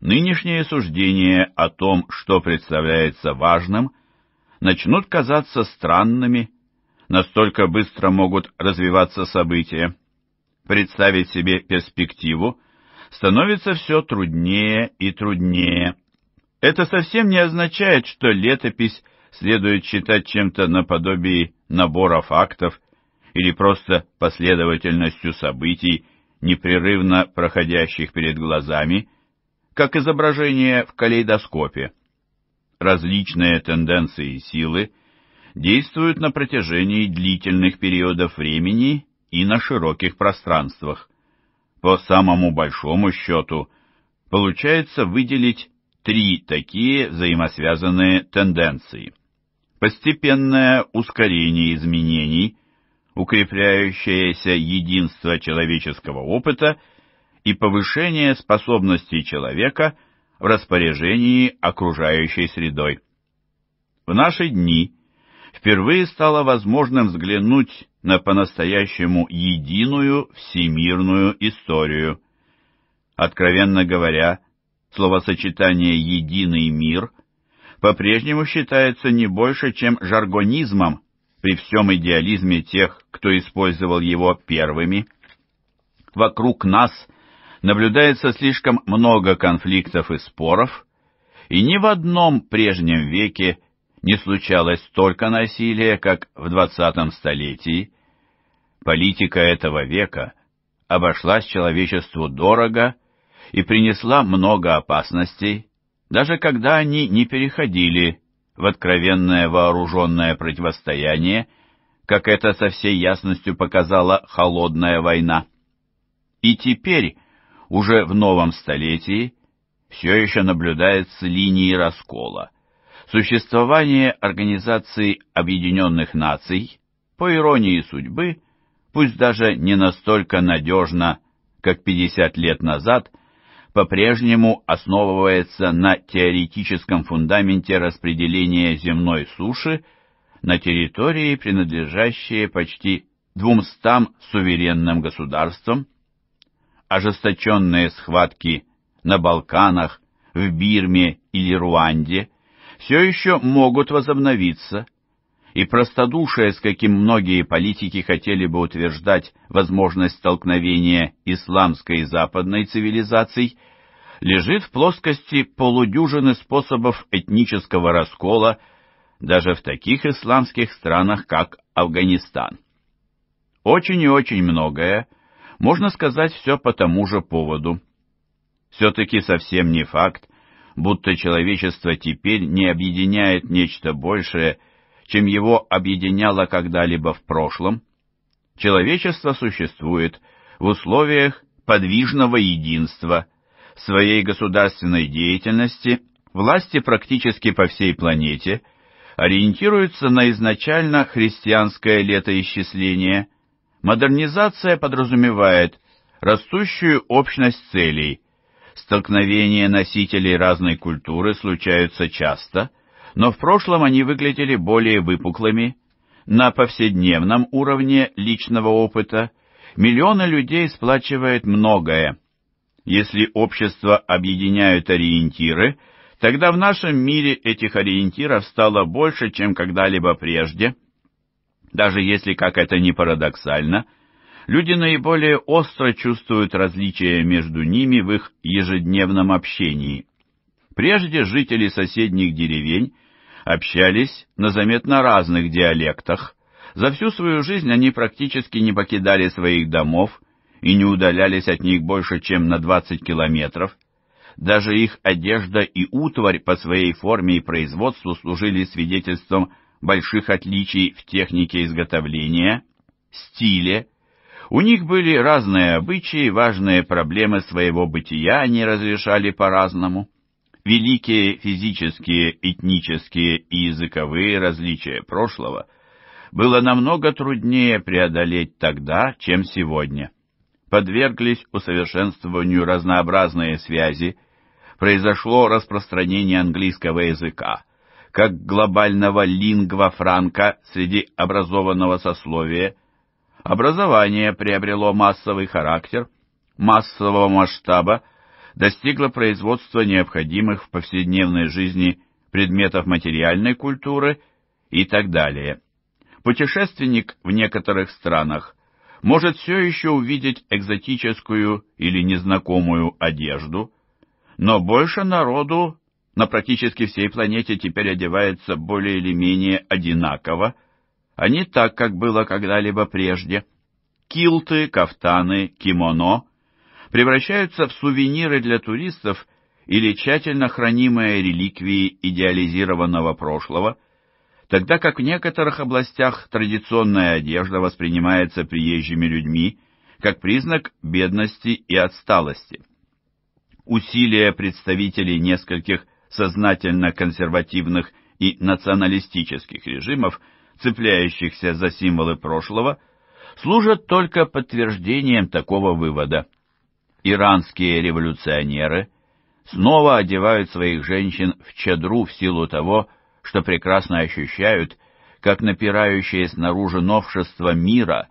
нынешние суждения о том, что представляется важным, начнут казаться странными, настолько быстро могут развиваться события. Представить себе перспективу становится все труднее и труднее. Это совсем не означает, что летопись следует считать чем-то наподобие набора фактов или просто последовательностью событий, непрерывно проходящих перед глазами, как изображение в калейдоскопе. Различные тенденции и силы действуют на протяжении длительных периодов времени и на широких пространствах. По самому большому счету, получается выделить три такие взаимосвязанные тенденции. Постепенное ускорение изменений, укрепляющееся единство человеческого опыта и повышение способностей человека в распоряжении окружающей средой. В наши дни впервые стало возможным взглянуть на по-настоящему единую всемирную историю. Откровенно говоря, словосочетание «единый мир» по-прежнему считается не больше, чем жаргонизмом при всем идеализме тех, кто использовал его первыми. Вокруг нас наблюдается слишком много конфликтов и споров, и ни в одном прежнем веке не случалось столько насилия, как в двадцатом столетии. Политика этого века обошлась человечеству дорого и принесла много опасностей, даже когда они не переходили в откровенное вооруженное противостояние, как это со всей ясностью показала холодная война. И теперь, уже в новом столетии, все еще наблюдается линии раскола. Существование Организации Объединенных Наций, по иронии судьбы, пусть даже не настолько надежно, как 50 лет назад – по-прежнему основывается на теоретическом фундаменте распределения земной суши на территории, принадлежащие почти 200 суверенным государствам. Ожесточенные схватки на Балканах, в Бирме или Руанде все еще могут возобновиться – и простодушие, с каким многие политики хотели бы утверждать возможность столкновения исламской и западной цивилизаций, лежит в плоскости полудюжины способов этнического раскола даже в таких исламских странах, как Афганистан. Очень и очень многое, можно сказать все по тому же поводу. Все-таки совсем не факт, будто человечество теперь не объединяет нечто большее, чем его объединяло когда-либо в прошлом, человечество существует в условиях подвижного единства. В своей государственной деятельности власти практически по всей планете ориентируются на изначально христианское летоисчисление. Модернизация подразумевает растущую общность целей. Столкновения носителей разной культуры случаются часто – но в прошлом они выглядели более выпуклыми. На повседневном уровне личного опыта миллионы людей сплачивает многое. Если общество объединяет ориентиры, тогда в нашем мире этих ориентиров стало больше, чем когда-либо прежде. Даже если, как это не парадоксально, люди наиболее остро чувствуют различия между ними в их ежедневном общении. Прежде жители соседних деревень общались на заметно разных диалектах. За всю свою жизнь они практически не покидали своих домов и не удалялись от них больше, чем на 20 километров. Даже их одежда и утварь по своей форме и производству служили свидетельством больших отличий в технике изготовления, стиле. У них были разные обычаи, важные проблемы своего бытия они разрешали по-разному великие физические, этнические и языковые различия прошлого было намного труднее преодолеть тогда, чем сегодня. Подверглись усовершенствованию разнообразные связи, произошло распространение английского языка, как глобального лингва франка среди образованного сословия, образование приобрело массовый характер, массового масштаба, достигло производства необходимых в повседневной жизни предметов материальной культуры и так далее. Путешественник в некоторых странах может все еще увидеть экзотическую или незнакомую одежду, но больше народу на практически всей планете теперь одевается более или менее одинаково, а не так, как было когда-либо прежде. Килты, кафтаны, кимоно превращаются в сувениры для туристов или тщательно хранимые реликвии идеализированного прошлого, тогда как в некоторых областях традиционная одежда воспринимается приезжими людьми как признак бедности и отсталости. Усилия представителей нескольких сознательно-консервативных и националистических режимов, цепляющихся за символы прошлого, служат только подтверждением такого вывода иранские революционеры снова одевают своих женщин в чадру в силу того, что прекрасно ощущают, как напирающие снаружи новшества мира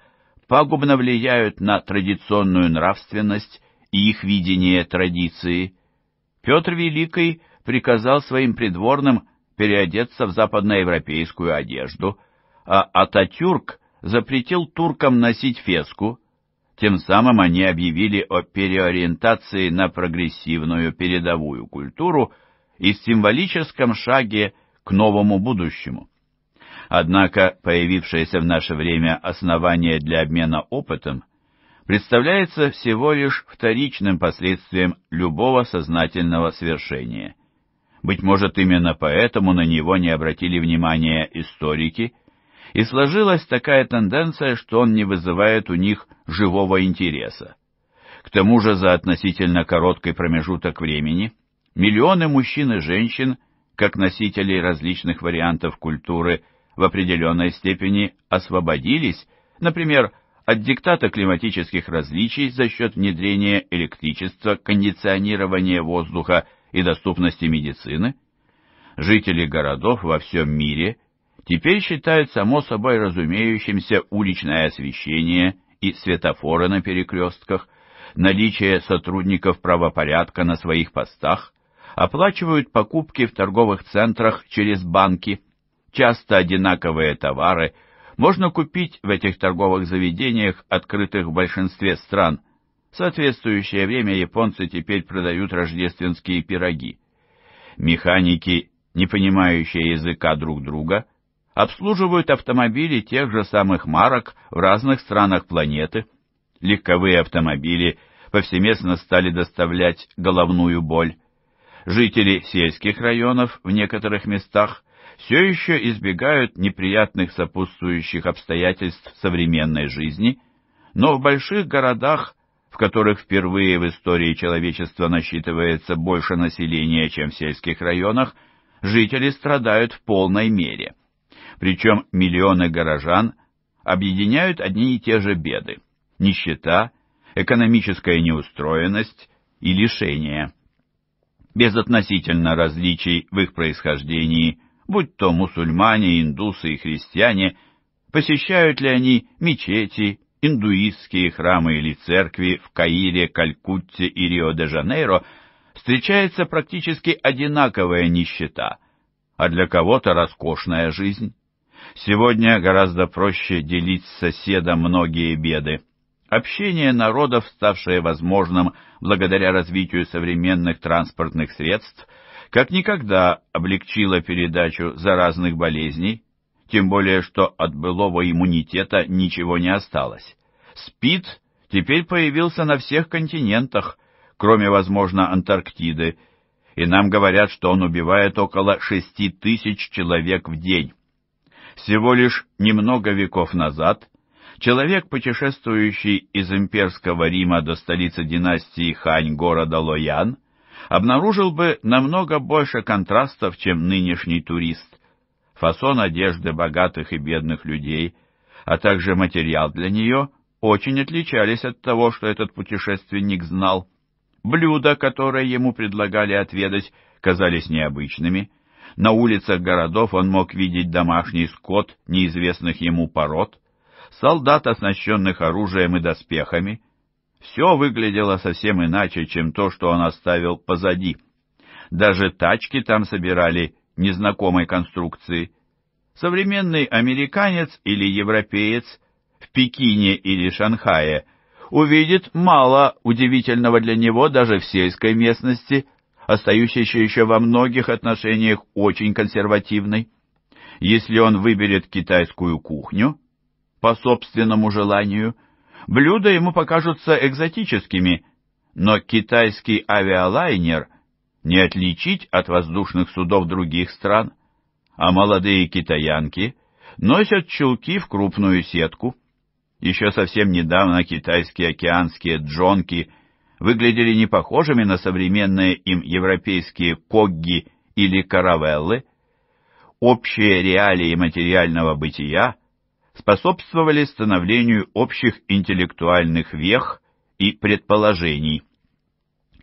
пагубно влияют на традиционную нравственность и их видение традиции. Петр Великий приказал своим придворным переодеться в западноевропейскую одежду, а Ататюрк запретил туркам носить феску, тем самым они объявили о переориентации на прогрессивную передовую культуру и символическом шаге к новому будущему. Однако появившееся в наше время основание для обмена опытом представляется всего лишь вторичным последствием любого сознательного свершения. Быть может, именно поэтому на него не обратили внимания историки – и сложилась такая тенденция, что он не вызывает у них живого интереса. К тому же за относительно короткий промежуток времени миллионы мужчин и женщин, как носителей различных вариантов культуры, в определенной степени освободились, например, от диктата климатических различий за счет внедрения электричества, кондиционирования воздуха и доступности медицины, жители городов во всем мире теперь считают само собой разумеющимся уличное освещение и светофоры на перекрестках, наличие сотрудников правопорядка на своих постах, оплачивают покупки в торговых центрах через банки. Часто одинаковые товары можно купить в этих торговых заведениях, открытых в большинстве стран. В соответствующее время японцы теперь продают рождественские пироги. Механики, не понимающие языка друг друга, обслуживают автомобили тех же самых марок в разных странах планеты. Легковые автомобили повсеместно стали доставлять головную боль. Жители сельских районов в некоторых местах все еще избегают неприятных сопутствующих обстоятельств современной жизни, но в больших городах, в которых впервые в истории человечества насчитывается больше населения, чем в сельских районах, жители страдают в полной мере причем миллионы горожан объединяют одни и те же беды – нищета, экономическая неустроенность и лишение. Безотносительно различий в их происхождении, будь то мусульмане, индусы и христиане, посещают ли они мечети, индуистские храмы или церкви в Каире, Калькутте и Рио-де-Жанейро, встречается практически одинаковая нищета, а для кого-то роскошная жизнь. Сегодня гораздо проще делить с соседом многие беды. Общение народов, ставшее возможным благодаря развитию современных транспортных средств, как никогда облегчило передачу заразных болезней, тем более что от былого иммунитета ничего не осталось. СПИД теперь появился на всех континентах, кроме, возможно, Антарктиды, и нам говорят, что он убивает около шести тысяч человек в день. Всего лишь немного веков назад человек, путешествующий из имперского Рима до столицы династии Хань города Лоян, обнаружил бы намного больше контрастов, чем нынешний турист. Фасон одежды богатых и бедных людей, а также материал для нее, очень отличались от того, что этот путешественник знал. Блюда, которые ему предлагали отведать, казались необычными — на улицах городов он мог видеть домашний скот неизвестных ему пород, солдат, оснащенных оружием и доспехами. Все выглядело совсем иначе, чем то, что он оставил позади. Даже тачки там собирали незнакомой конструкции. Современный американец или европеец в Пекине или Шанхае увидит мало удивительного для него даже в сельской местности – остающейся еще во многих отношениях очень консервативной. Если он выберет китайскую кухню, по собственному желанию, блюда ему покажутся экзотическими, но китайский авиалайнер не отличить от воздушных судов других стран, а молодые китаянки носят чулки в крупную сетку. Еще совсем недавно китайские океанские джонки выглядели не похожими на современные им европейские когги или каравеллы, общие реалии материального бытия способствовали становлению общих интеллектуальных вех и предположений.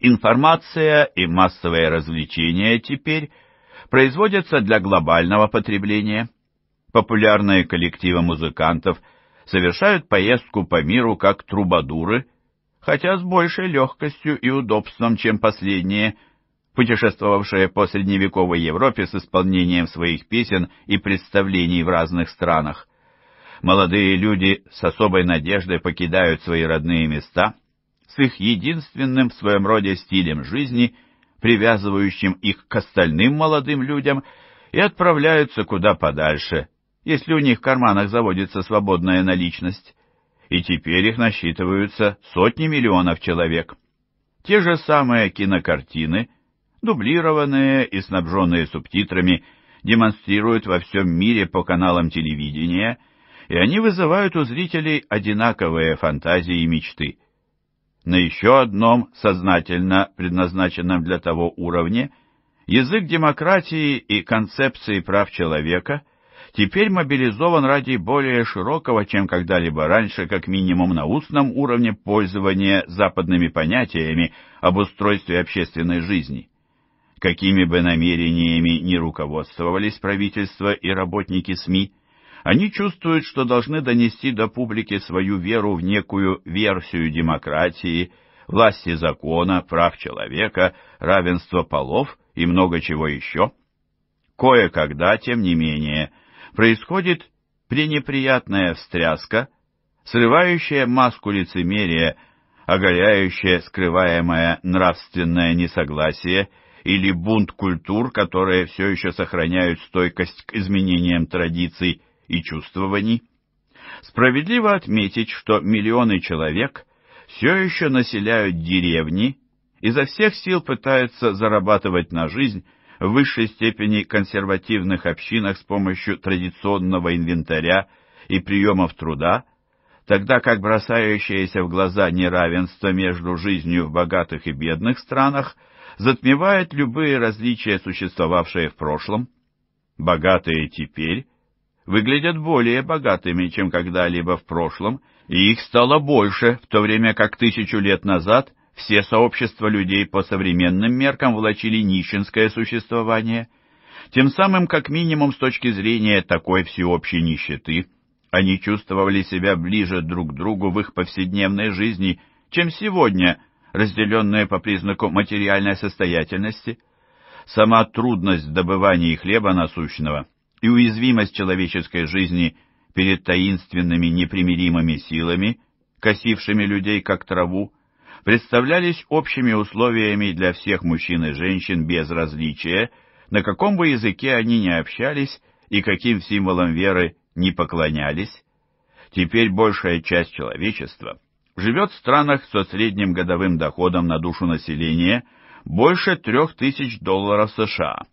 Информация и массовые развлечения теперь производятся для глобального потребления. Популярные коллективы музыкантов совершают поездку по миру как трубадуры хотя с большей легкостью и удобством, чем последние, путешествовавшие по средневековой Европе с исполнением своих песен и представлений в разных странах. Молодые люди с особой надеждой покидают свои родные места с их единственным в своем роде стилем жизни, привязывающим их к остальным молодым людям, и отправляются куда подальше, если у них в карманах заводится свободная наличность и теперь их насчитываются сотни миллионов человек. Те же самые кинокартины, дублированные и снабженные субтитрами, демонстрируют во всем мире по каналам телевидения, и они вызывают у зрителей одинаковые фантазии и мечты. На еще одном, сознательно предназначенном для того уровне, язык демократии и концепции прав человека – теперь мобилизован ради более широкого, чем когда-либо раньше, как минимум на устном уровне пользования западными понятиями об устройстве общественной жизни. Какими бы намерениями ни руководствовались правительство и работники СМИ, они чувствуют, что должны донести до публики свою веру в некую версию демократии, власти закона, прав человека, равенство полов и много чего еще. Кое-когда, тем не менее, происходит пренеприятная встряска, срывающая маску лицемерия, оголяющая скрываемое нравственное несогласие или бунт культур, которые все еще сохраняют стойкость к изменениям традиций и чувствований. Справедливо отметить, что миллионы человек все еще населяют деревни, изо всех сил пытаются зарабатывать на жизнь в высшей степени консервативных общинах с помощью традиционного инвентаря и приемов труда, тогда как бросающееся в глаза неравенство между жизнью в богатых и бедных странах затмевает любые различия, существовавшие в прошлом. Богатые теперь выглядят более богатыми, чем когда-либо в прошлом, и их стало больше, в то время как тысячу лет назад – все сообщества людей по современным меркам влачили нищенское существование, тем самым, как минимум, с точки зрения такой всеобщей нищеты, они чувствовали себя ближе друг к другу в их повседневной жизни, чем сегодня, разделенные по признаку материальной состоятельности. Сама трудность в добывании хлеба насущного и уязвимость человеческой жизни перед таинственными непримиримыми силами, косившими людей как траву, представлялись общими условиями для всех мужчин и женщин без различия, на каком бы языке они ни общались и каким символом веры не поклонялись. Теперь большая часть человечества живет в странах со средним годовым доходом на душу населения больше трех тысяч долларов США,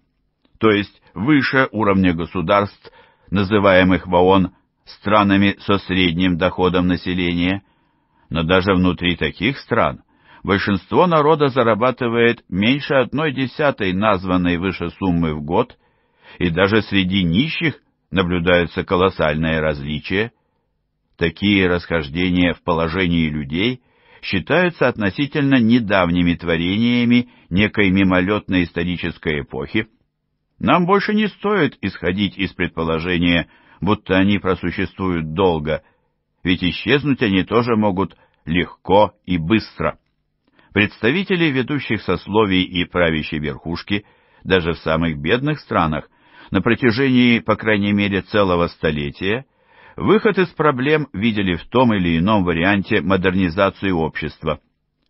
то есть выше уровня государств, называемых в ООН странами со средним доходом населения но даже внутри таких стран большинство народа зарабатывает меньше одной десятой названной выше суммы в год, и даже среди нищих наблюдаются колоссальные различия. Такие расхождения в положении людей считаются относительно недавними творениями некой мимолетной исторической эпохи. Нам больше не стоит исходить из предположения, будто они просуществуют долго, ведь исчезнуть они тоже могут легко и быстро. Представители ведущих сословий и правящей верхушки даже в самых бедных странах на протяжении, по крайней мере, целого столетия выход из проблем видели в том или ином варианте модернизации общества.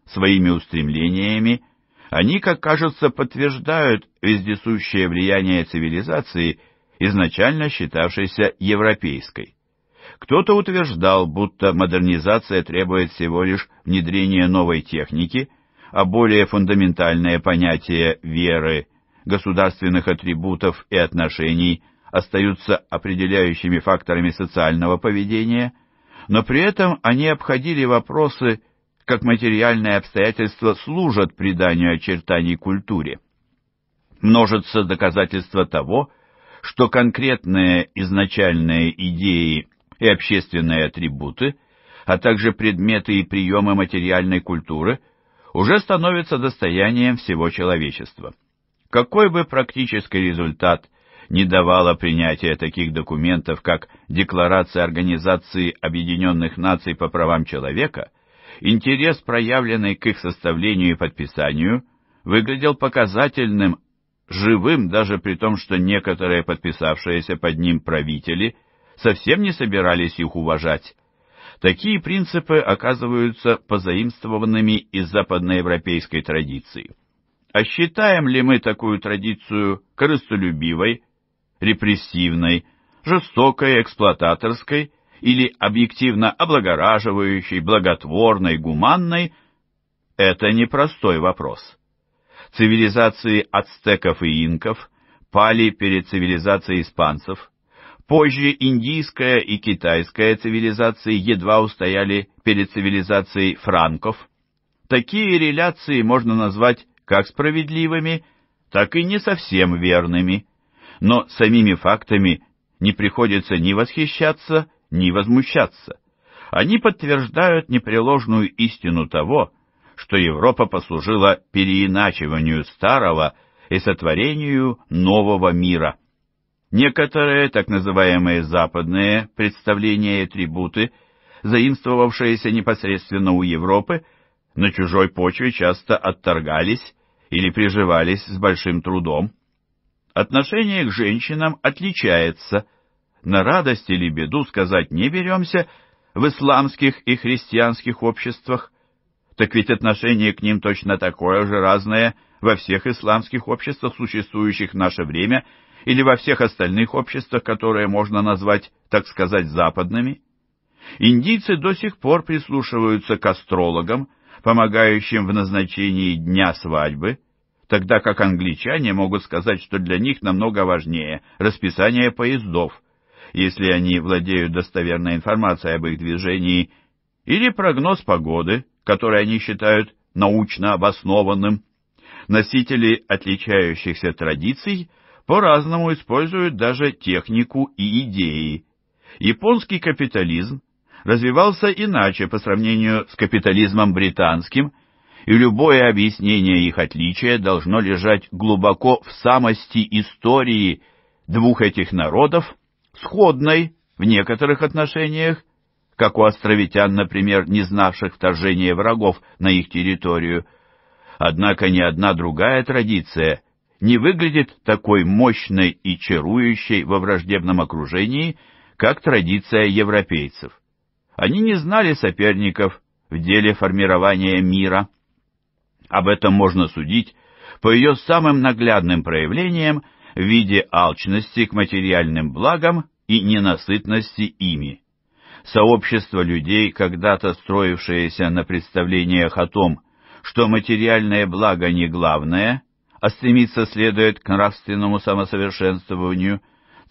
Своими устремлениями они, как кажется, подтверждают вездесущее влияние цивилизации, изначально считавшейся европейской. Кто-то утверждал, будто модернизация требует всего лишь внедрения новой техники, а более фундаментальное понятие веры, государственных атрибутов и отношений остаются определяющими факторами социального поведения, но при этом они обходили вопросы, как материальные обстоятельства служат приданию очертаний культуре. Множится доказательство того, что конкретные изначальные идеи и общественные атрибуты, а также предметы и приемы материальной культуры, уже становятся достоянием всего человечества. Какой бы практический результат не давало принятие таких документов, как Декларация Организации Объединенных Наций по правам человека, интерес, проявленный к их составлению и подписанию, выглядел показательным живым даже при том, что некоторые подписавшиеся под ним правители – совсем не собирались их уважать. Такие принципы оказываются позаимствованными из западноевропейской традиции. А считаем ли мы такую традицию корыстолюбивой, репрессивной, жестокой, эксплуататорской или объективно облагораживающей, благотворной, гуманной, это непростой вопрос. Цивилизации ацтеков и инков пали перед цивилизацией испанцев, Позже индийская и китайская цивилизации едва устояли перед цивилизацией франков. Такие реляции можно назвать как справедливыми, так и не совсем верными. Но самими фактами не приходится ни восхищаться, ни возмущаться. Они подтверждают непреложную истину того, что Европа послужила переиначиванию старого и сотворению нового мира – Некоторые так называемые западные представления и атрибуты, заимствовавшиеся непосредственно у Европы, на чужой почве часто отторгались или приживались с большим трудом. Отношение к женщинам отличается. На радость или беду сказать не беремся в исламских и христианских обществах. Так ведь отношение к ним точно такое же разное во всех исламских обществах, существующих в наше время – или во всех остальных обществах, которые можно назвать, так сказать, западными, индийцы до сих пор прислушиваются к астрологам, помогающим в назначении дня свадьбы, тогда как англичане могут сказать, что для них намного важнее расписание поездов, если они владеют достоверной информацией об их движении, или прогноз погоды, который они считают научно обоснованным. Носители отличающихся традиций по-разному используют даже технику и идеи. Японский капитализм развивался иначе по сравнению с капитализмом британским, и любое объяснение их отличия должно лежать глубоко в самости истории двух этих народов, сходной в некоторых отношениях, как у островитян, например, не знавших вторжения врагов на их территорию. Однако ни одна другая традиция не выглядит такой мощной и чарующей во враждебном окружении, как традиция европейцев. Они не знали соперников в деле формирования мира. Об этом можно судить по ее самым наглядным проявлениям в виде алчности к материальным благам и ненасытности ими. Сообщество людей, когда-то строившееся на представлениях о том, что материальное благо не главное – а стремиться следует к нравственному самосовершенствованию,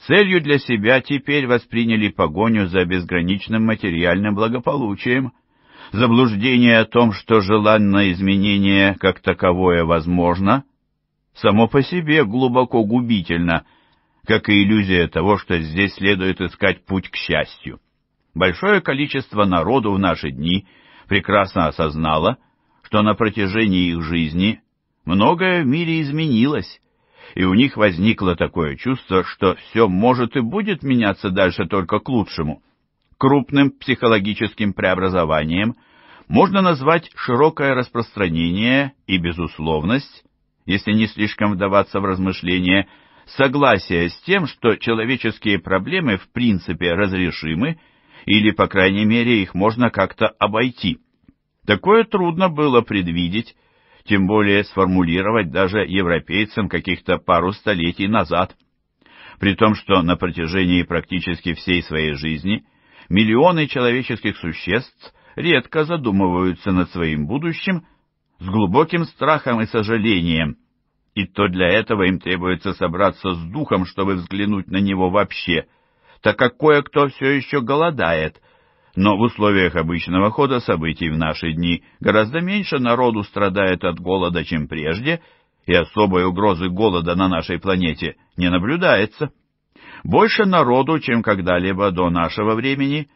целью для себя теперь восприняли погоню за безграничным материальным благополучием, заблуждение о том, что желанное изменение как таковое возможно, само по себе глубоко губительно, как и иллюзия того, что здесь следует искать путь к счастью. Большое количество народу в наши дни прекрасно осознало, что на протяжении их жизни – Многое в мире изменилось, и у них возникло такое чувство, что все может и будет меняться дальше только к лучшему. Крупным психологическим преобразованием можно назвать широкое распространение и безусловность, если не слишком вдаваться в размышления, согласие с тем, что человеческие проблемы в принципе разрешимы, или, по крайней мере, их можно как-то обойти. Такое трудно было предвидеть, тем более сформулировать даже европейцам каких-то пару столетий назад, при том, что на протяжении практически всей своей жизни миллионы человеческих существ редко задумываются над своим будущим с глубоким страхом и сожалением, и то для этого им требуется собраться с духом, чтобы взглянуть на него вообще, так как кое-кто все еще голодает – но в условиях обычного хода событий в наши дни гораздо меньше народу страдает от голода, чем прежде, и особой угрозы голода на нашей планете не наблюдается. Больше народу, чем когда-либо до нашего времени,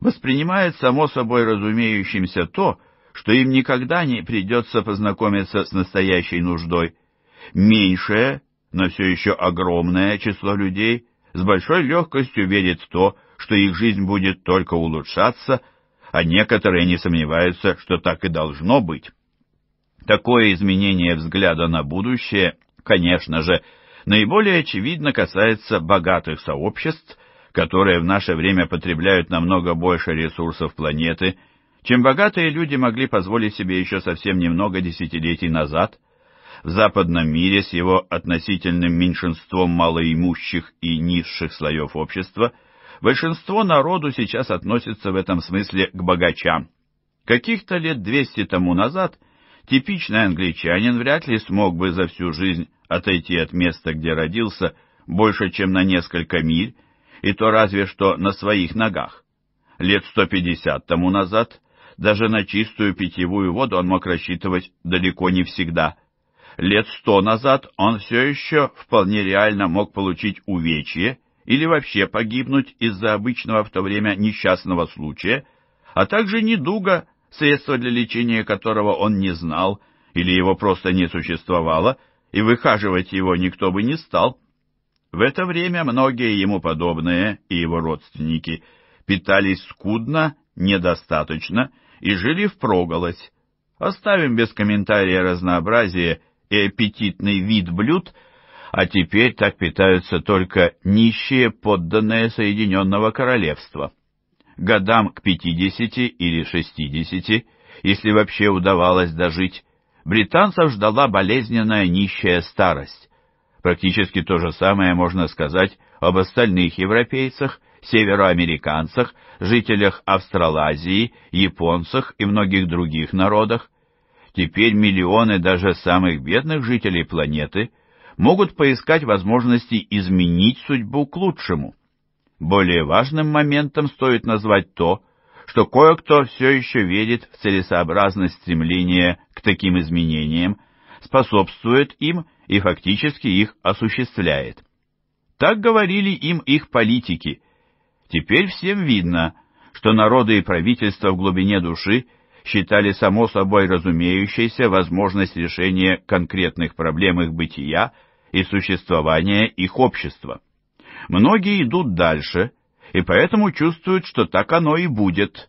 воспринимает само собой разумеющимся то, что им никогда не придется познакомиться с настоящей нуждой. Меньшее, но все еще огромное число людей с большой легкостью верит в то, что их жизнь будет только улучшаться, а некоторые не сомневаются, что так и должно быть. Такое изменение взгляда на будущее, конечно же, наиболее очевидно касается богатых сообществ, которые в наше время потребляют намного больше ресурсов планеты, чем богатые люди могли позволить себе еще совсем немного десятилетий назад. В западном мире с его относительным меньшинством малоимущих и низших слоев общества Большинство народу сейчас относится в этом смысле к богачам. Каких-то лет 200 тому назад типичный англичанин вряд ли смог бы за всю жизнь отойти от места, где родился, больше, чем на несколько миль, и то разве что на своих ногах. Лет 150 тому назад даже на чистую питьевую воду он мог рассчитывать далеко не всегда. Лет сто назад он все еще вполне реально мог получить увечье или вообще погибнуть из-за обычного в то время несчастного случая, а также недуга, средства для лечения которого он не знал или его просто не существовало, и выхаживать его никто бы не стал. В это время многие ему подобные и его родственники питались скудно, недостаточно и жили впроголодь. Оставим без комментария разнообразие и аппетитный вид блюд – а теперь так питаются только нищие подданные Соединенного Королевства. Годам к 50 или 60, если вообще удавалось дожить, британцев ждала болезненная нищая старость. Практически то же самое можно сказать об остальных европейцах, североамериканцах, жителях Австралазии, японцах и многих других народах. Теперь миллионы даже самых бедных жителей планеты – могут поискать возможности изменить судьбу к лучшему. Более важным моментом стоит назвать то, что кое-кто все еще верит в целесообразность стремления к таким изменениям, способствует им и фактически их осуществляет. Так говорили им их политики. Теперь всем видно, что народы и правительства в глубине души считали само собой разумеющейся возможность решения конкретных проблем их бытия – и существования их общества. Многие идут дальше, и поэтому чувствуют, что так оно и будет.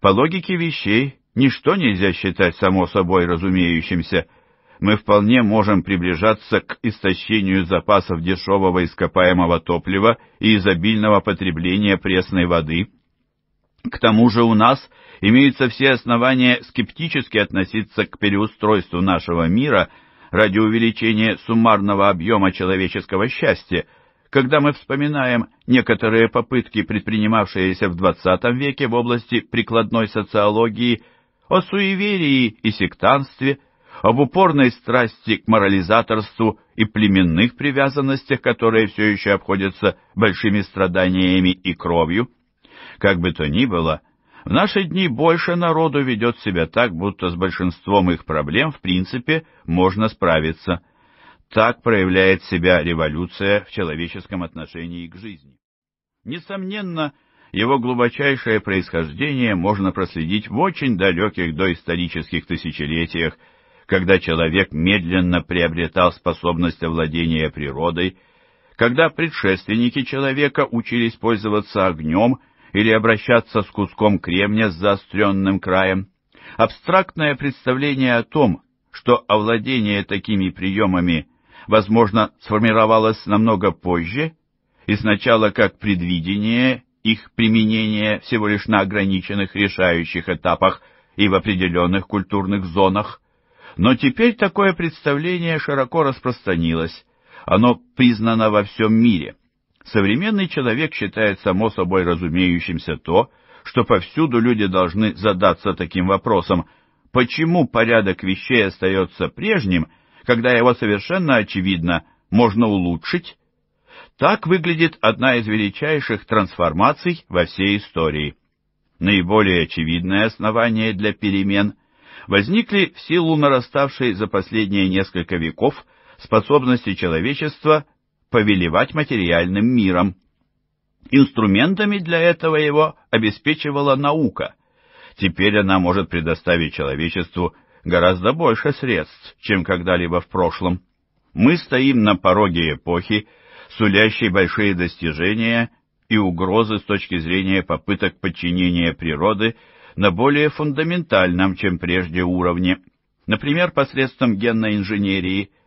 По логике вещей, ничто нельзя считать само собой разумеющимся. Мы вполне можем приближаться к истощению запасов дешевого ископаемого топлива и изобильного потребления пресной воды. К тому же у нас имеются все основания скептически относиться к переустройству нашего мира – ради увеличения суммарного объема человеческого счастья, когда мы вспоминаем некоторые попытки, предпринимавшиеся в XX веке в области прикладной социологии, о суеверии и сектанстве, об упорной страсти к морализаторству и племенных привязанностях, которые все еще обходятся большими страданиями и кровью. Как бы то ни было, в наши дни больше народу ведет себя так, будто с большинством их проблем, в принципе, можно справиться. Так проявляет себя революция в человеческом отношении к жизни. Несомненно, его глубочайшее происхождение можно проследить в очень далеких доисторических тысячелетиях, когда человек медленно приобретал способность овладения природой, когда предшественники человека учились пользоваться огнем и, или обращаться с куском кремня с заостренным краем. Абстрактное представление о том, что овладение такими приемами, возможно, сформировалось намного позже и сначала как предвидение их применения всего лишь на ограниченных решающих этапах и в определенных культурных зонах, но теперь такое представление широко распространилось, оно признано во всем мире. Современный человек считает само собой разумеющимся то, что повсюду люди должны задаться таким вопросом, почему порядок вещей остается прежним, когда его совершенно очевидно можно улучшить? Так выглядит одна из величайших трансформаций во всей истории. Наиболее очевидное основание для перемен возникли в силу нараставшей за последние несколько веков способности человечества повелевать материальным миром. Инструментами для этого его обеспечивала наука. Теперь она может предоставить человечеству гораздо больше средств, чем когда-либо в прошлом. Мы стоим на пороге эпохи, сулящей большие достижения и угрозы с точки зрения попыток подчинения природы на более фундаментальном, чем прежде уровне, например, посредством генной инженерии –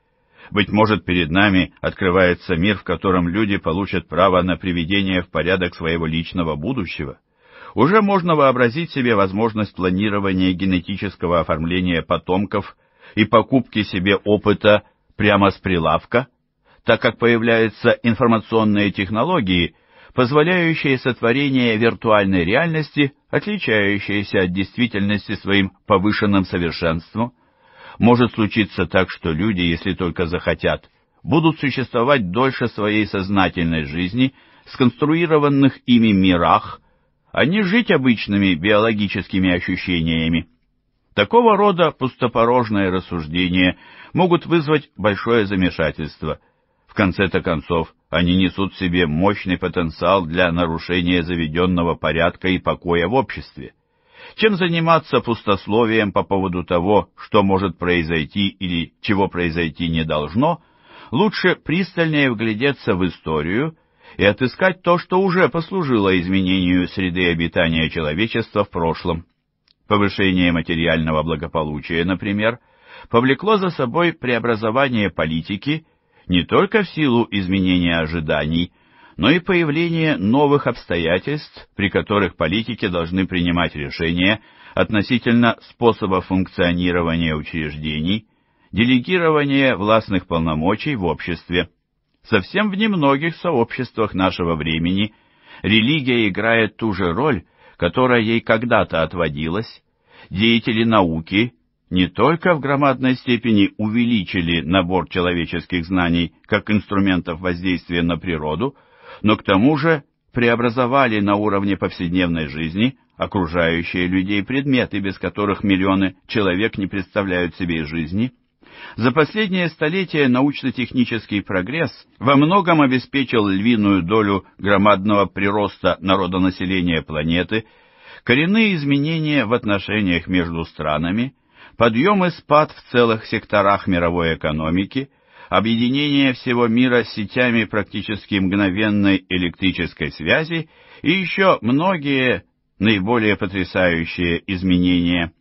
быть может, перед нами открывается мир, в котором люди получат право на приведение в порядок своего личного будущего. Уже можно вообразить себе возможность планирования генетического оформления потомков и покупки себе опыта прямо с прилавка, так как появляются информационные технологии, позволяющие сотворение виртуальной реальности, отличающейся от действительности своим повышенным совершенством, может случиться так, что люди, если только захотят, будут существовать дольше своей сознательной жизни, сконструированных ими мирах, а не жить обычными биологическими ощущениями. Такого рода пустопорожные рассуждения могут вызвать большое замешательство. В конце-то концов, они несут в себе мощный потенциал для нарушения заведенного порядка и покоя в обществе чем заниматься пустословием по поводу того, что может произойти или чего произойти не должно, лучше пристальнее вглядеться в историю и отыскать то, что уже послужило изменению среды обитания человечества в прошлом. Повышение материального благополучия, например, повлекло за собой преобразование политики не только в силу изменения ожиданий, но и появление новых обстоятельств, при которых политики должны принимать решения относительно способа функционирования учреждений, делегирования властных полномочий в обществе. Совсем в немногих сообществах нашего времени религия играет ту же роль, которая ей когда-то отводилась. Деятели науки не только в громадной степени увеличили набор человеческих знаний как инструментов воздействия на природу – но к тому же преобразовали на уровне повседневной жизни окружающие людей предметы, без которых миллионы человек не представляют себе жизни. За последнее столетие научно-технический прогресс во многом обеспечил львиную долю громадного прироста народонаселения планеты, коренные изменения в отношениях между странами, подъем и спад в целых секторах мировой экономики – объединение всего мира с сетями практически мгновенной электрической связи и еще многие наиболее потрясающие изменения.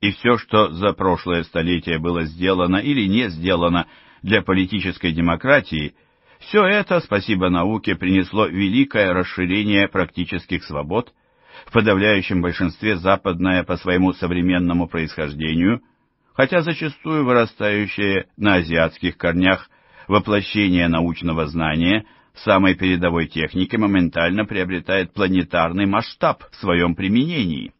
И все, что за прошлое столетие было сделано или не сделано для политической демократии, все это, спасибо науке, принесло великое расширение практических свобод, в подавляющем большинстве западная по своему современному происхождению хотя зачастую вырастающее на азиатских корнях воплощение научного знания самой передовой техники моментально приобретает планетарный масштаб в своем применении.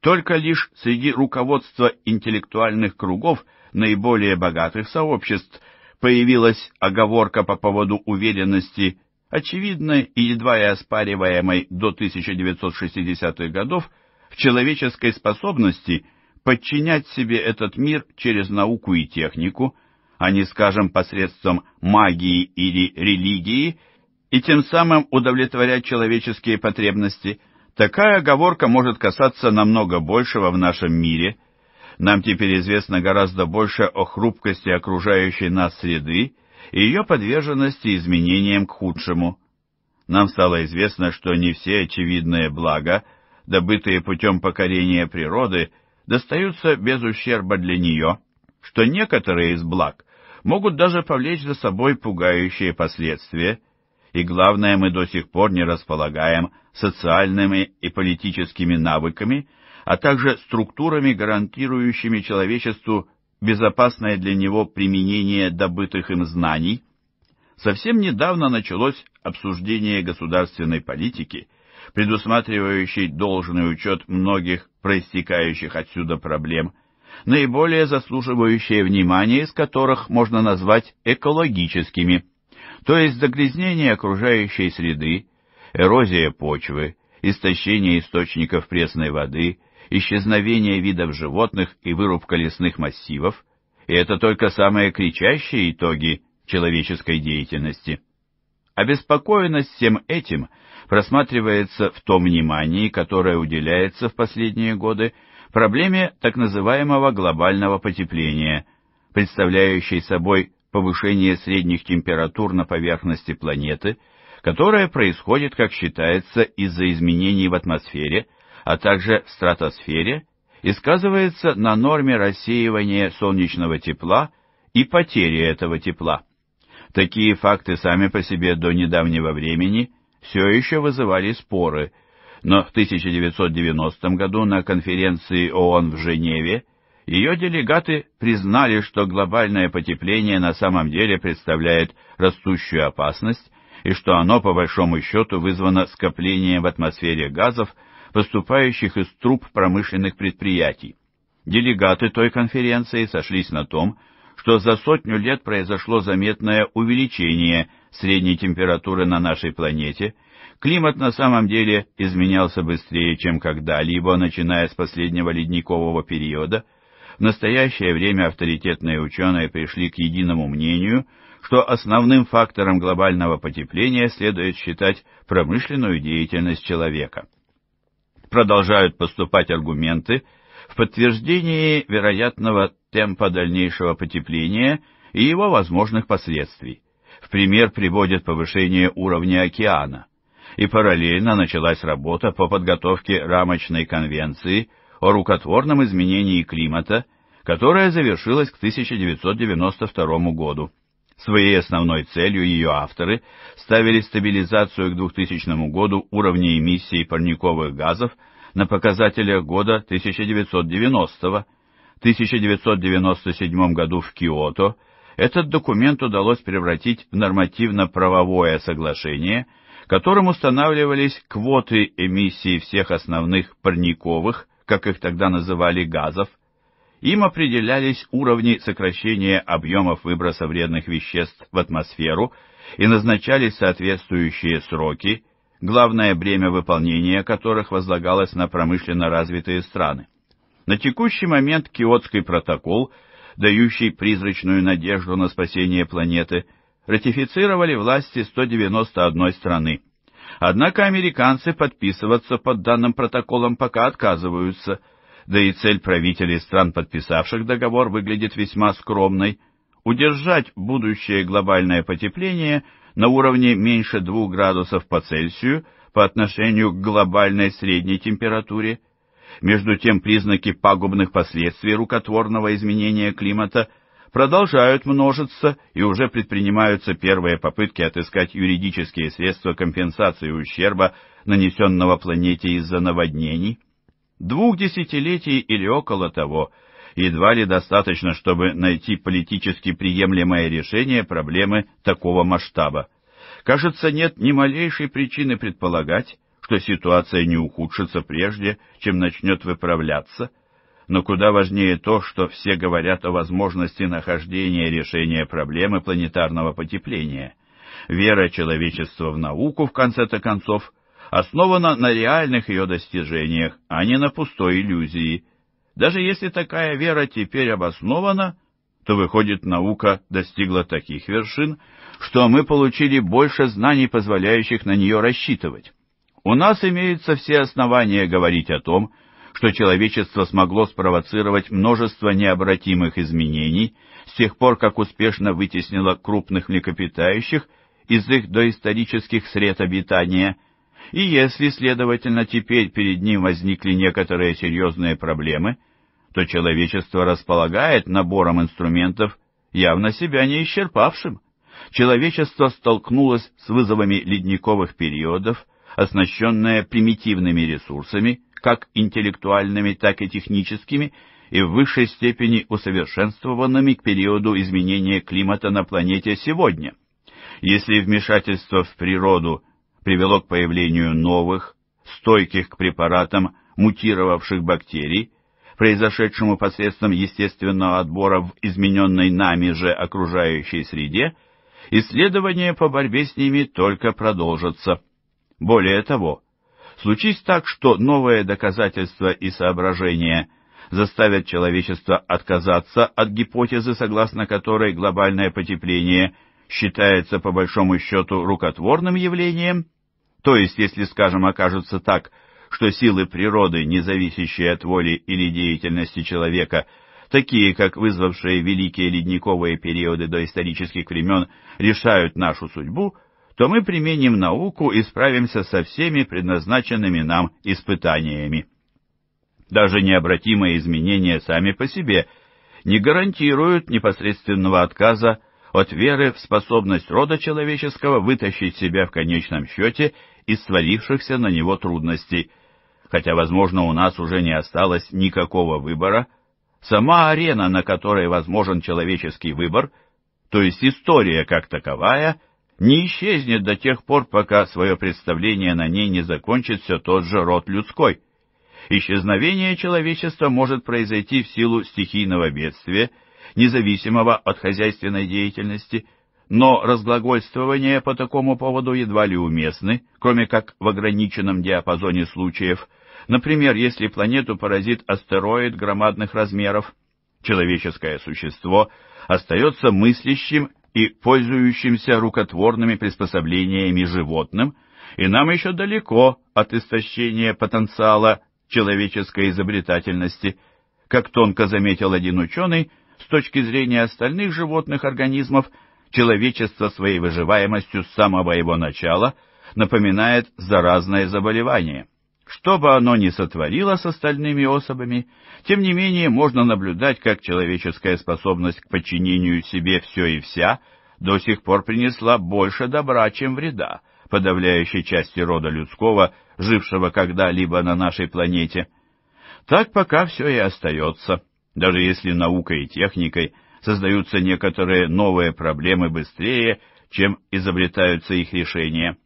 Только лишь среди руководства интеллектуальных кругов наиболее богатых сообществ появилась оговорка по поводу уверенности, очевидной и едва и оспариваемой до 1960-х годов, в человеческой способности подчинять себе этот мир через науку и технику, а не, скажем, посредством магии или религии, и тем самым удовлетворять человеческие потребности, такая оговорка может касаться намного большего в нашем мире. Нам теперь известно гораздо больше о хрупкости окружающей нас среды и ее подверженности изменениям к худшему. Нам стало известно, что не все очевидные блага, добытые путем покорения природы – достаются без ущерба для нее, что некоторые из благ могут даже повлечь за собой пугающие последствия, и главное, мы до сих пор не располагаем социальными и политическими навыками, а также структурами, гарантирующими человечеству безопасное для него применение добытых им знаний. Совсем недавно началось обсуждение государственной политики, предусматривающий должный учет многих проистекающих отсюда проблем, наиболее заслуживающие внимания из которых можно назвать экологическими, то есть загрязнение окружающей среды, эрозия почвы, истощение источников пресной воды, исчезновение видов животных и вырубка лесных массивов, и это только самые кричащие итоги человеческой деятельности. Обеспокоенность всем этим просматривается в том внимании, которое уделяется в последние годы проблеме так называемого глобального потепления, представляющей собой повышение средних температур на поверхности планеты, которое происходит, как считается, из-за изменений в атмосфере, а также в стратосфере, и сказывается на норме рассеивания солнечного тепла и потери этого тепла. Такие факты сами по себе до недавнего времени все еще вызывали споры, но в 1990 году на конференции ООН в Женеве ее делегаты признали, что глобальное потепление на самом деле представляет растущую опасность и что оно, по большому счету, вызвано скоплением в атмосфере газов, поступающих из труб промышленных предприятий. Делегаты той конференции сошлись на том, что что за сотню лет произошло заметное увеличение средней температуры на нашей планете, климат на самом деле изменялся быстрее, чем когда-либо, начиная с последнего ледникового периода, в настоящее время авторитетные ученые пришли к единому мнению, что основным фактором глобального потепления следует считать промышленную деятельность человека. Продолжают поступать аргументы в подтверждении вероятного темпа дальнейшего потепления и его возможных последствий. В пример приводят повышение уровня океана. И параллельно началась работа по подготовке рамочной конвенции о рукотворном изменении климата, которая завершилась к 1992 году. Своей основной целью ее авторы ставили стабилизацию к 2000 году уровня эмиссии парниковых газов на показателях года 1990 1997 году в Киото этот документ удалось превратить в нормативно-правовое соглашение, которым устанавливались квоты эмиссии всех основных парниковых, как их тогда называли, газов, им определялись уровни сокращения объемов выброса вредных веществ в атмосферу и назначались соответствующие сроки, главное бремя выполнения которых возлагалось на промышленно развитые страны. На текущий момент Киотский протокол, дающий призрачную надежду на спасение планеты, ратифицировали власти 191 страны. Однако американцы подписываться под данным протоколом пока отказываются, да и цель правителей стран, подписавших договор, выглядит весьма скромной – удержать будущее глобальное потепление на уровне меньше 2 градусов по Цельсию по отношению к глобальной средней температуре – между тем признаки пагубных последствий рукотворного изменения климата продолжают множиться и уже предпринимаются первые попытки отыскать юридические средства компенсации ущерба, нанесенного планете из-за наводнений. Двух десятилетий или около того – едва ли достаточно, чтобы найти политически приемлемое решение проблемы такого масштаба. Кажется, нет ни малейшей причины предполагать, что ситуация не ухудшится прежде, чем начнет выправляться, но куда важнее то, что все говорят о возможности нахождения решения проблемы планетарного потепления. Вера человечества в науку, в конце-то концов, основана на реальных ее достижениях, а не на пустой иллюзии. Даже если такая вера теперь обоснована, то, выходит, наука достигла таких вершин, что мы получили больше знаний, позволяющих на нее рассчитывать. У нас имеются все основания говорить о том, что человечество смогло спровоцировать множество необратимых изменений с тех пор, как успешно вытеснило крупных млекопитающих из их доисторических сред обитания. И если, следовательно, теперь перед ним возникли некоторые серьезные проблемы, то человечество располагает набором инструментов, явно себя не исчерпавшим. Человечество столкнулось с вызовами ледниковых периодов, оснащенная примитивными ресурсами, как интеллектуальными, так и техническими, и в высшей степени усовершенствованными к периоду изменения климата на планете сегодня. Если вмешательство в природу привело к появлению новых, стойких к препаратам, мутировавших бактерий, произошедшему посредством естественного отбора в измененной нами же окружающей среде, исследования по борьбе с ними только продолжатся. Более того, случись так, что новые доказательства и соображения заставят человечество отказаться от гипотезы, согласно которой глобальное потепление считается по большому счету рукотворным явлением, то есть, если, скажем, окажется так, что силы природы, не зависящие от воли или деятельности человека, такие как вызвавшие великие ледниковые периоды доисторических времен, решают нашу судьбу, то мы применим науку и справимся со всеми предназначенными нам испытаниями. Даже необратимые изменения сами по себе не гарантируют непосредственного отказа от веры в способность рода человеческого вытащить себя в конечном счете из свалившихся на него трудностей. Хотя, возможно, у нас уже не осталось никакого выбора, сама арена, на которой возможен человеческий выбор, то есть история как таковая – не исчезнет до тех пор, пока свое представление на ней не закончит все тот же род людской. Исчезновение человечества может произойти в силу стихийного бедствия, независимого от хозяйственной деятельности, но разглагольствования по такому поводу едва ли уместны, кроме как в ограниченном диапазоне случаев, например, если планету поразит астероид громадных размеров. Человеческое существо остается мыслящим и пользующимся рукотворными приспособлениями животным, и нам еще далеко от истощения потенциала человеческой изобретательности, как тонко заметил один ученый, с точки зрения остальных животных организмов, человечество своей выживаемостью с самого его начала напоминает заразное заболевание. Что бы оно ни сотворило с остальными особами, тем не менее можно наблюдать, как человеческая способность к подчинению себе все и вся до сих пор принесла больше добра, чем вреда, подавляющей части рода людского, жившего когда-либо на нашей планете. Так пока все и остается, даже если наукой и техникой создаются некоторые новые проблемы быстрее, чем изобретаются их решения.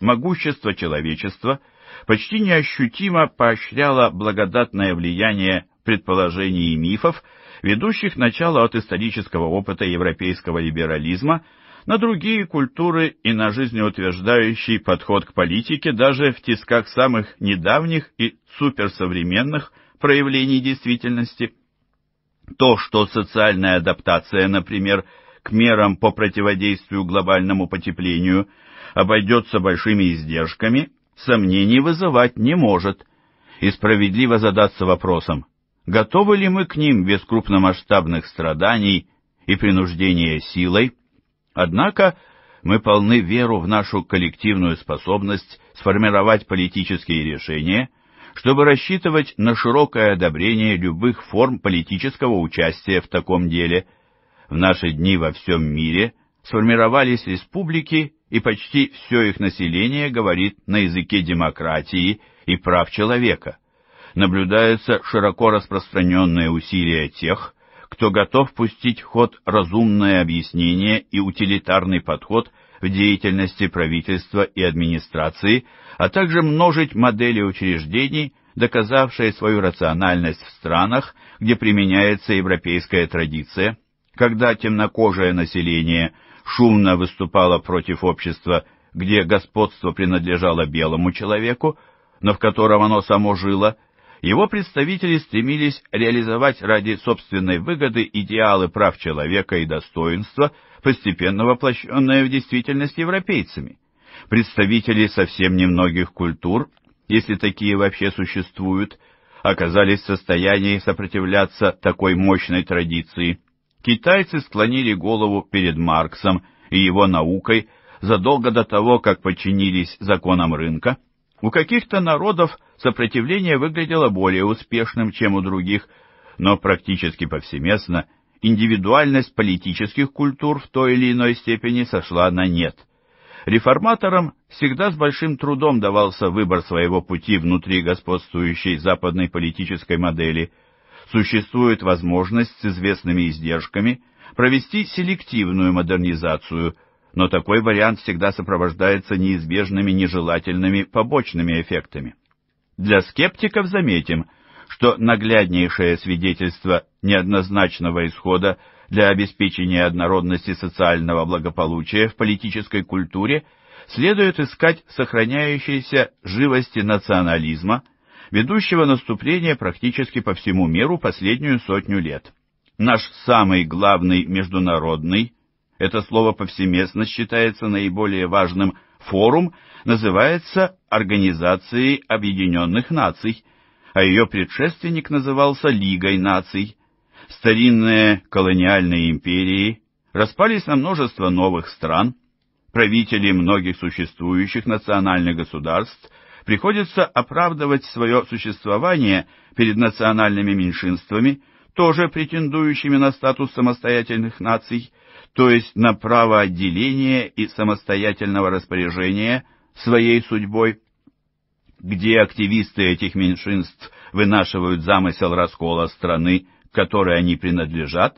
Могущество человечества — почти неощутимо поощряло благодатное влияние предположений и мифов, ведущих начало от исторического опыта европейского либерализма на другие культуры и на жизнеутверждающий подход к политике даже в тисках самых недавних и суперсовременных проявлений действительности. То, что социальная адаптация, например, к мерам по противодействию глобальному потеплению обойдется большими издержками, сомнений вызывать не может, и справедливо задаться вопросом, готовы ли мы к ним без крупномасштабных страданий и принуждения силой. Однако мы полны веру в нашу коллективную способность сформировать политические решения, чтобы рассчитывать на широкое одобрение любых форм политического участия в таком деле. В наши дни во всем мире сформировались республики и почти все их население говорит на языке демократии и прав человека. Наблюдаются широко распространенные усилия тех, кто готов пустить в ход разумное объяснение и утилитарный подход в деятельности правительства и администрации, а также множить модели учреждений, доказавшие свою рациональность в странах, где применяется европейская традиция, когда темнокожее население – шумно выступала против общества, где господство принадлежало белому человеку, но в котором оно само жило, его представители стремились реализовать ради собственной выгоды идеалы прав человека и достоинства, постепенно воплощенные в действительность европейцами. Представители совсем немногих культур, если такие вообще существуют, оказались в состоянии сопротивляться такой мощной традиции – Китайцы склонили голову перед Марксом и его наукой задолго до того, как подчинились законам рынка. У каких-то народов сопротивление выглядело более успешным, чем у других, но практически повсеместно индивидуальность политических культур в той или иной степени сошла на нет. Реформаторам всегда с большим трудом давался выбор своего пути внутри господствующей западной политической модели – существует возможность с известными издержками провести селективную модернизацию, но такой вариант всегда сопровождается неизбежными нежелательными побочными эффектами. Для скептиков заметим, что нагляднейшее свидетельство неоднозначного исхода для обеспечения однородности социального благополучия в политической культуре следует искать сохраняющейся живости национализма – ведущего наступление практически по всему миру последнюю сотню лет. Наш самый главный международный, это слово повсеместно считается наиболее важным, форум называется Организацией Объединенных Наций, а ее предшественник назывался Лигой Наций. Старинные колониальные империи распались на множество новых стран, правители многих существующих национальных государств приходится оправдывать свое существование перед национальными меньшинствами, тоже претендующими на статус самостоятельных наций, то есть на право отделения и самостоятельного распоряжения своей судьбой, где активисты этих меньшинств вынашивают замысел раскола страны, которой они принадлежат.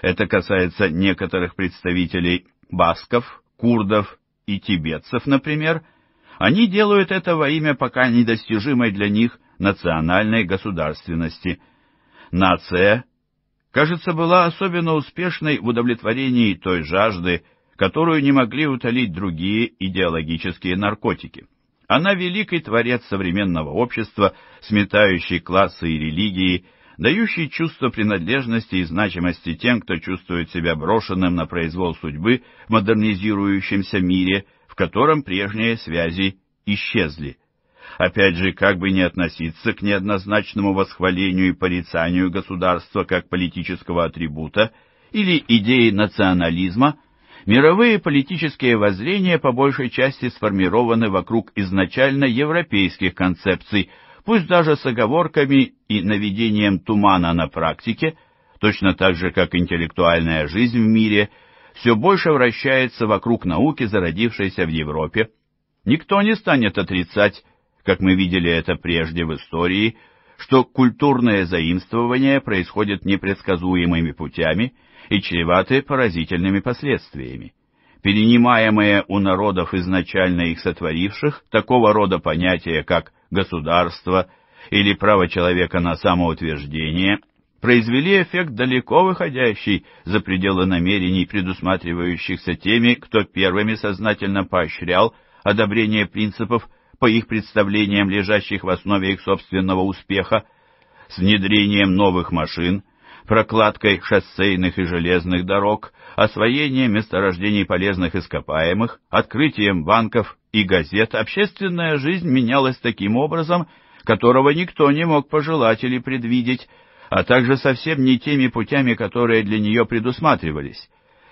Это касается некоторых представителей басков, курдов и тибетцев, например – они делают это во имя пока недостижимой для них национальной государственности. Нация, кажется, была особенно успешной в удовлетворении той жажды, которую не могли утолить другие идеологические наркотики. Она великий творец современного общества, сметающий классы и религии, дающий чувство принадлежности и значимости тем, кто чувствует себя брошенным на произвол судьбы в модернизирующемся мире, в котором прежние связи исчезли. Опять же, как бы ни относиться к неоднозначному восхвалению и порицанию государства как политического атрибута или идеи национализма, мировые политические воззрения по большей части сформированы вокруг изначально европейских концепций, пусть даже с оговорками и наведением тумана на практике, точно так же, как интеллектуальная жизнь в мире – все больше вращается вокруг науки, зародившейся в Европе. Никто не станет отрицать, как мы видели это прежде в истории, что культурное заимствование происходит непредсказуемыми путями и чреваты поразительными последствиями. Перенимаемые у народов, изначально их сотворивших, такого рода понятия, как «государство» или «право человека на самоутверждение», произвели эффект далеко выходящий за пределы намерений, предусматривающихся теми, кто первыми сознательно поощрял одобрение принципов, по их представлениям, лежащих в основе их собственного успеха, с внедрением новых машин, прокладкой шоссейных и железных дорог, освоением месторождений полезных ископаемых, открытием банков и газет, общественная жизнь менялась таким образом, которого никто не мог пожелать или предвидеть, а также совсем не теми путями, которые для нее предусматривались.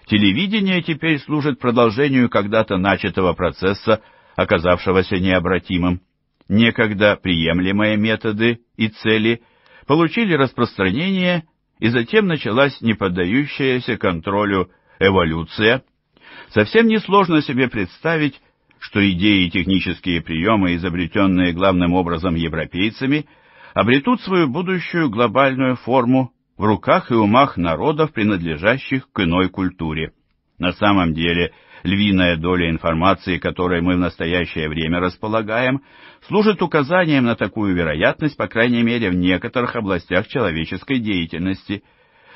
Телевидение теперь служит продолжению когда-то начатого процесса, оказавшегося необратимым. Некогда приемлемые методы и цели получили распространение, и затем началась неподдающаяся контролю эволюция. Совсем несложно себе представить, что идеи и технические приемы, изобретенные главным образом европейцами – обретут свою будущую глобальную форму в руках и умах народов, принадлежащих к иной культуре. На самом деле, львиная доля информации, которой мы в настоящее время располагаем, служит указанием на такую вероятность, по крайней мере, в некоторых областях человеческой деятельности.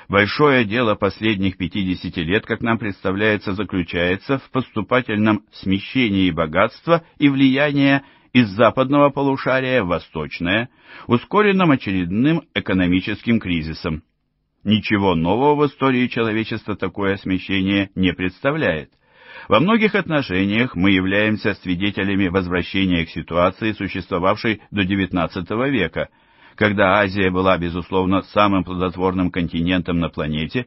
Большое дело последних 50 лет, как нам представляется, заключается в поступательном смещении богатства и влияния из западного полушария в восточное, ускоренным очередным экономическим кризисом. Ничего нового в истории человечества такое смещение не представляет. Во многих отношениях мы являемся свидетелями возвращения к ситуации, существовавшей до XIX века, когда Азия была, безусловно, самым плодотворным континентом на планете,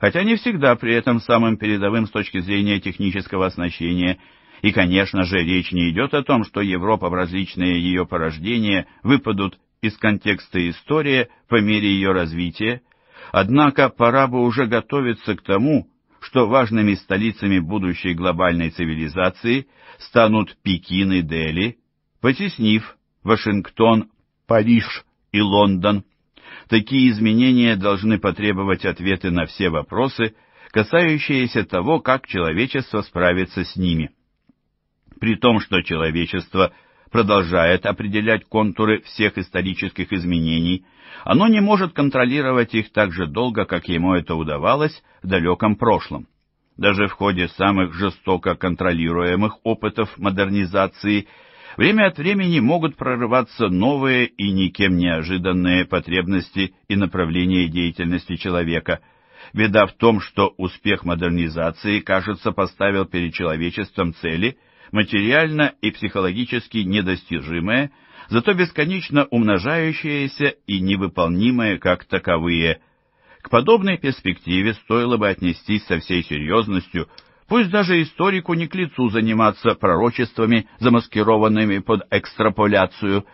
хотя не всегда при этом самым передовым с точки зрения технического оснащения и, конечно же, речь не идет о том, что Европа в различные ее порождения выпадут из контекста истории по мере ее развития. Однако пора бы уже готовиться к тому, что важными столицами будущей глобальной цивилизации станут Пекин и Дели, потеснив Вашингтон, Париж и Лондон. Такие изменения должны потребовать ответы на все вопросы, касающиеся того, как человечество справится с ними при том, что человечество продолжает определять контуры всех исторических изменений, оно не может контролировать их так же долго, как ему это удавалось в далеком прошлом. Даже в ходе самых жестоко контролируемых опытов модернизации время от времени могут прорываться новые и никем неожиданные потребности и направления деятельности человека – Беда в том, что успех модернизации, кажется, поставил перед человечеством цели, материально и психологически недостижимые, зато бесконечно умножающиеся и невыполнимые как таковые. К подобной перспективе стоило бы отнестись со всей серьезностью, пусть даже историку не к лицу заниматься пророчествами, замаскированными под экстраполяцию.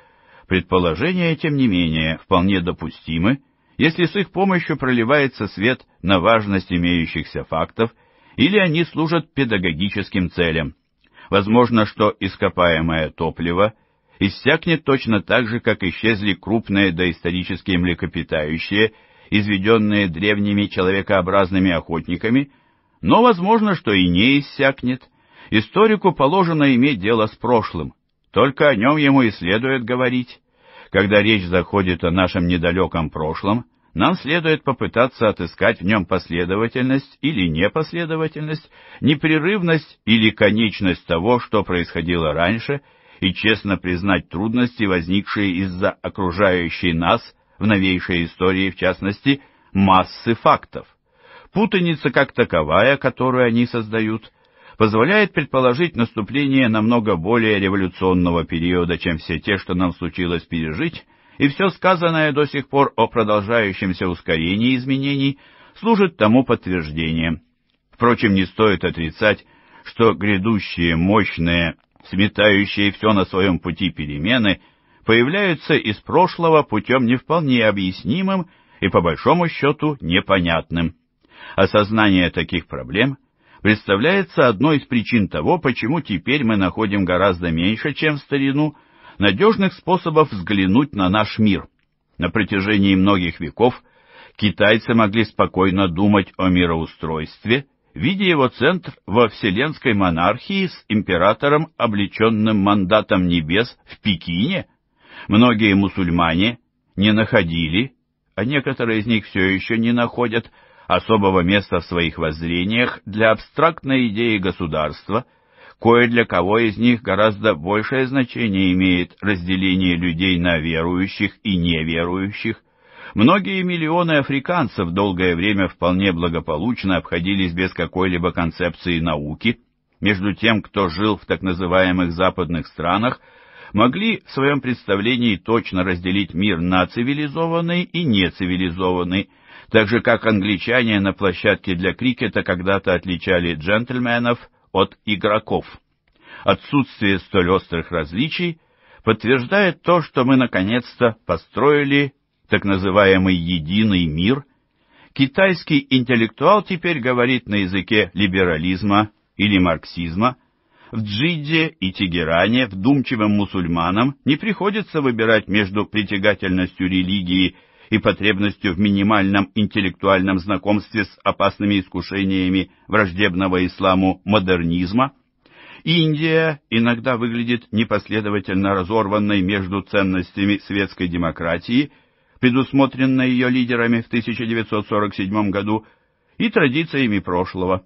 Предположения, тем не менее, вполне допустимы, если с их помощью проливается свет на важность имеющихся фактов или они служат педагогическим целям. Возможно, что ископаемое топливо иссякнет точно так же, как исчезли крупные доисторические млекопитающие, изведенные древними человекообразными охотниками, но возможно, что и не иссякнет. Историку положено иметь дело с прошлым, только о нем ему и следует говорить. Когда речь заходит о нашем недалеком прошлом, нам следует попытаться отыскать в нем последовательность или непоследовательность, непрерывность или конечность того, что происходило раньше, и честно признать трудности, возникшие из-за окружающей нас, в новейшей истории в частности, массы фактов. Путаница как таковая, которую они создают, позволяет предположить наступление намного более революционного периода, чем все те, что нам случилось пережить, и все сказанное до сих пор о продолжающемся ускорении изменений служит тому подтверждением. Впрочем, не стоит отрицать, что грядущие мощные, сметающие все на своем пути перемены появляются из прошлого путем не вполне объяснимым и, по большому счету, непонятным. Осознание таких проблем представляется одной из причин того, почему теперь мы находим гораздо меньше, чем в старину, надежных способов взглянуть на наш мир. На протяжении многих веков китайцы могли спокойно думать о мироустройстве, видя его центр во вселенской монархии с императором, облеченным мандатом небес в Пекине. Многие мусульмане не находили, а некоторые из них все еще не находят, особого места в своих воззрениях для абстрактной идеи государства – кое для кого из них гораздо большее значение имеет разделение людей на верующих и неверующих. Многие миллионы африканцев долгое время вполне благополучно обходились без какой-либо концепции науки. Между тем, кто жил в так называемых западных странах, могли в своем представлении точно разделить мир на цивилизованный и нецивилизованный, так же как англичане на площадке для крикета когда-то отличали джентльменов – от игроков. Отсутствие столь острых различий подтверждает то, что мы наконец-то построили так называемый «единый мир», китайский интеллектуал теперь говорит на языке либерализма или марксизма, в Джидде и Тегеране вдумчивым мусульманам не приходится выбирать между притягательностью религии и потребностью в минимальном интеллектуальном знакомстве с опасными искушениями враждебного исламу модернизма, Индия иногда выглядит непоследовательно разорванной между ценностями светской демократии, предусмотренной ее лидерами в 1947 году, и традициями прошлого.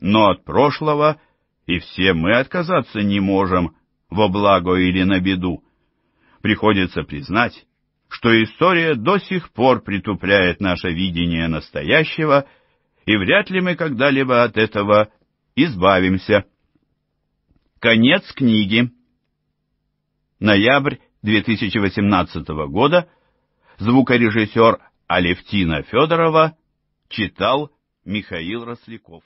Но от прошлого и все мы отказаться не можем, во благо или на беду. Приходится признать, что история до сих пор притупляет наше видение настоящего, и вряд ли мы когда-либо от этого избавимся. Конец книги. Ноябрь 2018 года. Звукорежиссер Алевтина Федорова читал Михаил Росляков.